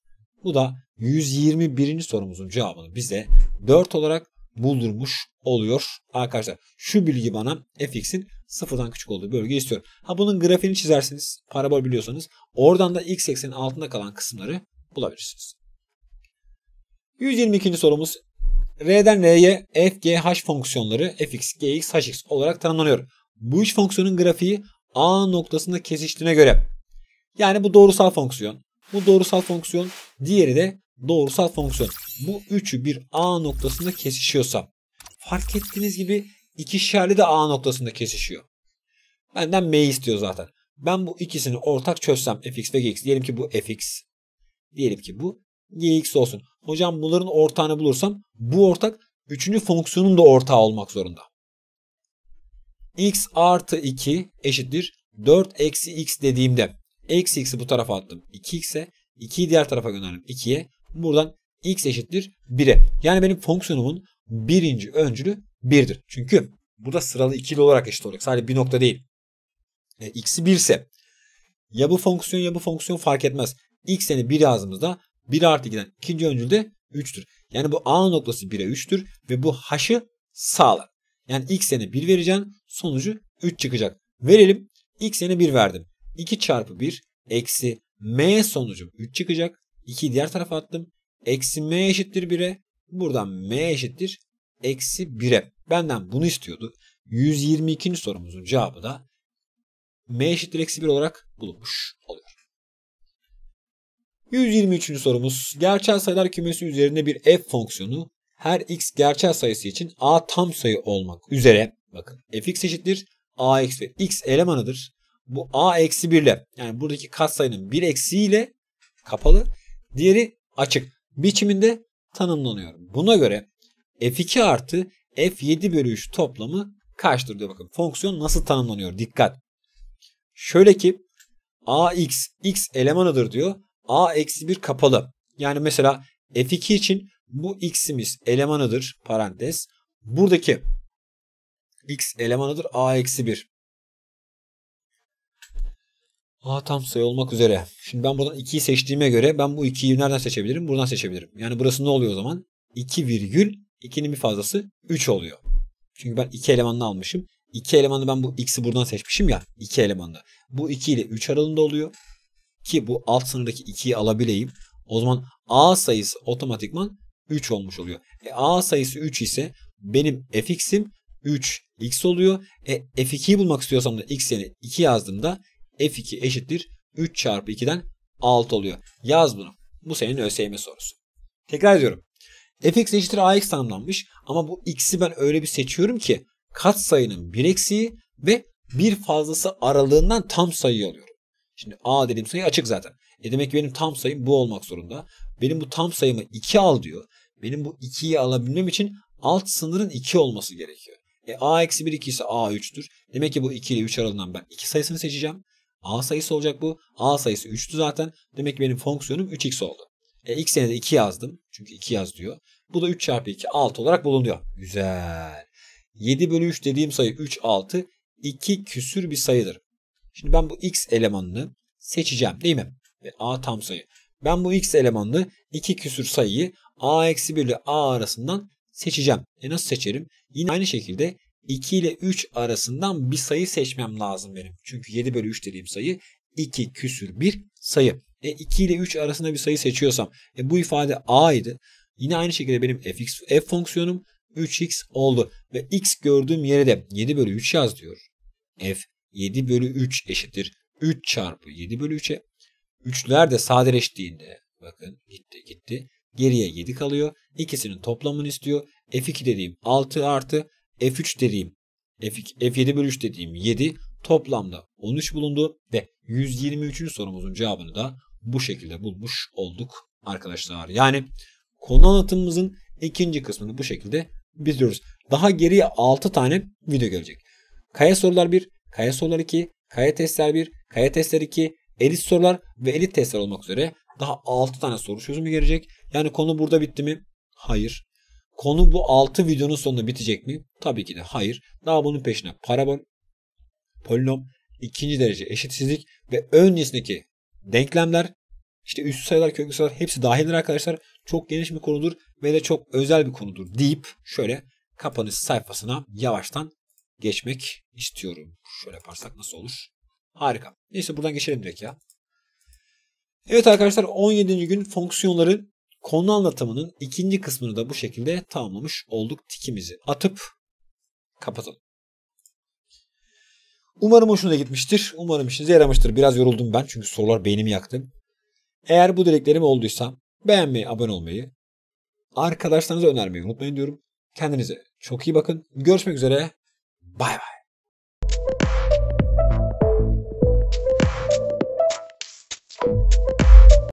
Bu da 121. sorumuzun cevabını bize 4 olarak buldurmuş oluyor arkadaşlar. Şu bilgi bana fx'in sıfırdan küçük olduğu bölgeyi istiyorum. Ha bunun grafiğini çizersiniz parabol biliyorsanız oradan da x eksenin altında kalan kısımları bulabilirsiniz. 122. sorumuz R'den R'ye f, g, h fonksiyonları fx, gx, hx olarak tanımlanıyor bu üç fonksiyonun grafiği A noktasında kesiştiğine göre yani bu doğrusal fonksiyon. Bu doğrusal fonksiyon. Diğeri de doğrusal fonksiyon. Bu üçü bir A noktasında kesişiyorsa fark ettiğiniz gibi ikişerli de A noktasında kesişiyor. Benden M istiyor zaten. Ben bu ikisini ortak çözsem fx ve gx. Diyelim ki bu fx. Diyelim ki bu gx olsun. Hocam bunların ortağını bulursam bu ortak üçüncü fonksiyonun da ortağı olmak zorunda x artı 2 eşittir 4 eksi x dediğimde eksi x'i bu tarafa attım 2x'e 2'yi diğer tarafa gönderdim 2'ye. Buradan x eşittir 1'e. Yani benim fonksiyonumun birinci öncülü 1'dir. Çünkü bu da sıralı ikili olarak eşit olacak. Sadece bir nokta değil. E, x'i 1 ise ya bu fonksiyon ya bu fonksiyon fark etmez. x'ini 1 yazdığımızda 1 artı 2'den ikinci öncül de 3'tür. Yani bu a noktası 1'e 3'tür ve bu h'ı sağlar. Yani x'ene 1 vereceğim, Sonucu 3 çıkacak. Verelim. x'ene 1 verdim. 2 çarpı 1 eksi m sonucum 3 çıkacak. 2'yi diğer tarafa attım. Eksi m eşittir 1'e. Buradan m eşittir eksi 1'e. Benden bunu istiyordu. 122. sorumuzun cevabı da m eşittir eksi 1 olarak bulunmuş oluyor. 123. sorumuz. Gerçel sayılar kümesi üzerinde bir f fonksiyonu her x gerçel sayısı için a tam sayı olmak üzere bakın fx eşittir ax ve x elemanıdır. Bu a eksi 1 ile yani buradaki katsayının bir eksiğiyle kapalı diğeri açık biçiminde tanımlanıyor. Buna göre f2 artı f7 bölü 3 toplamı kaçtır diyor bakın. Fonksiyon nasıl tanımlanıyor dikkat. Şöyle ki ax x elemanıdır diyor. a eksi 1 kapalı. Yani mesela f2 için bu x'imiz elemanıdır parantez. Buradaki x elemanıdır a eksi 1. A tam sayı olmak üzere. Şimdi ben buradan 2'yi seçtiğime göre ben bu 2'yi nereden seçebilirim? Buradan seçebilirim. Yani burası ne oluyor o zaman? 2 virgül 2'nin bir fazlası 3 oluyor. Çünkü ben 2 elemanını almışım. 2 elemanı ben bu x'i buradan seçmişim ya. 2 elemanı. Bu 2 ile 3 aralığında oluyor. Ki bu alt sınırdaki 2'yi alabileyim. O zaman A sayısı otomatikman 3 olmuş oluyor. E, A sayısı 3 ise benim fx'im 3 x oluyor. E, f2'yi bulmak istiyorsam da x yerine 2 yazdığımda f2 eşittir 3 çarpı 2'den 6 oluyor. Yaz bunu. Bu senin ÖSYM sorusu. Tekrar ediyorum. fx eşittir ax tanımlanmış ama bu x'i ben öyle bir seçiyorum ki kat sayının bir eksiği ve bir fazlası aralığından tam sayı alıyorum. Şimdi a dediğim sayı açık zaten. E demek ki benim tam sayım bu olmak zorunda. Benim bu tam sayımı 2 al diyor. Benim bu 2'yi alabilmem için alt sınırın 2 olması gerekiyor. E a-1 2 ise a 3'tür. Demek ki bu 2 ile 3 aralığından ben 2 sayısını seçeceğim. a sayısı olacak bu. a sayısı 3'tü zaten. Demek ki benim fonksiyonum 3x oldu. E ilk senede 2 yazdım. Çünkü 2 yaz diyor. Bu da 3 çarpı 2 6 olarak bulunuyor. Güzel. 7 bölü 3 dediğim sayı 3 6 2 küsür bir sayıdır. Şimdi ben bu x elemanını seçeceğim değil mi? Ve a tam sayı. Ben bu x elemanlı 2 küsür sayıyı a-1 ile a arasından seçeceğim. E nasıl seçerim? Yine aynı şekilde 2 ile 3 arasından bir sayı seçmem lazım benim. Çünkü 7 bölü 3 dediğim sayı 2 küsür bir sayı. E 2 ile 3 arasında bir sayı seçiyorsam e bu ifade a idi. Yine aynı şekilde benim fx f fonksiyonum 3x oldu. Ve x gördüğüm yere de 7 bölü 3 yaz diyor. f 7 bölü 3 eşittir. 3 çarpı 7 bölü 3'e. Üçler de sadeleştiğinde bakın gitti gitti. Geriye 7 kalıyor. İkisinin toplamını istiyor. F2 dediğim 6 artı F3 dediğim F2, F7 bölü 3 dediğim 7 toplamda 13 bulundu ve 123. sorumuzun cevabını da bu şekilde bulmuş olduk arkadaşlar. Yani konu anlatımımızın ikinci kısmını bu şekilde bitiriyoruz. Daha geriye 6 tane video gelecek. Kaya sorular 1, kaya sorular 2, kaya testler 1, kaya testler 2, elit sorular ve elit testler olmak üzere daha 6 tane soru çözümü gelecek. Yani konu burada bitti mi? Hayır. Konu bu 6 videonun sonunda bitecek mi? Tabii ki de hayır. Daha bunun peşine parabol, polinom, ikinci derece eşitsizlik ve ön denklemler, işte üst sayılar, köklü sayılar hepsi dahildir arkadaşlar. Çok geniş bir konudur ve de çok özel bir konudur deyip şöyle kapanış sayfasına yavaştan geçmek istiyorum. Şöyle yaparsak nasıl olur? Harika. Neyse buradan geçelim direkt ya. Evet arkadaşlar 17. gün fonksiyonları Konu anlatımının ikinci kısmını da bu şekilde tamamlamış olduk tikimizi. Atıp kapatalım. Umarım hoşuna gitmiştir. Umarım işinize yaramıştır. Biraz yoruldum ben çünkü sorular beynimi yaktı. Eğer bu dileklerim olduysa beğenmeyi, abone olmayı, arkadaşlarınıza önermeyi unutmayın diyorum. Kendinize çok iyi bakın. Görüşmek üzere. Bay bay.